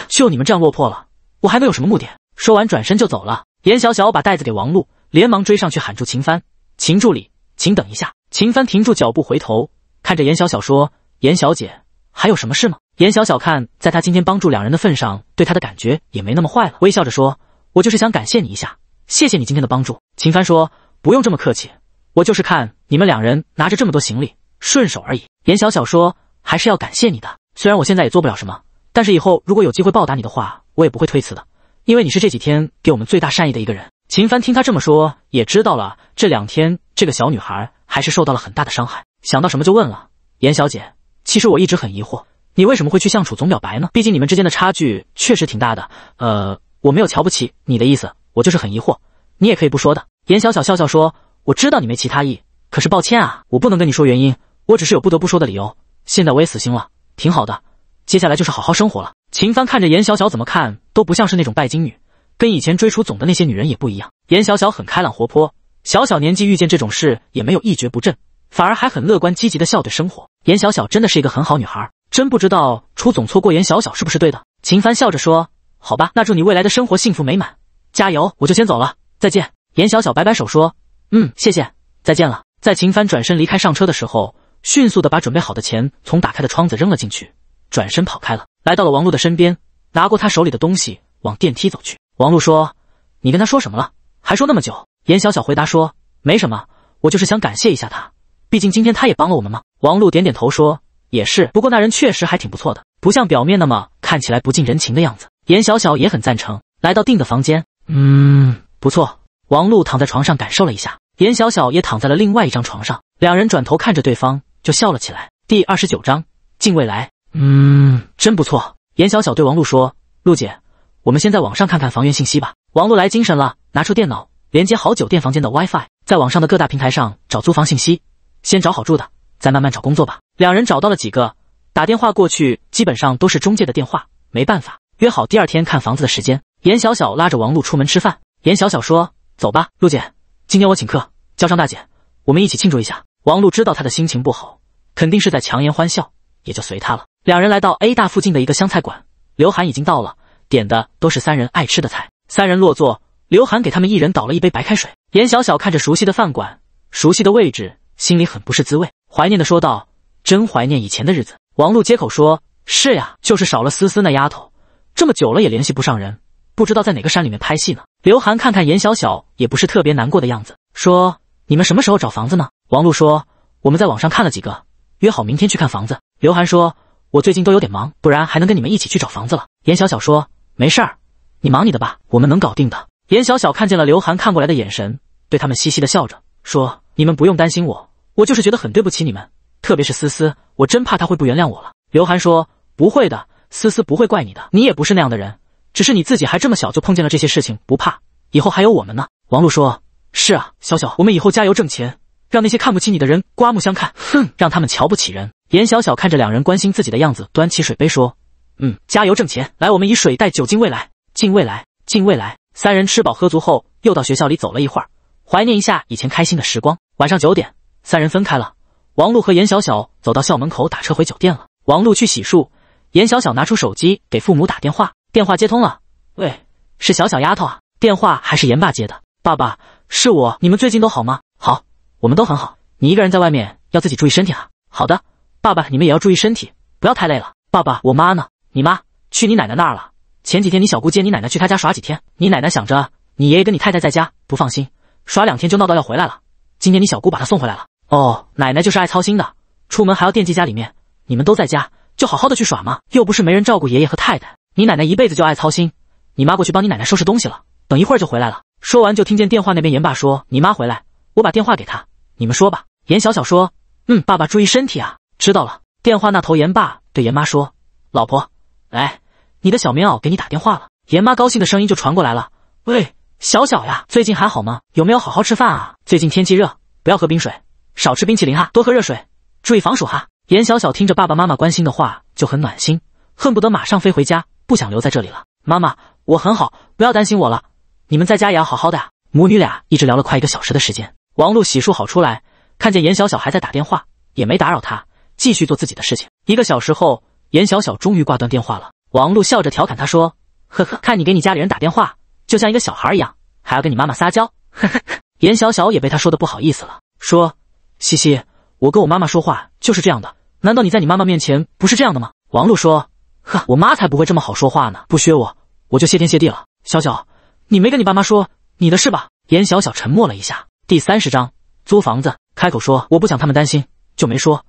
A: 就你们这样落魄了，我还能有什么目的？”说完转身就走了。严小小把袋子给王璐，连忙追上去喊住秦帆：“秦助理，请等一下。”秦帆停住脚步，回头看着严小小说：“严小姐，还有什么事吗？”严小小看在他今天帮助两人的份上，对他的感觉也没那么坏了，微笑着说：“我就是想感谢你一下，谢谢你今天的帮助。”秦帆说：“不用这么客气。”我就是看你们两人拿着这么多行李顺手而已。严小小说：“还是要感谢你的，虽然我现在也做不了什么，但是以后如果有机会报答你的话，我也不会推辞的，因为你是这几天给我们最大善意的一个人。”秦帆听他这么说，也知道了这两天这个小女孩还是受到了很大的伤害，想到什么就问了：“严小姐，其实我一直很疑惑，你为什么会去向楚总表白呢？毕竟你们之间的差距确实挺大的。呃，我没有瞧不起你的意思，我就是很疑惑。你也可以不说的。”严小小笑笑说。我知道你没其他意，可是抱歉啊，我不能跟你说原因，我只是有不得不说的理由。现在我也死心了，挺好的，接下来就是好好生活了。秦帆看着严小小，怎么看都不像是那种拜金女，跟以前追楚总的那些女人也不一样。严小小很开朗活泼，小小年纪遇见这种事也没有一蹶不振，反而还很乐观积极的笑对生活。严小小真的是一个很好女孩，真不知道楚总错过严小小是不是对的。秦帆笑着说：“好吧，那祝你未来的生活幸福美满，加油！我就先走了，再见。”严小小摆摆手说。嗯，谢谢，再见了。在秦帆转身离开上车的时候，迅速的把准备好的钱从打开的窗子扔了进去，转身跑开了，来到了王璐的身边，拿过他手里的东西，往电梯走去。王璐说：“你跟他说什么了？还说那么久？”严小小回答说：“没什么，我就是想感谢一下他，毕竟今天他也帮了我们嘛。”王璐点点头说：“也是，不过那人确实还挺不错的，不像表面那么看起来不近人情的样子。”严小小也很赞成。来到定的房间，
B: 嗯，
A: 不错。王璐躺在床上感受了一下。严小小也躺在了另外一张床上，两人转头看着对方，就笑了起来。第二十九章近未来。
B: 嗯，
A: 真不错。严小小对王璐说：“璐姐，我们先在网上看看房源信息吧。”王璐来精神了，拿出电脑，连接好酒店房间的 WiFi，在网上的各大平台上找租房信息，先找好住的，再慢慢找工作吧。两人找到了几个，打电话过去，基本上都是中介的电话，没办法，约好第二天看房子的时间。严小小拉着王璐出门吃饭。严小小说：“走吧，璐姐。”今天我请客，叫上大姐，我们一起庆祝一下。王璐知道他的心情不好，肯定是在强颜欢笑，也就随他了。两人来到 A 大附近的一个湘菜馆，刘涵已经到了，点的都是三人爱吃的菜。三人落座，刘涵给他们一人倒了一杯白开水。颜小小看着熟悉的饭馆，熟悉的位置，心里很不是滋味，怀念的说道：“真怀念以前的日子。”王璐接口说：“是呀，就是少了思思那丫头，这么久了也联系不上人，不知道在哪个山里面拍戏呢。”刘涵看看严小小，也不是特别难过的样子，说：“你们什么时候找房子呢？”王璐说：“我们在网上看了几个，约好明天去看房子。”刘涵说：“我最近都有点忙，不然还能跟你们一起去找房子了。”严小小说：“没事儿，你忙你的吧，我们能搞定的。”严小小看见了刘涵看过来的眼神，对他们嘻嘻的笑着，说：“你们不用担心我，我就是觉得很对不起你们，特别是思思，我真怕他会不原谅我了。”刘涵说：“不会的，思思不会怪你的，你也不是那样的人。”只是你自己还这么小就碰见了这些事情，不怕？以后还有我们呢。王璐说：“是啊，小小，我们以后加油挣钱，让那些看不起你的人刮目相看，哼，让他们瞧不起人。”严小小看着两人关心自己的样子，端起水杯说：“嗯，加油挣钱，来，我们以水代酒，敬未来，敬未来，敬未来。”三人吃饱喝足后，又到学校里走了一会儿，怀念一下以前开心的时光。晚上九点，三人分开了。王璐和严小小走到校门口打车回酒店了。王璐去洗漱，严小小拿出手机给父母打电话。电话接通了，喂，是小小丫头啊，电话还是严爸接的。爸爸，是我，你们最近都好吗？好，我们都很好。你一个人在外面要自己注意身体啊。好的，爸爸，你们也要注意身体，不要太累了。爸爸，我妈呢？你妈去你奶奶那儿了。前几天你小姑接你奶奶去她家耍几天，你奶奶想着你爷爷跟你太太在家不放心，耍两天就闹到要回来了。今天你小姑把她送回来了。哦，奶奶就是爱操心的，出门还要惦记家里面。你们都在家，就好好的去耍嘛，又不是没人照顾爷爷和太太。你奶奶一辈子就爱操心，你妈过去帮你奶奶收拾东西了，等一会儿就回来了。说完就听见电话那边严爸说：“你妈回来，我把电话给她。”你们说吧。严小小说：“嗯，爸爸注意身体啊，知道了。”电话那头严爸对严妈说：“老婆，来，你的小棉袄给你打电话了。”严妈高兴的声音就传过来了：“喂，小小呀，最近还好吗？有没有好好吃饭啊？最近天气热，不要喝冰水，少吃冰淇淋哈，多喝热水，注意防暑哈。”严小小听着爸爸妈妈关心的话就很暖心，恨不得马上飞回家。不想留在这里了，妈妈，我很好，不要担心我了。你们在家也要好好的。母女俩一直聊了快一个小时的时间。王璐洗漱好出来，看见严小小还在打电话，也没打扰她，继续做自己的事情。一个小时后，严小小终于挂断电话了。王璐笑着调侃她说：“呵呵，看你给你家里人打电话，就像一个小孩一样，还要跟你妈妈撒娇。”呵呵严小小也被她说的不好意思了，说：“西西，我跟我妈妈说话就是这样的，难道你在你妈妈面前不是这样的吗？”王璐说。呵，我妈才不会这么好说话呢！不削我，我就谢天谢地了。小小，你没跟你爸妈说你的事吧？颜小小沉默了一下。第三十章，租房子，开口说：“我不想他们担心，就没说。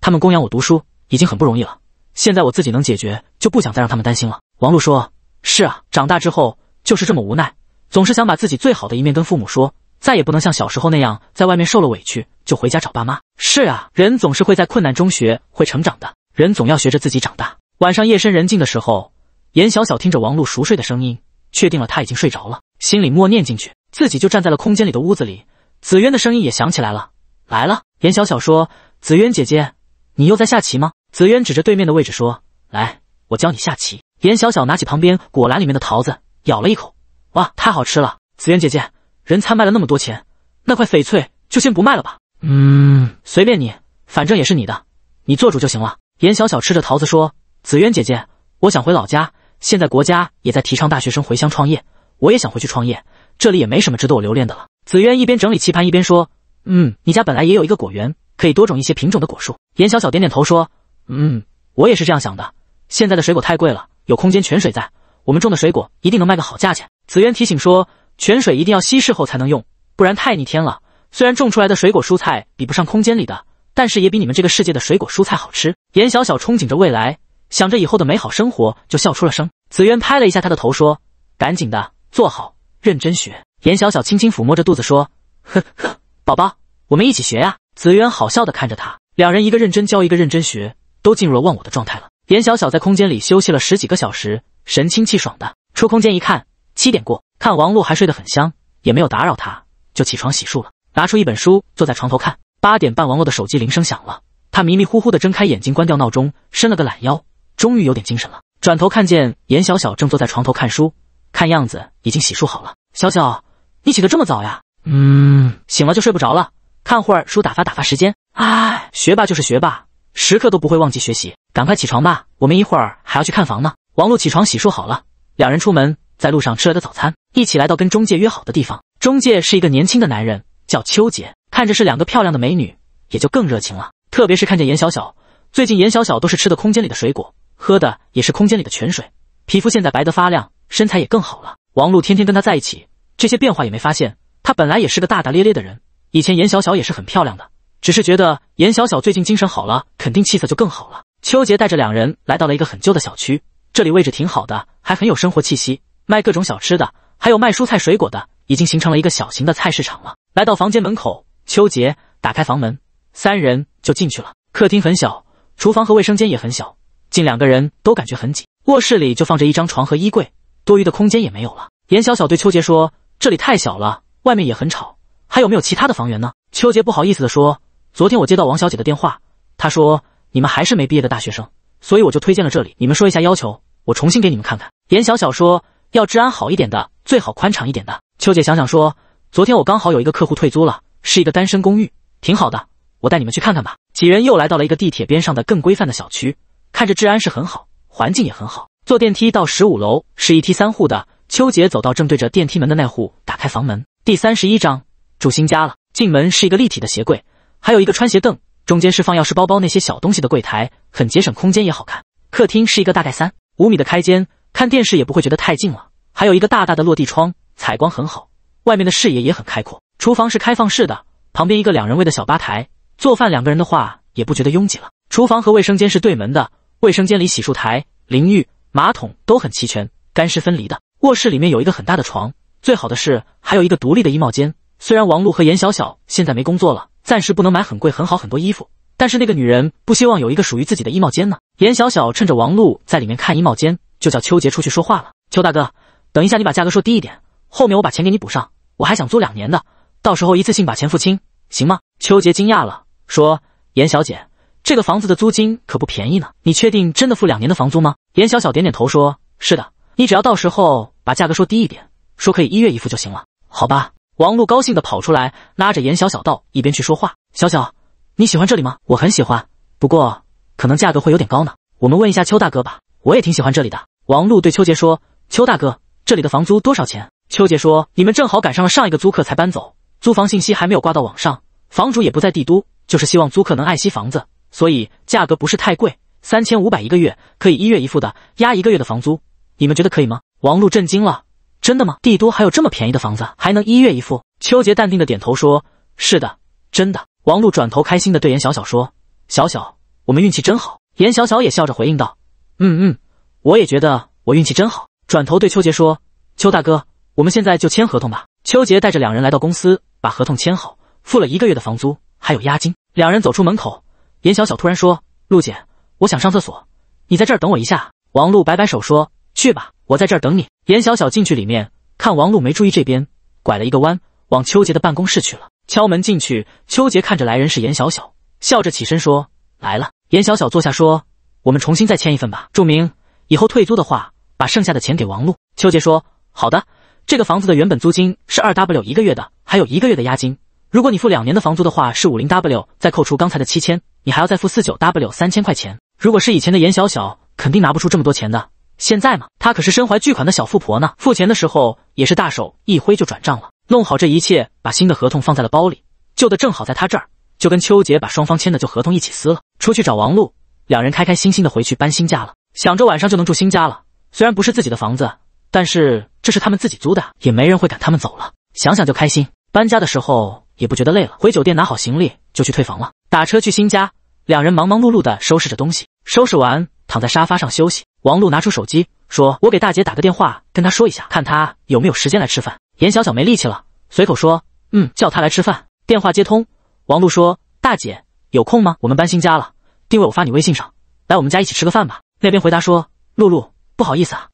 A: 他们供养我读书已经很不容易了，现在我自己能解决，就不想再让他们担心了。”王璐说：“是啊，长大之后就是这么无奈，总是想把自己最好的一面跟父母说，再也不能像小时候那样，在外面受了委屈就回家找爸妈。是啊，人总是会在困难中学会成长的，人总要学着自己长大。”晚上夜深人静的时候，严小小听着王璐熟睡的声音，确定了他已经睡着了，心里默念进去，自己就站在了空间里的屋子里。紫渊的声音也响起来了，来了。严小小说：“紫渊姐姐，你又在下棋吗？”紫渊指着对面的位置说：“来，我教你下棋。”严小小拿起旁边果篮里面的桃子，咬了一口，哇，太好吃了！紫渊姐姐，人参卖了那么多钱，那块翡翠就先不卖了吧？
B: 嗯，
A: 随便你，反正也是你的，你做主就行了。严小小吃着桃子说。紫渊姐姐，我想回老家。现在国家也在提倡大学生回乡创业，我也想回去创业。这里也没什么值得我留恋的了。紫渊一边整理棋盘一边说：“嗯，你家本来也有一个果园，可以多种一些品种的果树。”严小小点点头说：“嗯，我也是这样想的。现在的水果太贵了，有空间泉水在，我们种的水果一定能卖个好价钱。”紫渊提醒说：“泉水一定要稀释后才能用，不然太逆天了。虽然种出来的水果蔬菜比不上空间里的，但是也比你们这个世界的水果蔬菜好吃。”严小小憧憬着未来。想着以后的美好生活，就笑出了声。紫渊拍了一下他的头，说：“赶紧的，坐好，认真学。”严小小轻轻抚摸着肚子，说：“呵呵，宝宝，我们一起学呀。”紫渊好笑的看着他，两人一个认真教，一个认真学，都进入了忘我的状态了。严小小在空间里休息了十几个小时，神清气爽的出空间一看，七点过，看王璐还睡得很香，也没有打扰他，就起床洗漱了，拿出一本书坐在床头看。八点半，王璐的手机铃声响了，他迷迷糊糊的睁开眼睛，关掉闹钟，伸了个懒腰。终于有点精神了，转头看见严小小正坐在床头看书，看样子已经洗漱好了。小小，你起得这么早呀？
B: 嗯，
A: 醒了就睡不着了，看会儿书打发打发时间。哎，学霸就是学霸，时刻都不会忘记学习。赶快起床吧，我们一会儿还要去看房呢。王璐起床洗漱好了，两人出门，在路上吃了个早餐，一起来到跟中介约好的地方。中介是一个年轻的男人，叫秋杰，看着是两个漂亮的美女，也就更热情了。特别是看见严小小，最近严小小都是吃的空间里的水果。喝的也是空间里的泉水，皮肤现在白得发亮，身材也更好了。王璐天天跟他在一起，这些变化也没发现。他本来也是个大大咧咧的人，以前严小小也是很漂亮的，只是觉得严小小最近精神好了，肯定气色就更好了。秋杰带着两人来到了一个很旧的小区，这里位置挺好的，还很有生活气息，卖各种小吃的，还有卖蔬菜水果的，已经形成了一个小型的菜市场了。来到房间门口，秋杰打开房门，三人就进去了。客厅很小，厨房和卫生间也很小。近两个人都感觉很挤，卧室里就放着一张床和衣柜，多余的空间也没有了。严小小对秋杰说：“这里太小了，外面也很吵，还有没有其他的房源呢？”秋杰不好意思地说：“昨天我接到王小姐的电话，她说你们还是没毕业的大学生，所以我就推荐了这里。你们说一下要求，我重新给你们看看。”严小小说：“要治安好一点的，最好宽敞一点的。”秋姐想想说：“昨天我刚好有一个客户退租了，是一个单身公寓，挺好的，我带你们去看看吧。”几人又来到了一个地铁边上的更规范的小区。看着治安是很好，环境也很好。坐电梯到十五楼是一梯三户的。秋姐走到正对着电梯门的那户，打开房门。第三十一章住新家了。进门是一个立体的鞋柜，还有一个穿鞋凳，中间是放钥匙、包包那些小东西的柜台，很节省空间也好看。客厅是一个大概三五米的开间，看电视也不会觉得太近了。还有一个大大的落地窗，采光很好，外面的视野也很开阔。厨房是开放式的，旁边一个两人位的小吧台，做饭两个人的话也不觉得拥挤了。厨房和卫生间是对门的。卫生间里洗漱台、淋浴、马桶都很齐全，干湿分离的。卧室里面有一个很大的床，最好的是还有一个独立的衣帽间。虽然王璐和严小小现在没工作了，暂时不能买很贵、很好、很多衣服，但是那个女人不希望有一个属于自己的衣帽间呢。严小小趁着王璐在里面看衣帽间，就叫邱杰出去说话了。邱大哥，等一下你把价格说低一点，后面我把钱给你补上。我还想租两年的，到时候一次性把钱付清，行吗？邱杰惊讶了，说：“严小姐。”这个房子的租金可不便宜呢，你确定真的付两年的房租吗？严小小点点头说：“是的，你只要到时候把价格说低一点，说可以一月一付就行了，好吧？”王璐高兴的跑出来，拉着严小小到一边去说话：“小小，你喜欢这里吗？我很喜欢，不过可能价格会有点高呢。我们问一下邱大哥吧。”我也挺喜欢这里的。王璐对邱杰说：“邱大哥，这里的房租多少钱？”邱杰说：“你们正好赶上了上一个租客才搬走，租房信息还没有挂到网上，房主也不在帝都，就是希望租客能爱惜房子。”所以价格不是太贵，三千五百一个月，可以一月一付的，押一个月的房租，你们觉得可以吗？王璐震惊了，真的吗？帝都还有这么便宜的房子，还能一月一付？邱杰淡定的点头说，是的，真的。王璐转头开心的对严小小说，小小，我们运气真好。严小小也笑着回应道，嗯嗯，我也觉得我运气真好。转头对邱杰说，邱大哥，我们现在就签合同吧。邱杰带着两人来到公司，把合同签好，付了一个月的房租，还有押金。两人走出门口。严小小突然说：“陆姐，我想上厕所，你在这儿等我一下。”王璐摆摆手说：“去吧，我在这儿等你。”严小小进去里面，看王璐没注意这边，拐了一个弯往秋杰的办公室去了。敲门进去，秋杰看着来人是严小小，笑着起身说：“来了。”严小小坐下说：“我们重新再签一份吧，注明以后退租的话，把剩下的钱给王璐。”秋杰说：“好的，这个房子的原本租金是二 W 一个月的，还有一个月的押金。”如果你付两年的房租的话，是五零 w，再扣除刚才的七千，你还要再付四九 w 三千块钱。如果是以前的严小小，肯定拿不出这么多钱的。现在嘛，她可是身怀巨款的小富婆呢。付钱的时候也是大手一挥就转账了。弄好这一切，把新的合同放在了包里，旧的正好在她这儿，就跟秋杰把双方签的旧合同一起撕了。出去找王璐，两人开开心心的回去搬新家了。想着晚上就能住新家了，虽然不是自己的房子，但是这是他们自己租的，也没人会赶他们走了。想想就开心。搬家的时候。也不觉得累了，回酒店拿好行李就去退房了。打车去新家，两人忙忙碌碌的收拾着东西。收拾完，躺在沙发上休息。王璐拿出手机说：“我给大姐打个电话，跟她说一下，看她有没有时间来吃饭。”严小小没力气了，随口说：“嗯，叫她来吃饭。”电话接通，王璐说：“大姐有空吗？我们搬新家了，定位我发你微信上，来我们家一起吃个饭吧。”那边回答说：“露露，不好意思啊，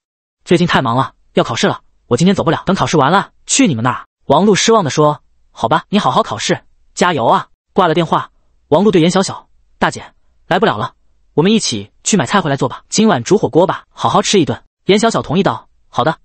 A: 最近太忙了，要考试了，我今天走不了，等考试完了去你们那儿。”王璐失望的说。好吧，你好好考试，加油啊！挂了电话，王璐对严小小大姐来不了了，我们一起去买菜回来做吧，今晚煮火锅吧，好好吃一顿。严小小同意道：“好的。”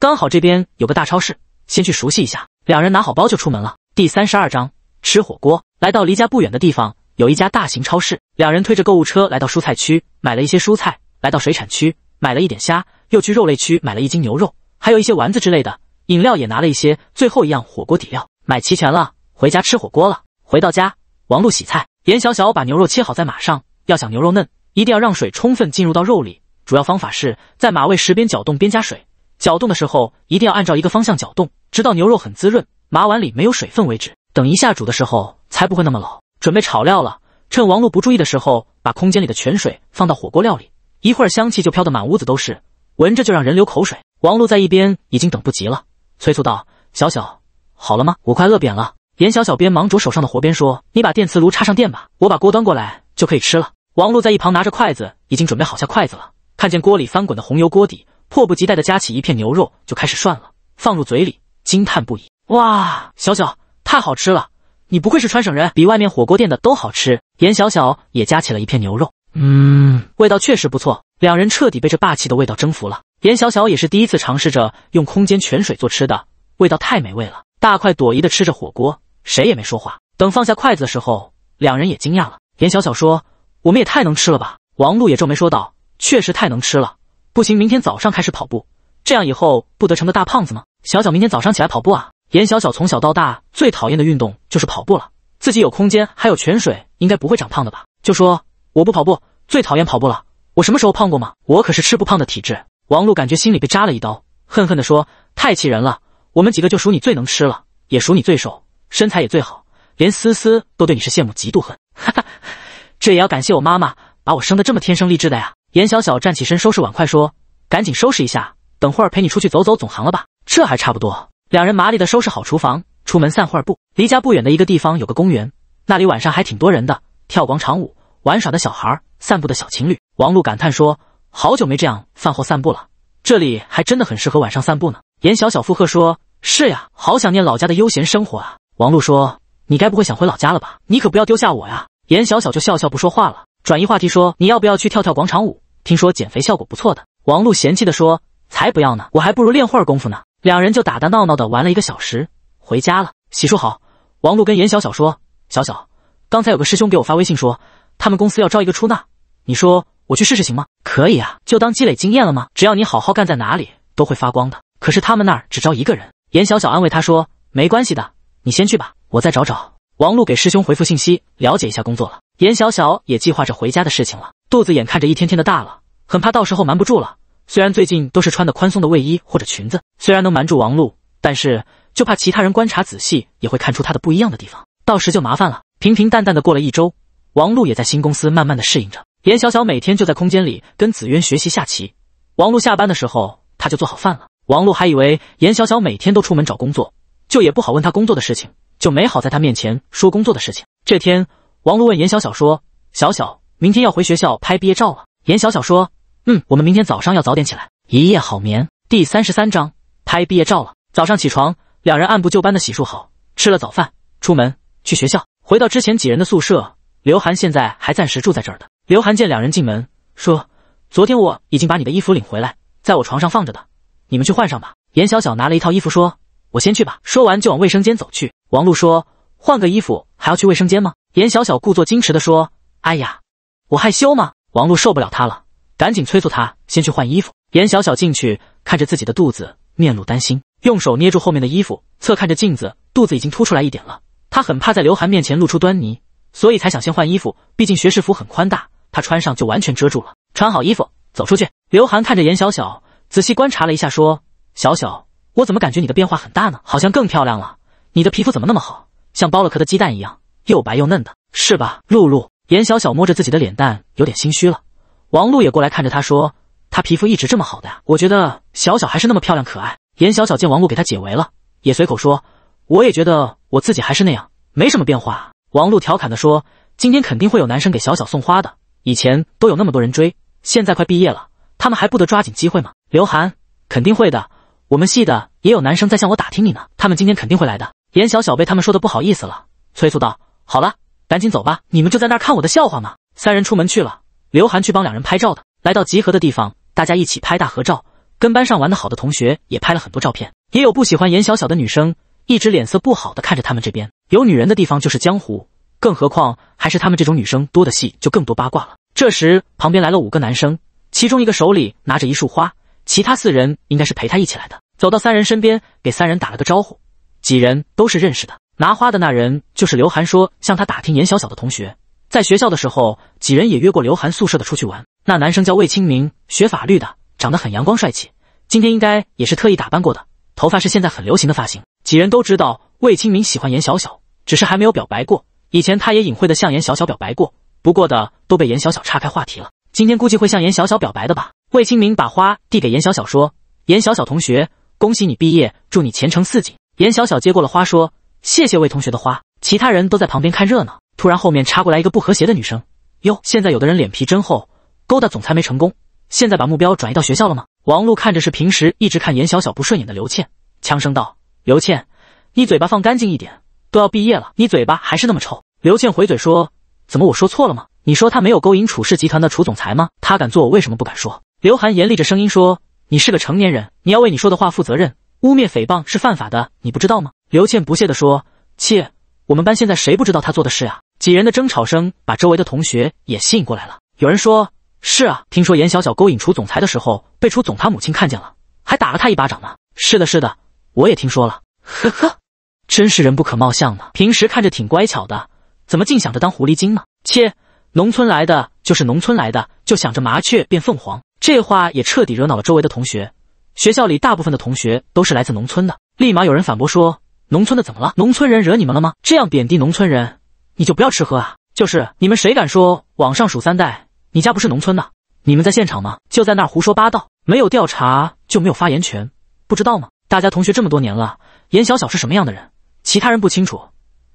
A: 刚好这边有个大超市，先去熟悉一下。两人拿好包就出门了。第三十二章吃火锅。来到离家不远的地方，有一家大型超市。两人推着购物车来到蔬菜区，买了一些蔬菜；来到水产区，买了一点虾；又去肉类区买了一斤牛肉，还有一些丸子之类的。饮料也拿了一些，最后一样火锅底料。买齐全了，回家吃火锅了。回到家，王璐洗菜，严小小把牛肉切好在马上。要想牛肉嫩，一定要让水充分进入到肉里，主要方法是在马喂时边搅动边加水，搅动的时候一定要按照一个方向搅动，直到牛肉很滋润，马碗里没有水分为止。等一下煮的时候才不会那么老。准备炒料了，趁王璐不注意的时候，把空间里的泉水放到火锅料里，一会儿香气就飘得满屋子都是，闻着就让人流口水。王璐在一边已经等不及了，催促道：“小小。”好了吗？我快饿扁了。严小小边忙着手上的活边说：“你把电磁炉插上电吧，我把锅端过来就可以吃了。”王璐在一旁拿着筷子，已经准备好下筷子了。看见锅里翻滚的红油，锅底迫不及待的夹起一片牛肉就开始涮了，放入嘴里，惊叹不已：“哇，小小太好吃了！你不愧是川省人，比外面火锅店的都好吃。”严小小也夹起了一片牛肉，
B: 嗯，
A: 味道确实不错。两人彻底被这霸气的味道征服了。严小小也是第一次尝试着用空间泉水做吃的，味道太美味了。大快朵颐的吃着火锅，谁也没说话。等放下筷子的时候，两人也惊讶了。严小小说：“我们也太能吃了吧。”王璐也皱眉说道：“确实太能吃了，不行，明天早上开始跑步，这样以后不得成个大胖子吗？”小小，明天早上起来跑步啊！严小小从小到大最讨厌的运动就是跑步了，自己有空间，还有泉水，应该不会长胖的吧？就说我不跑步，最讨厌跑步了，我什么时候胖过吗？我可是吃不胖的体质。王璐感觉心里被扎了一刀，恨恨地说：“太气人了。”我们几个就数你最能吃了，也数你最瘦，身材也最好，连思思都对你是羡慕嫉妒恨。哈哈，这也要感谢我妈妈把我生的这么天生丽质的呀。严小小站起身收拾碗筷说：“赶紧收拾一下，等会儿陪你出去走走，总行了吧？”这还差不多。两人麻利的收拾好厨房，出门散会步。离家不远的一个地方有个公园，那里晚上还挺多人的，跳广场舞、玩耍的小孩、散步的小情侣。王璐感叹说：“好久没这样饭后散步了，这里还真的很适合晚上散步呢。”严小小附和说。是呀，好想念老家的悠闲生活啊！王璐说：“你该不会想回老家了吧？你可不要丢下我呀！”严小小就笑笑不说话了，转移话题说：“你要不要去跳跳广场舞？听说减肥效果不错的。”王璐嫌弃的说：“才不要呢，我还不如练会儿功夫呢。”两人就打打闹闹的玩了一个小时，回家了，洗漱好，王璐跟严小小说：“小小，刚才有个师兄给我发微信说，他们公司要招一个出纳，你说我去试试行吗？”“可以啊，就当积累经验了吗？只要你好好干，在哪里都会发光的。可是他们那只招一个人。”严小小安慰他说：“没关系的，你先去吧，我再找找。”王璐给师兄回复信息，了解一下工作了。严小小也计划着回家的事情了，肚子眼看着一天天的大了，很怕到时候瞒不住了。虽然最近都是穿的宽松的卫衣或者裙子，虽然能瞒住王璐，但是就怕其他人观察仔细也会看出他的不一样的地方，到时就麻烦了。平平淡淡的过了一周，王璐也在新公司慢慢的适应着。严小小每天就在空间里跟紫渊学习下棋，王璐下班的时候他就做好饭了。王璐还以为严小小每天都出门找工作，就也不好问他工作的事情，就没好在他面前说工作的事情。这天，王璐问严小小说：“小小，明天要回学校拍毕业照了。”严小小说：“嗯，我们明天早上要早点起来，一夜好眠。”第三十三章拍毕业照了。早上起床，两人按部就班的洗漱好，吃了早饭，出门去学校。回到之前几人的宿舍，刘涵现在还暂时住在这儿的。刘涵见两人进门，说：“昨天我已经把你的衣服领回来，在我床上放着的。”你们去换上吧。严小小拿了一套衣服，说：“我先去吧。”说完就往卫生间走去。王璐说：“换个衣服还要去卫生间吗？”严小小故作矜持地说：“哎呀，我害羞吗？”王璐受不了他了，赶紧催促他先去换衣服。严小小进去，看着自己的肚子，面露担心，用手捏住后面的衣服，侧看着镜子，肚子已经凸出来一点了。他很怕在刘涵面前露出端倪，所以才想先换衣服。毕竟学士服很宽大，他穿上就完全遮住了。穿好衣服，走出去。刘涵看着严小小。仔细观察了一下，说：“小小，我怎么感觉你的变化很大呢？好像更漂亮了。你的皮肤怎么那么好，像剥了壳的鸡蛋一样，又白又嫩的，是吧？”露露，颜小小摸着自己的脸蛋，有点心虚了。王璐也过来看着他，说：“她皮肤一直这么好的呀？我觉得小小还是那么漂亮可爱。”颜小小见王璐给他解围了，也随口说：“我也觉得我自己还是那样，没什么变化。”王璐调侃的说：“今天肯定会有男生给小小送花的，以前都有那么多人追，现在快毕业了，他们还不得抓紧机会吗？”刘涵肯定会的，我们系的也有男生在向我打听你呢，他们今天肯定会来的。严小小被他们说的不好意思了，催促道：“好了，赶紧走吧，你们就在那儿看我的笑话吗？”三人出门去了，刘涵去帮两人拍照的。来到集合的地方，大家一起拍大合照，跟班上玩的好的同学也拍了很多照片，也有不喜欢严小小的女生，一直脸色不好的看着他们这边。有女人的地方就是江湖，更何况还是他们这种女生多的戏，就更多八卦了。这时旁边来了五个男生，其中一个手里拿着一束花。其他四人应该是陪他一起来的。走到三人身边，给三人打了个招呼，几人都是认识的。拿花的那人就是刘涵说向他打听严小小的同学，在学校的时候，几人也约过刘涵宿舍的出去玩。那男生叫魏清明，学法律的，长得很阳光帅气，今天应该也是特意打扮过的。头发是现在很流行的发型。几人都知道魏清明喜欢严小小，只是还没有表白过。以前他也隐晦的向严小小表白过，不过的都被严小小岔开话题了。今天估计会向严小小表白的吧。魏清明把花递给严小小，说：“严小小同学，恭喜你毕业，祝你前程似锦。”严小小接过了花，说：“谢谢魏同学的花。”其他人都在旁边看热闹。突然后面插过来一个不和谐的女生：“哟，现在有的人脸皮真厚，勾搭总裁没成功，现在把目标转移到学校了吗？”王璐看着是平时一直看严小小不顺眼的刘倩，呛声道：“刘倩，你嘴巴放干净一点，都要毕业了，你嘴巴还是那么臭。”刘倩回嘴说：“怎么我说错了吗？你说他没有勾引楚氏集团的楚总裁吗？他敢做，我为什么不敢说？”刘涵严厉着声音说：“你是个成年人，你要为你说的话负责任。污蔑诽谤是犯法的，你不知道吗？”刘倩不屑地说：“切，我们班现在谁不知道她做的事啊？”几人的争吵声把周围的同学也吸引过来了。有人说：“是啊，听说严小小勾引楚总裁的时候，被楚总他母亲看见了，还打了他一巴掌呢。”“是的，是的，我也听说了。”“呵呵，真是人不可貌相呢。平时看着挺乖巧的，怎么竟想着当狐狸精呢？”“切，农村来的就是农村来的，就想着麻雀变凤凰。”这话也彻底惹恼了周围的同学。学校里大部分的同学都是来自农村的，立马有人反驳说：“农村的怎么了？农村人惹你们了吗？”这样贬低农村人，你就不要吃喝啊！就是你们谁敢说网上数三代，你家不是农村的？你们在现场吗？就在那儿胡说八道，没有调查就没有发言权，不知道吗？大家同学这么多年了，严小小是什么样的人，其他人不清楚，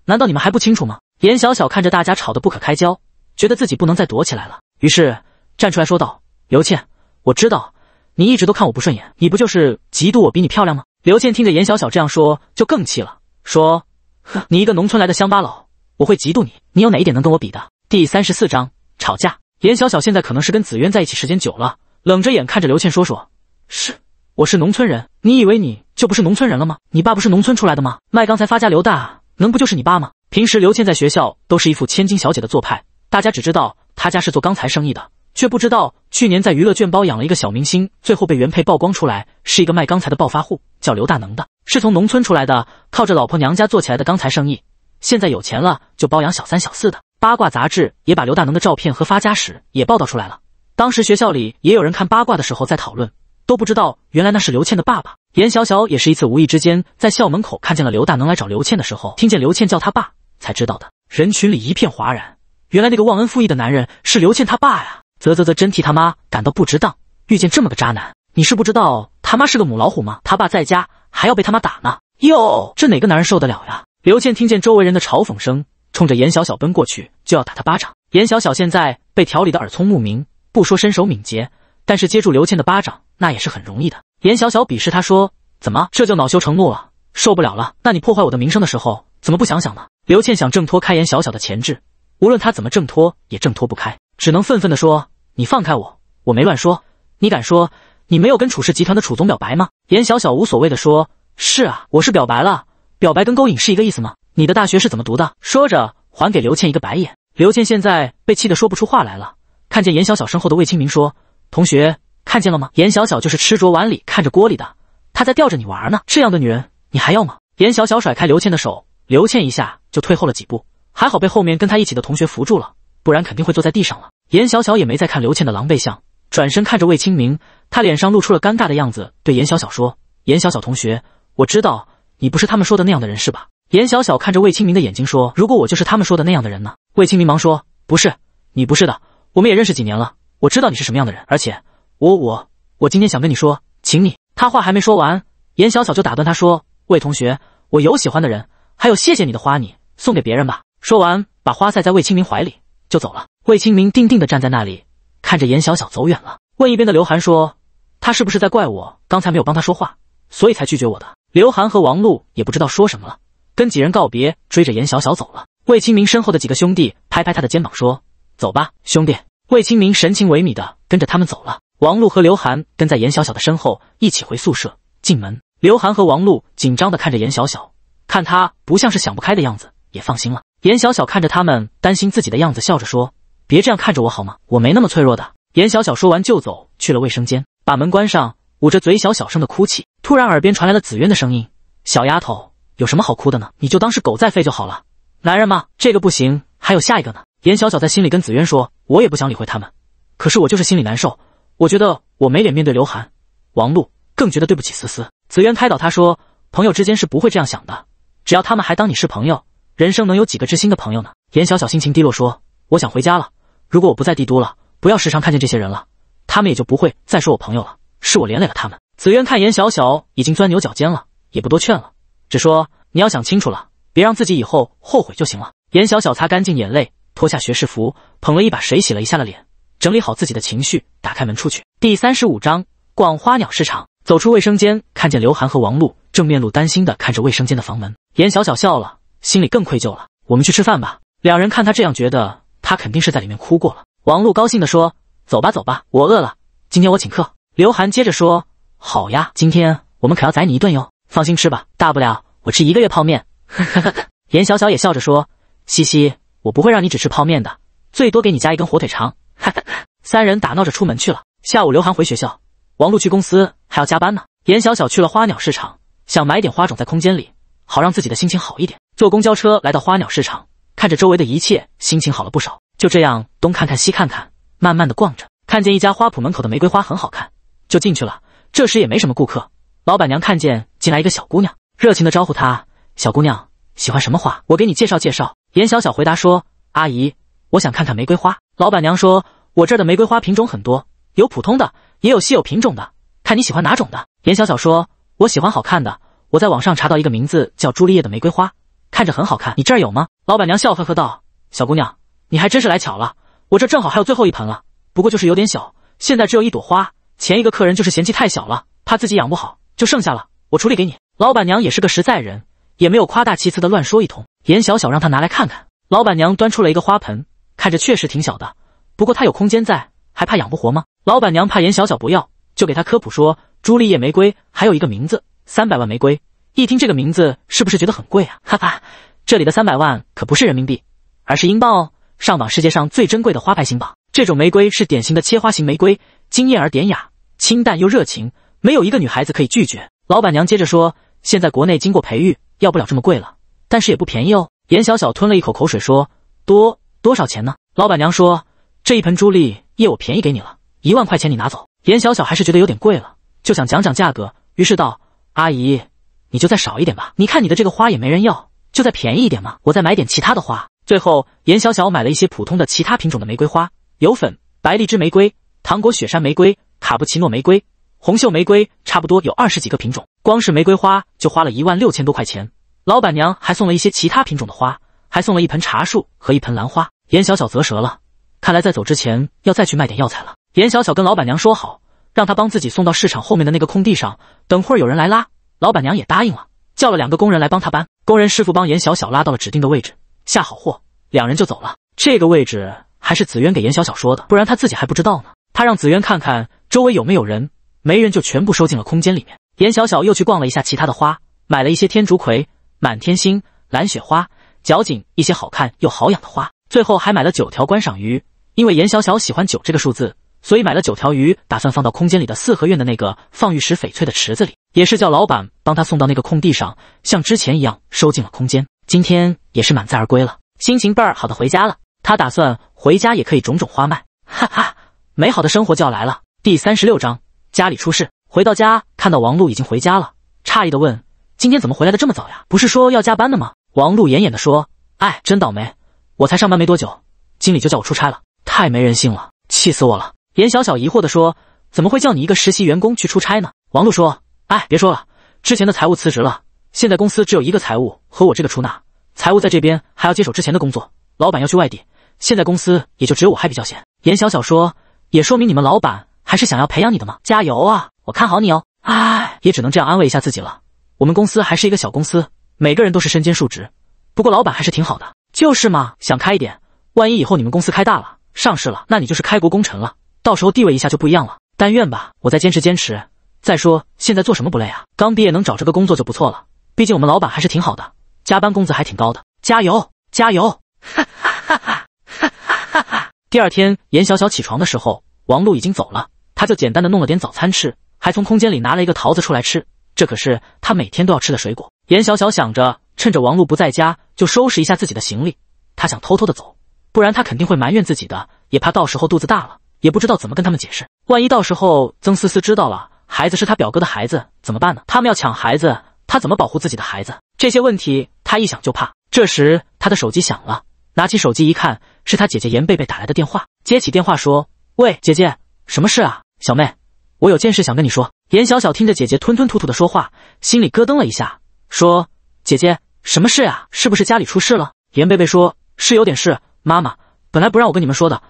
A: 难道你们还不清楚吗？严小小看着大家吵得不可开交，觉得自己不能再躲起来了，于是站出来说道：“刘倩。”我知道你一直都看我不顺眼，你不就是嫉妒我比你漂亮吗？刘倩听着严小小这样说，就更气了，说：，呵，你一个农村来的乡巴佬，我会嫉妒你？你有哪一点能跟我比的？第三十四章吵架。严小小现在可能是跟子渊在一起时间久了，冷着眼看着刘倩说：，说是我是农村人，你以为你就不是农村人了吗？你爸不是农村出来的吗？卖钢材发家刘大能不就是你爸吗？平时刘倩在学校都是一副千金小姐的做派，大家只知道她家是做钢材生意的。却不知道，去年在娱乐圈包养了一个小明星，最后被原配曝光出来，是一个卖钢材的暴发户，叫刘大能的，是从农村出来的，靠着老婆娘家做起来的钢材生意。现在有钱了，就包养小三小四的。八卦杂志也把刘大能的照片和发家史也报道出来了。当时学校里也有人看八卦的时候在讨论，都不知道原来那是刘倩的爸爸。严小小也是一次无意之间在校门口看见了刘大能来找刘倩的时候，听见刘倩叫他爸才知道的。人群里一片哗然，原来那个忘恩负义的男人是刘倩他爸呀！啧啧啧，真替他妈感到不值当，遇见这么个渣男，你是不知道他妈是个母老虎吗？他爸在家还要被他妈打呢，哟，这哪个男人受得了呀？刘倩听见周围人的嘲讽声，冲着严小小奔过去，就要打他巴掌。严小小现在被调理的耳聪目明，不说身手敏捷，但是接住刘倩的巴掌那也是很容易的。严小小鄙视他说：“怎么这就恼羞成怒了？受不了了？那你破坏我的名声的时候，怎么不想想呢？”刘倩想挣脱开严小小的钳制，无论她怎么挣脱，也挣脱不开，只能愤愤地说。你放开我！我没乱说。你敢说你没有跟楚氏集团的楚总表白吗？严小小无所谓的说：“是啊，我是表白了。表白跟勾引是一个意思吗？你的大学是怎么读的？”说着还给刘倩一个白眼。刘倩现在被气得说不出话来了。看见严小小身后的魏清明说：“同学，看见了吗？严小小就是吃着碗里看着锅里的，她在吊着你玩呢。这样的女人你还要吗？”严小小甩开刘倩的手，刘倩一下就退后了几步，还好被后面跟她一起的同学扶住了，不然肯定会坐在地上了。严小小也没再看刘倩的狼狈相，转身看着魏清明，他脸上露出了尴尬的样子，对严小小说：“严小小同学，我知道你不是他们说的那样的人，是吧？”严小小看着魏清明的眼睛说：“如果我就是他们说的那样的人呢？”魏清明忙说：“不是，你不是的。我们也认识几年了，我知道你是什么样的人。而且，我我我今天想跟你说，请你……”他话还没说完，严小小就打断他说：“魏同学，我有喜欢的人，还有谢谢你的花，你送给别人吧。”说完，把花塞在魏清明怀里。就走了。魏清明定定的站在那里，看着严小小走远了，问一边的刘涵说：“他是不是在怪我刚才没有帮他说话，所以才拒绝我的？”刘涵和王璐也不知道说什么了，跟几人告别，追着严小小走了。魏清明身后的几个兄弟拍拍他的肩膀说：“走吧，兄弟。”魏清明神情萎靡的跟着他们走了。王璐和刘涵跟在严小小的身后一起回宿舍。进门，刘涵和王璐紧张的看着严小小，看他不像是想不开的样子，也放心了。严小小看着他们担心自己的样子，笑着说：“别这样看着我好吗？我没那么脆弱的。”严小小说完就走去了卫生间，把门关上，捂着嘴小小声的哭泣。突然，耳边传来了紫渊的声音：“小丫头，有什么好哭的呢？你就当是狗在吠就好了。男人嘛，这个不行，还有下一个呢。”严小小在心里跟紫渊说：“我也不想理会他们，可是我就是心里难受。我觉得我没脸面对刘涵、王璐，更觉得对不起思思。”紫渊开导他说：“朋友之间是不会这样想的，只要他们还当你是朋友。”人生能有几个知心的朋友呢？严小小心情低落，说：“我想回家了。如果我不在帝都了，不要时常看见这些人了，他们也就不会再说我朋友了。是我连累了他们。”紫渊看严小小已经钻牛角尖了，也不多劝了，只说：“你要想清楚了，别让自己以后后悔就行了。”严小小擦干净眼泪，脱下学士服，捧了一把水洗了一下了脸，整理好自己的情绪，打开门出去。第三十五章逛花鸟市场。走出卫生间，看见刘涵和王璐正面露担心的看着卫生间的房门。严小小笑了。心里更愧疚了，我们去吃饭吧。两人看他这样，觉得他肯定是在里面哭过了。王璐高兴地说：“走吧，走吧，我饿了，今天我请客。”刘涵接着说：“好呀，今天我们可要宰你一顿哟。放心吃吧，大不了我吃一个月泡面。”呵呵。严小小也笑着说：“嘻嘻，我不会让你只吃泡面的，最多给你加一根火腿肠。”哈哈。三人打闹着出门去了。下午，刘涵回学校，王璐去公司还要加班呢。严小小去了花鸟市场，想买点花种在空间里，好让自己的心情好一点。坐公交车来到花鸟市场，看着周围的一切，心情好了不少。就这样东看看西看看，慢慢的逛着。看见一家花圃门口的玫瑰花很好看，就进去了。这时也没什么顾客，老板娘看见进来一个小姑娘，热情的招呼她：“小姑娘喜欢什么花？我给你介绍介绍。”严小小回答说：“阿姨，我想看看玫瑰花。”老板娘说：“我这儿的玫瑰花品种很多，有普通的，也有稀有品种的，看你喜欢哪种的。”严小小说：“我喜欢好看的，我在网上查到一个名字叫朱丽叶的玫瑰花。”看着很好看，你这儿有吗？老板娘笑呵呵道：“小姑娘，你还真是来巧了，我这正好还有最后一盆了，不过就是有点小，现在只有一朵花。前一个客人就是嫌弃太小了，怕自己养不好，就剩下了，我处理给你。”老板娘也是个实在人，也没有夸大其词的乱说一通。严小小让她拿来看看，老板娘端出了一个花盆，看着确实挺小的，不过它有空间在，还怕养不活吗？老板娘怕严小小不要，就给她科普说：朱丽叶玫瑰还有一个名字，三百万玫瑰。一听这个名字，是不是觉得很贵啊？哈哈，这里的三百万可不是人民币，而是英镑哦。上榜世界上最珍贵的花牌型榜，这种玫瑰是典型的切花型玫瑰，惊艳而典雅，清淡又热情，没有一个女孩子可以拒绝。老板娘接着说，现在国内经过培育，要不了这么贵了，但是也不便宜哦。颜小小吞了一口口水说，多多少钱呢？老板娘说，这一盆朱丽叶我便宜给你了，一万块钱你拿走。颜小小还是觉得有点贵了，就想讲讲价格，于是道，阿姨。你就再少一点吧，你看你的这个花也没人要，就再便宜一点嘛。我再买点其他的花。最后，严小小买了一些普通的其他品种的玫瑰花，有粉白荔枝玫瑰、糖果雪山玫瑰、卡布奇诺玫瑰、红袖玫瑰，差不多有二十几个品种。光是玫瑰花就花了一万六千多块钱。老板娘还送了一些其他品种的花，还送了一盆茶树和一盆兰花。严小小啧舌了，看来在走之前要再去卖点药材了。严小小跟老板娘说好，让她帮自己送到市场后面的那个空地上，等会儿有人来拉。老板娘也答应了，叫了两个工人来帮她搬。工人师傅帮严小小拉到了指定的位置，下好货，两人就走了。这个位置还是紫渊给严小小说的，不然他自己还不知道呢。他让紫渊看看周围有没有人，没人就全部收进了空间里面。严小小又去逛了一下其他的花，买了一些天竺葵、满天星、蓝雪花、角堇一些好看又好养的花，最后还买了九条观赏鱼，因为严小小喜欢九这个数字。所以买了九条鱼，打算放到空间里的四合院的那个放玉石翡翠的池子里，也是叫老板帮他送到那个空地上，像之前一样收进了空间。今天也是满载而归了，心情倍儿好的回家了。他打算回家也可以种种花卖，哈哈，美好的生活就要来了。第三十六章，家里出事。回到家，看到王璐已经回家了，诧异的问：“今天怎么回来的这么早呀？不是说要加班的吗？”王璐眼眼的说：“哎，真倒霉，我才上班没多久，经理就叫我出差了，太没人性了，气死我了。”严小小疑惑地说：“怎么会叫你一个实习员工去出差呢？”王璐说：“哎，别说了，之前的财务辞职了，现在公司只有一个财务和我这个出纳，财务在这边还要接手之前的工作。老板要去外地，现在公司也就只有我还比较闲。”严小小说：“也说明你们老板还是想要培养你的嘛，加油啊！我看好你哦。”哎，也只能这样安慰一下自己了。我们公司还是一个小公司，每个人都是身兼数职，不过老板还是挺好的。就是嘛，想开一点，万一以后你们公司开大了，上市了，那你就是开国功臣了。到时候地位一下就不一样了，但愿吧。我再坚持坚持。再说现在做什么不累啊？刚毕业能找这个工作就不错了。毕竟我们老板还是挺好的，加班工资还挺高的。加油，加油！哈哈哈哈哈哈哈哈！第二天，严小小起床的时候，王璐已经走了，他就简单的弄了点早餐吃，还从空间里拿了一个桃子出来吃，这可是他每天都要吃的水果。严小小想着，趁着王璐不在家，就收拾一下自己的行李。他想偷偷的走，不然他肯定会埋怨自己的，也怕到时候肚子大了。也不知道怎么跟他们解释，万一到时候曾思思知道了孩子是他表哥的孩子怎么办呢？他们要抢孩子，他怎么保护自己的孩子？这些问题他一想就怕。这时他的手机响了，拿起手机一看，是他姐姐严贝贝打来的电话。接起电话说：“喂，姐姐，什么事啊？”小妹，我有件事想跟你说。”严小小听着姐姐吞吞吐吐的说话，心里咯噔了一下，说：“姐姐，什么事啊？是不是家里出事了？”严贝贝说：“是有点事，妈妈本来不让我跟你们说的。”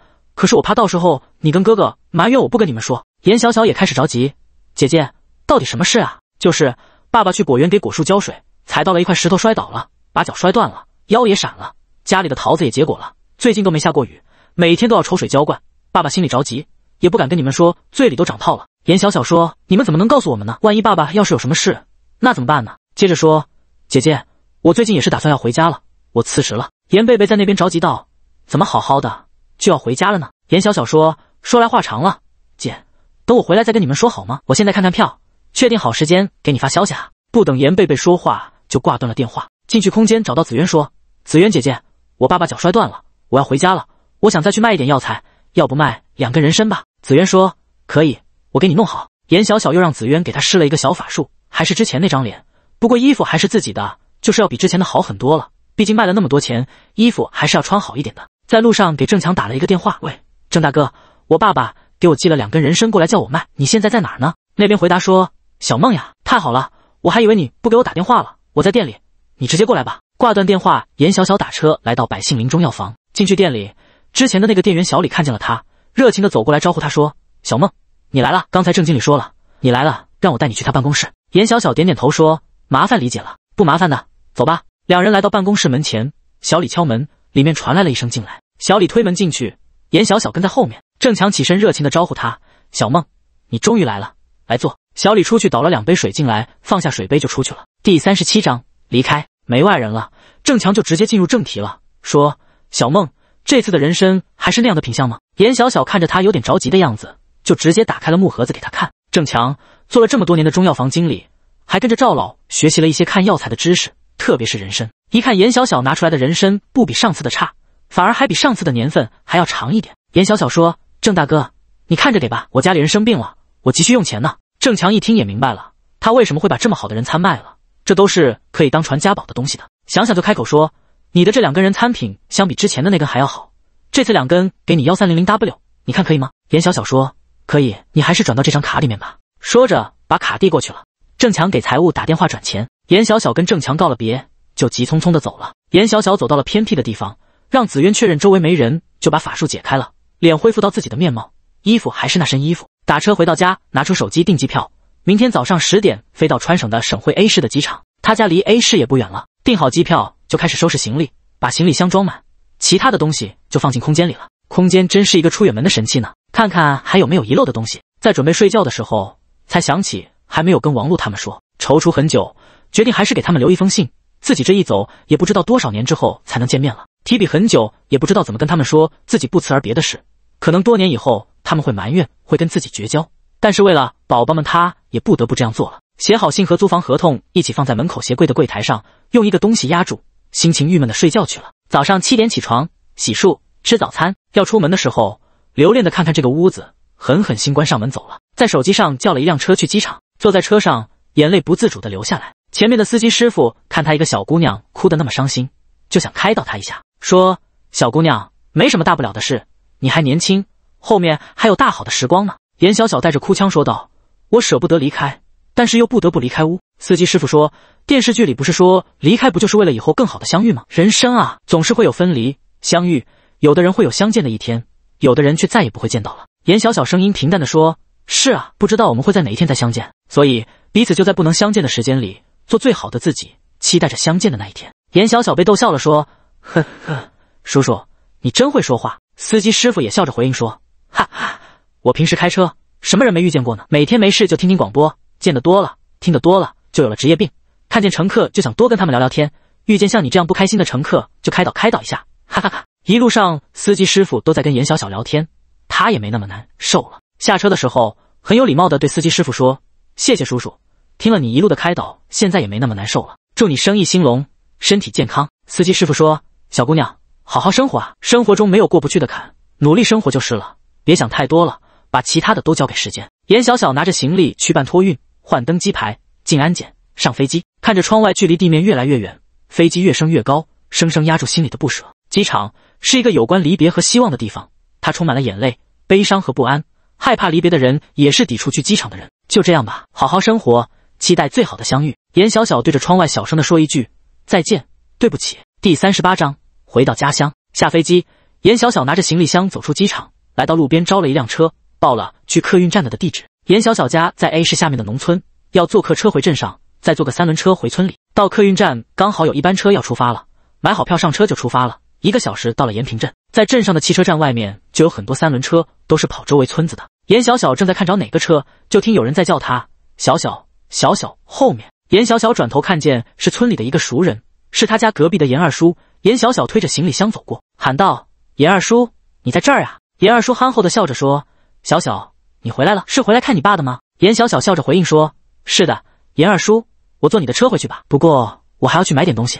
A: 可是我怕到时候你跟哥哥埋怨我不跟你们说。严小小也开始着急，姐姐，到底什么事啊？就是爸爸去果园给果树浇水，踩到了一块石头摔倒了，把脚摔断了，腰也闪了，家里的桃子也结果了。最近都没下过雨，每天都要抽水浇灌，爸爸心里着急，也不敢跟你们说，嘴里都长泡了。严小小说：“你们怎么能告诉我们呢？万一爸爸要是有什么事，那怎么办呢？”接着说：“姐姐，我最近也是打算要回家了，我辞职了。”严贝贝在那边着急道：“怎么好好的？”就要回家了呢。严小小说说来话长了，姐，等我回来再跟你们说好吗？我现在看看票，确定好时间给你发消息啊！不等严贝贝说话，就挂断了电话。进去空间，找到紫渊，说：“紫渊姐姐，我爸爸脚摔断了，我要回家了。我想再去卖一点药材，要不卖两根人参吧？”紫渊说：“可以，我给你弄好。”严小小又让紫渊给她施了一个小法术，还是之前那张脸，不过衣服还是自己的，就是要比之前的好很多了。毕竟卖了那么多钱，衣服还是要穿好一点的。在路上给郑强打了一个电话。喂，郑大哥，我爸爸给我寄了两根人参过来，叫我卖。你现在在哪呢？那边回答说：“小梦呀，太好了，我还以为你不给我打电话了。”我在店里，你直接过来吧。挂断电话，严小小打车来到百姓林中药房，进去店里，之前的那个店员小李看见了他，热情的走过来招呼他说：“小梦，你来了。刚才郑经理说了，你来了，让我带你去他办公室。”严小小点点头说：“麻烦李姐了，不麻烦的，走吧。”两人来到办公室门前，小李敲门。里面传来了一声进来，小李推门进去，严小小跟在后面。郑强起身热情的招呼他：“小梦，你终于来了，来坐。”小李出去倒了两杯水进来，放下水杯就出去了。第三十七章离开，没外人了，郑强就直接进入正题了，说：“小梦，这次的人参还是那样的品相吗？”严小小看着他有点着急的样子，就直接打开了木盒子给他看。郑强做了这么多年的中药房经理，还跟着赵老学习了一些看药材的知识。特别是人参，一看严小小拿出来的人参不比上次的差，反而还比上次的年份还要长一点。严小小说：“郑大哥，你看着给吧，我家里人生病了，我急需用钱呢。”郑强一听也明白了，他为什么会把这么好的人参卖了？这都是可以当传家宝的东西的，想想就开口说：“你的这两根人参品相比之前的那根还要好，这次两根给你幺三零零 W，你看可以吗？”严小小说：“可以，你还是转到这张卡里面吧。”说着把卡递过去了。郑强给财务打电话转钱。严小小跟郑强告了别，就急匆匆的走了。严小小走到了偏僻的地方，让紫渊确认周围没人，就把法术解开了，脸恢复到自己的面貌，衣服还是那身衣服。打车回到家，拿出手机订机票，明天早上十点飞到川省的省会 A 市的机场。他家离 A 市也不远了。订好机票，就开始收拾行李，把行李箱装满，其他的东西就放进空间里了。空间真是一个出远门的神器呢。看看还有没有遗漏的东西。在准备睡觉的时候，才想起还没有跟王璐他们说，踌躇很久。决定还是给他们留一封信，自己这一走也不知道多少年之后才能见面了。提笔很久也不知道怎么跟他们说自己不辞而别的事，可能多年以后他们会埋怨，会跟自己绝交。但是为了宝宝们，他也不得不这样做了。写好信和租房合同一起放在门口鞋柜的柜台上，用一个东西压住。心情郁闷的睡觉去了。早上七点起床，洗漱，吃早餐。要出门的时候，留恋的看看这个屋子，狠狠心关上门走了。在手机上叫了一辆车去机场。坐在车上，眼泪不自主的流下来。前面的司机师傅看她一个小姑娘哭得那么伤心，就想开导她一下，说：“小姑娘，没什么大不了的事，你还年轻，后面还有大好的时光呢。”严小小带着哭腔说道：“我舍不得离开，但是又不得不离开屋。”司机师傅说：“电视剧里不是说离开不就是为了以后更好的相遇吗？人生啊，总是会有分离、相遇，有的人会有相见的一天，有的人却再也不会见到了。”严小小声音平淡的说：“是啊，不知道我们会在哪一天再相见，所以彼此就在不能相见的时间里。”做最好的自己，期待着相见的那一天。严小小被逗笑了，说：“呵呵，叔叔，你真会说话。”司机师傅也笑着回应说：“哈哈，我平时开车，什么人没遇见过呢？每天没事就听听广播，见得多了，听得多了，就有了职业病。看见乘客就想多跟他们聊聊天，遇见像你这样不开心的乘客，就开导开导一下。哈哈哈。”一路上，司机师傅都在跟严小小聊天，他也没那么难受了。下车的时候，很有礼貌的对司机师傅说：“谢谢叔叔。”听了你一路的开导，现在也没那么难受了。祝你生意兴隆，身体健康。司机师傅说：“小姑娘，好好生活啊，生活中没有过不去的坎，努力生活就是了，别想太多了，把其他的都交给时间。”严小小拿着行李去办托运，换登机牌，进安检，上飞机。看着窗外，距离地面越来越远，飞机越升越高，生生压住心里的不舍。机场是一个有关离别和希望的地方，他充满了眼泪、悲伤和不安，害怕离别的人也是抵触去机场的人。就这样吧，好好生活。期待最好的相遇。严小小对着窗外小声地说一句：“再见，对不起。”第三十八章，回到家乡。下飞机，严小小拿着行李箱走出机场，来到路边招了一辆车，报了去客运站的的地址。严小小家在 A 市下面的农村，要坐客车回镇上，再坐个三轮车回村里。到客运站刚好有一班车要出发了，买好票上车就出发了。一个小时到了延平镇，在镇上的汽车站外面就有很多三轮车，都是跑周围村子的。严小小正在看着哪个车，就听有人在叫他：“小小。”小小后面，严小小转头看见是村里的一个熟人，是他家隔壁的严二叔。严小小推着行李箱走过，喊道：“严二叔，你在这儿啊？”严二叔憨厚的笑着说：“小小，你回来了，是回来看你爸的吗？”严小小笑着回应说：“是的，严二叔，我坐你的车回去吧。不过我还要去买点东西，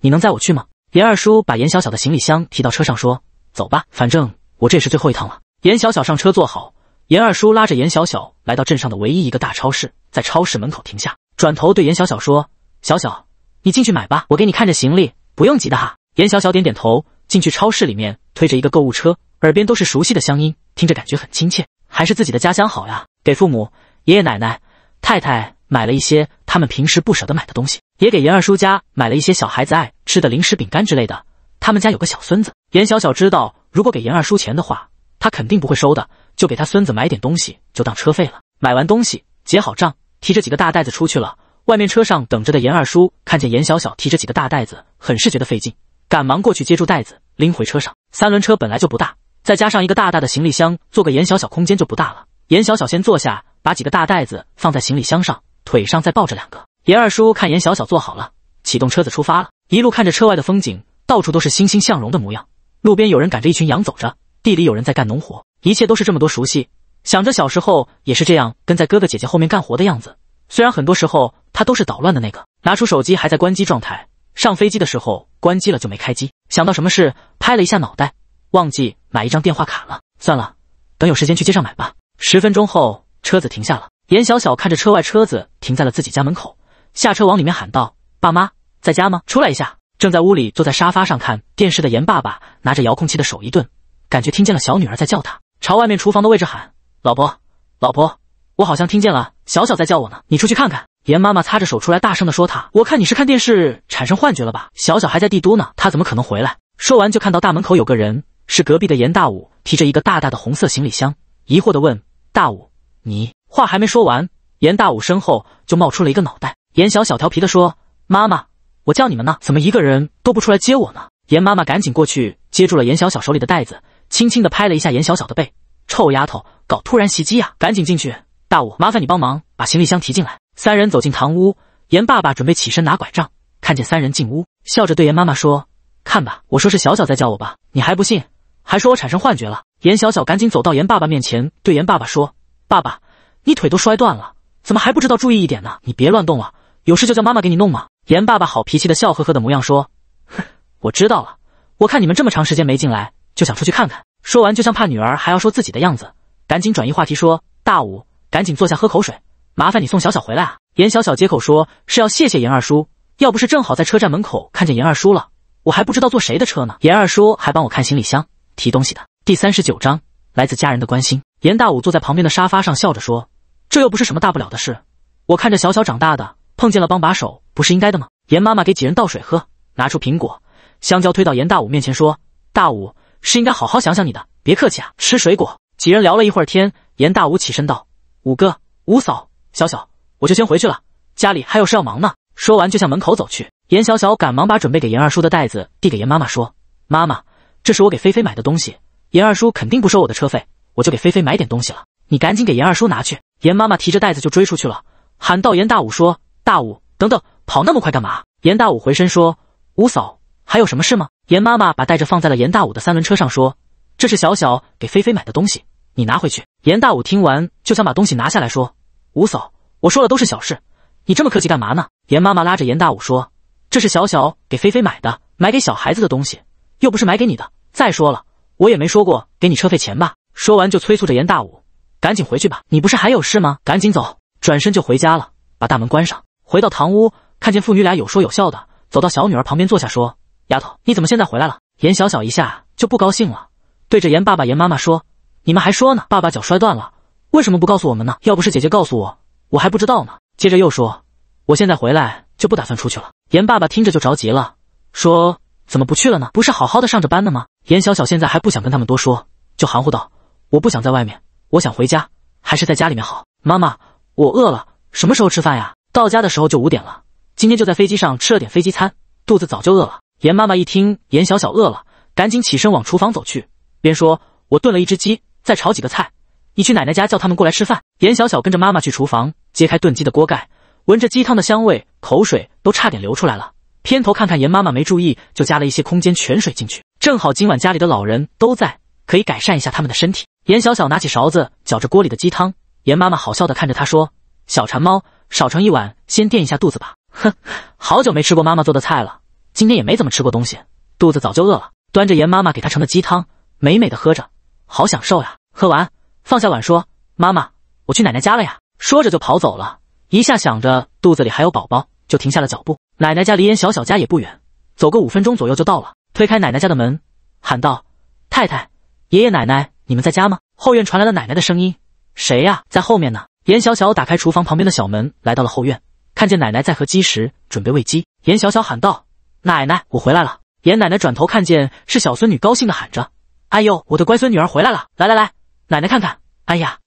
A: 你能载我去吗？”严二叔把严小小的行李箱提到车上，说：“走吧，反正我这也是最后一趟了。”严小小上车坐好。严二叔拉着严小小来到镇上的唯一一个大超市，在超市门口停下，转头对严小小说：“小小，你进去买吧，我给你看着行李，不用急的哈。”严小小点点头，进去超市里面，推着一个购物车，耳边都是熟悉的乡音，听着感觉很亲切，还是自己的家乡好呀。给父母、爷爷奶奶、太太买了一些他们平时不舍得买的东西，也给严二叔家买了一些小孩子爱吃的零食、饼干之类的。他们家有个小孙子，严小小知道，如果给严二叔钱的话，他肯定不会收的。就给他孙子买点东西，就当车费了。买完东西，结好账，提着几个大袋子出去了。外面车上等着的严二叔看见严小小提着几个大袋子，很是觉得费劲，赶忙过去接住袋子，拎回车上。三轮车本来就不大，再加上一个大大的行李箱，做个严小小空间就不大了。严小小先坐下，把几个大袋子放在行李箱上，腿上再抱着两个。严二叔看严小小坐好了，启动车子出发了。一路看着车外的风景，到处都是欣欣向荣的模样。路边有人赶着一群羊走着，地里有人在干农活。一切都是这么多熟悉，想着小时候也是这样跟在哥哥姐姐后面干活的样子。虽然很多时候他都是捣乱的那个，拿出手机还在关机状态。上飞机的时候关机了就没开机。想到什么事，拍了一下脑袋，忘记买一张电话卡了。算了，等有时间去街上买吧。十分钟后，车子停下了。严小小看着车外，车子停在了自己家门口，下车往里面喊道：“爸妈在家吗？出来一下。”正在屋里坐在沙发上看电视的严爸爸，拿着遥控器的手一顿，感觉听见了小女儿在叫他。朝外面厨房的位置喊：“老婆，老婆，我好像听见了小小在叫我呢，你出去看看。”严妈妈擦着手出来，大声地说：“她，我看你是看电视产生幻觉了吧？小小还在帝都呢，她怎么可能回来？”说完就看到大门口有个人，是隔壁的严大武，提着一个大大的红色行李箱，疑惑地问：“大武，你……”话还没说完，严大武身后就冒出了一个脑袋，严小小调皮地说：“妈妈，我叫你们呢，怎么一个人都不出来接我呢？”严妈妈赶紧过去接住了严小小手里的袋子。轻轻的拍了一下严小小的背，臭丫头，搞突然袭击呀！赶紧进去。大武，麻烦你帮忙把行李箱提进来。三人走进堂屋，严爸爸准备起身拿拐杖，看见三人进屋，笑着对严妈妈说：“看吧，我说是小小在叫我吧，你还不信，还说我产生幻觉了。”严小小赶紧走到严爸爸面前，对严爸爸说：“爸爸，你腿都摔断了，怎么还不知道注意一点呢？你别乱动了，有事就叫妈妈给你弄嘛。”严爸爸好脾气的笑呵呵的模样说：“哼，我知道了，我看你们这么长时间没进来。”就想出去看看。说完，就像怕女儿还要说自己的样子，赶紧转移话题说：“大武，赶紧坐下喝口水。麻烦你送小小回来啊。”严小小接口说：“是要谢谢严二叔，要不是正好在车站门口看见严二叔了，我还不知道坐谁的车呢。严二叔还帮我看行李箱、提东西的。”第三十九章来自家人的关心。严大武坐在旁边的沙发上，笑着说：“这又不是什么大不了的事。我看着小小长大的，碰见了帮把手，不是应该的吗？”严妈妈给几人倒水喝，拿出苹果、香蕉推到严大武面前说：“大武。”是应该好好想想你的，别客气啊！吃水果。几人聊了一会儿天，严大武起身道：“五哥，五嫂，小小，我就先回去了，家里还有事要忙呢。”说完就向门口走去。严小小赶忙把准备给严二叔的袋子递给严妈妈，说：“妈妈，这是我给菲菲买的东西，严二叔肯定不收我的车费，我就给菲菲买点东西了，你赶紧给严二叔拿去。”严妈妈提着袋子就追出去了，喊道：“严大武，说大武，等等，跑那么快干嘛？”严大武回身说：“五嫂。”还有什么事吗？严妈妈把带着放在了严大武的三轮车上，说：“这是小小给菲菲买的东西，你拿回去。”严大武听完就想把东西拿下来，说：“五嫂，我说了都是小事，你这么客气干嘛呢？”严妈妈拉着严大武说：“这是小小给菲菲买的，买给小孩子的东西，又不是买给你的。再说了，我也没说过给你车费钱吧？”说完就催促着严大武：“赶紧回去吧，你不是还有事吗？赶紧走！”转身就回家了，把大门关上。回到堂屋，看见父女俩有说有笑的，走到小女儿旁边坐下，说。丫头，你怎么现在回来了？严小小一下就不高兴了，对着严爸爸、严妈妈说：“你们还说呢，爸爸脚摔断了，为什么不告诉我们呢？要不是姐姐告诉我，我还不知道呢。”接着又说：“我现在回来就不打算出去了。”严爸爸听着就着急了，说：“怎么不去了呢？不是好好的上着班呢吗？”严小小现在还不想跟他们多说，就含糊道：“我不想在外面，我想回家，还是在家里面好。”妈妈，我饿了，什么时候吃饭呀？到家的时候就五点了，今天就在飞机上吃了点飞机餐，肚子早就饿了。严妈妈一听，严小小饿了，赶紧起身往厨房走去，边说：“我炖了一只鸡，再炒几个菜，你去奶奶家叫他们过来吃饭。”严小小跟着妈妈去厨房，揭开炖鸡的锅盖，闻着鸡汤的香味，口水都差点流出来了。偏头看看严妈妈没注意，就加了一些空间泉水进去，正好今晚家里的老人都在，可以改善一下他们的身体。严小小拿起勺子搅着锅里的鸡汤，严妈妈好笑的看着她说：“小馋猫，少盛一碗，先垫一下肚子吧。”哼，好久没吃过妈妈做的菜了。今天也没怎么吃过东西，肚子早就饿了。端着严妈妈给她盛的鸡汤，美美的喝着，好享受呀。喝完放下碗，说：“妈妈，我去奶奶家了呀。”说着就跑走了。一下想着肚子里还有宝宝，就停下了脚步。奶奶家离严小小家也不远，走个五分钟左右就到了。推开奶奶家的门，喊道：“太太，爷爷奶奶，你们在家吗？”后院传来了奶奶的声音：“谁呀？在后面呢。”严小小打开厨房旁边的小门，来到了后院，看见奶奶在和鸡食，准备喂鸡。严小小喊道。奶奶，我回来了。严奶奶转头看见是小孙女，高兴的喊着：“哎呦，我的乖孙女儿回来了！来来来，奶奶看看。哎呀，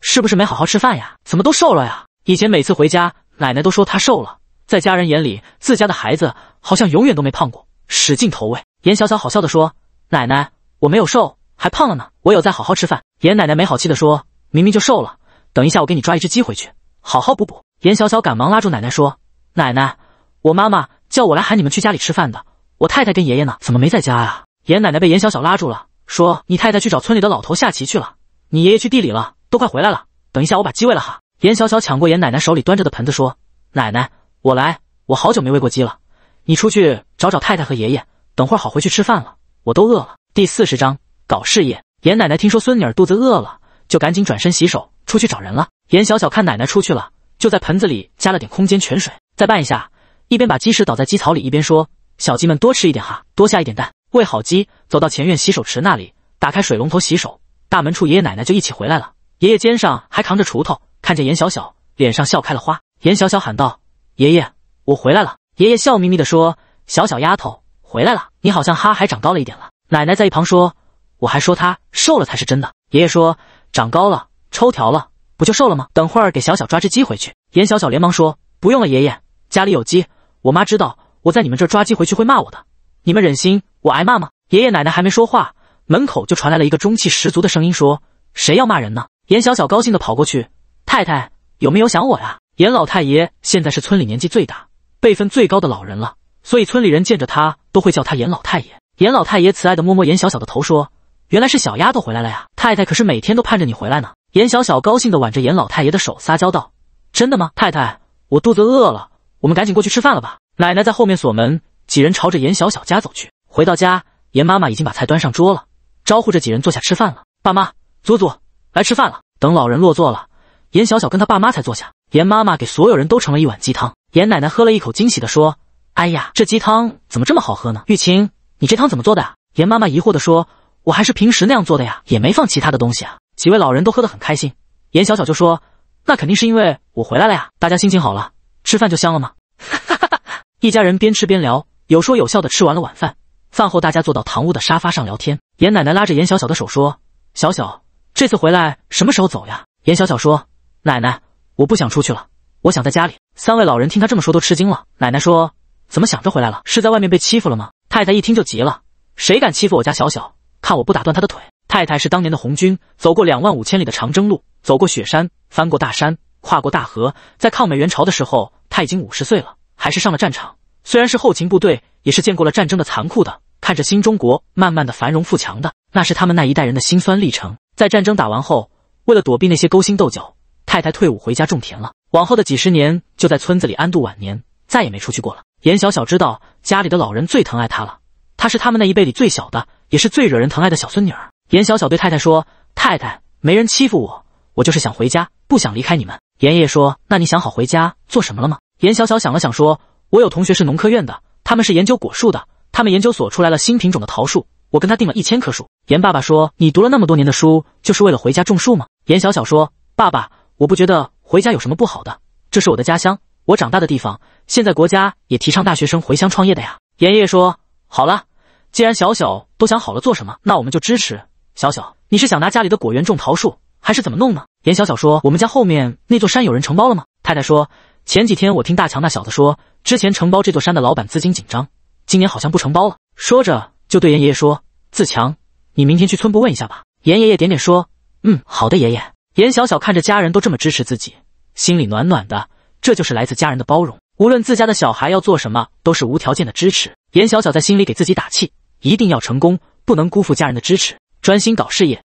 A: 是不是没好好吃饭呀？怎么都瘦了呀？以前每次回家，奶奶都说她瘦了。在家人眼里，自家的孩子好像永远都没胖过，使劲投喂。”严小小好笑的说：“奶奶，我没有瘦，还胖了呢。我有在好好吃饭。”严奶奶没好气的说：“明明就瘦了。等一下，我给你抓一只鸡回去，好好补补。”严小小赶忙拉住奶奶说：“奶奶，我妈妈。”叫我来喊你们去家里吃饭的，我太太跟爷爷呢？怎么没在家啊？严奶奶被严小小拉住了，说：“你太太去找村里的老头下棋去了，你爷爷去地里了，都快回来了。等一下我把鸡喂了哈。”严小小抢过严奶奶手里端着的盆子，说：“奶奶，我来，我好久没喂过鸡了。你出去找找太太和爷爷，等会儿好回去吃饭了。我都饿了。”第四十章搞事业。严奶奶听说孙女儿肚子饿了，就赶紧转身洗手，出去找人了。严小小看奶奶出去了，就在盆子里加了点空间泉水，再拌一下。一边把鸡食倒在鸡槽里，一边说：“小鸡们多吃一点哈，多下一点蛋，喂好鸡。”走到前院洗手池那里，打开水龙头洗手。大门处，爷爷奶奶就一起回来了。爷爷肩上还扛着锄头，看见严小小，脸上笑开了花。严小小喊道：“爷爷，我回来了。”爷爷笑眯眯地说：“小小丫头回来了，你好像哈还长高了一点了。”奶奶在一旁说：“我还说她瘦了才是真的。”爷爷说：“长高了，抽条了，不就瘦了吗？等会儿给小小抓只鸡回去。”严小小连忙说：“不用了，爷爷，家里有鸡。”我妈知道我在你们这抓鸡回去会骂我的，你们忍心我挨骂吗？爷爷奶奶还没说话，门口就传来了一个中气十足的声音：“说谁要骂人呢？”严小小高兴的跑过去：“太太有没有想我呀？”严老太爷现在是村里年纪最大、辈分最高的老人了，所以村里人见着他都会叫他严老太爷。严老太爷慈爱的摸摸严小小的头，说：“原来是小丫头回来了呀，太太可是每天都盼着你回来呢。”严小小高兴的挽着严老太爷的手撒娇道：“真的吗？太太，我肚子饿了。”我们赶紧过去吃饭了吧！奶奶在后面锁门，几人朝着严小小家走去。回到家，严妈妈已经把菜端上桌了，招呼着几人坐下吃饭了。爸妈、祖祖来吃饭了。等老人落座了，严小小跟他爸妈才坐下。严妈妈给所有人都盛了一碗鸡汤。严奶奶喝了一口，惊喜的说：“哎呀，这鸡汤怎么这么好喝呢？”玉琴，你这汤怎么做的？”呀、严妈妈疑惑的说：“我还是平时那样做的呀，也没放其他的东西啊。”几位老人都喝得很开心。严小小就说：“那肯定是因为我回来了呀，大家心情好了。”吃饭就香了吗？哈哈哈！一家人边吃边聊，有说有笑的吃完了晚饭。饭后，大家坐到堂屋的沙发上聊天。严奶奶拉着严小小的手说：“小小，这次回来什么时候走呀？”严小小说：“奶奶，我不想出去了，我想在家里。”三位老人听他这么说都吃惊了。奶奶说：“怎么想着回来了？是在外面被欺负了吗？”太太一听就急了：“谁敢欺负我家小小？看我不打断他的腿！”太太是当年的红军，走过两万五千里的长征路，走过雪山，翻过大山。跨过大河，在抗美援朝的时候，他已经五十岁了，还是上了战场。虽然是后勤部队，也是见过了战争的残酷的。看着新中国慢慢的繁荣富强的，那是他们那一代人的辛酸历程。在战争打完后，为了躲避那些勾心斗角，太太退伍回家种田了。往后的几十年就在村子里安度晚年，再也没出去过了。严小小知道家里的老人最疼爱她了，她是他们那一辈里最小的，也是最惹人疼爱的小孙女儿。严小小对太太说：“太太，没人欺负我，我就是想回家，不想离开你们。”爷爷说：“那你想好回家做什么了吗？”严小小想了想说：“我有同学是农科院的，他们是研究果树的，他们研究所出来了新品种的桃树，我跟他订了一千棵树。”严爸爸说：“你读了那么多年的书，就是为了回家种树吗？”严小小说：“爸爸，我不觉得回家有什么不好的，这是我的家乡，我长大的地方。现在国家也提倡大学生回乡创业的呀。”爷爷说：“好了，既然小小都想好了做什么，那我们就支持小小。你是想拿家里的果园种桃树，还是怎么弄呢？”严小小说：“我们家后面那座山有人承包了吗？”太太说：“前几天我听大强那小子说，之前承包这座山的老板资金紧张，今年好像不承包了。”说着就对严爷爷说：“自强，你明天去村部问一下吧。”严爷爷点点说：“嗯，好的，爷爷。”严小小看着家人都这么支持自己，心里暖暖的。这就是来自家人的包容，无论自家的小孩要做什么，都是无条件的支持。严小小在心里给自己打气，一定要成功，不能辜负家人的支持，专心搞事业。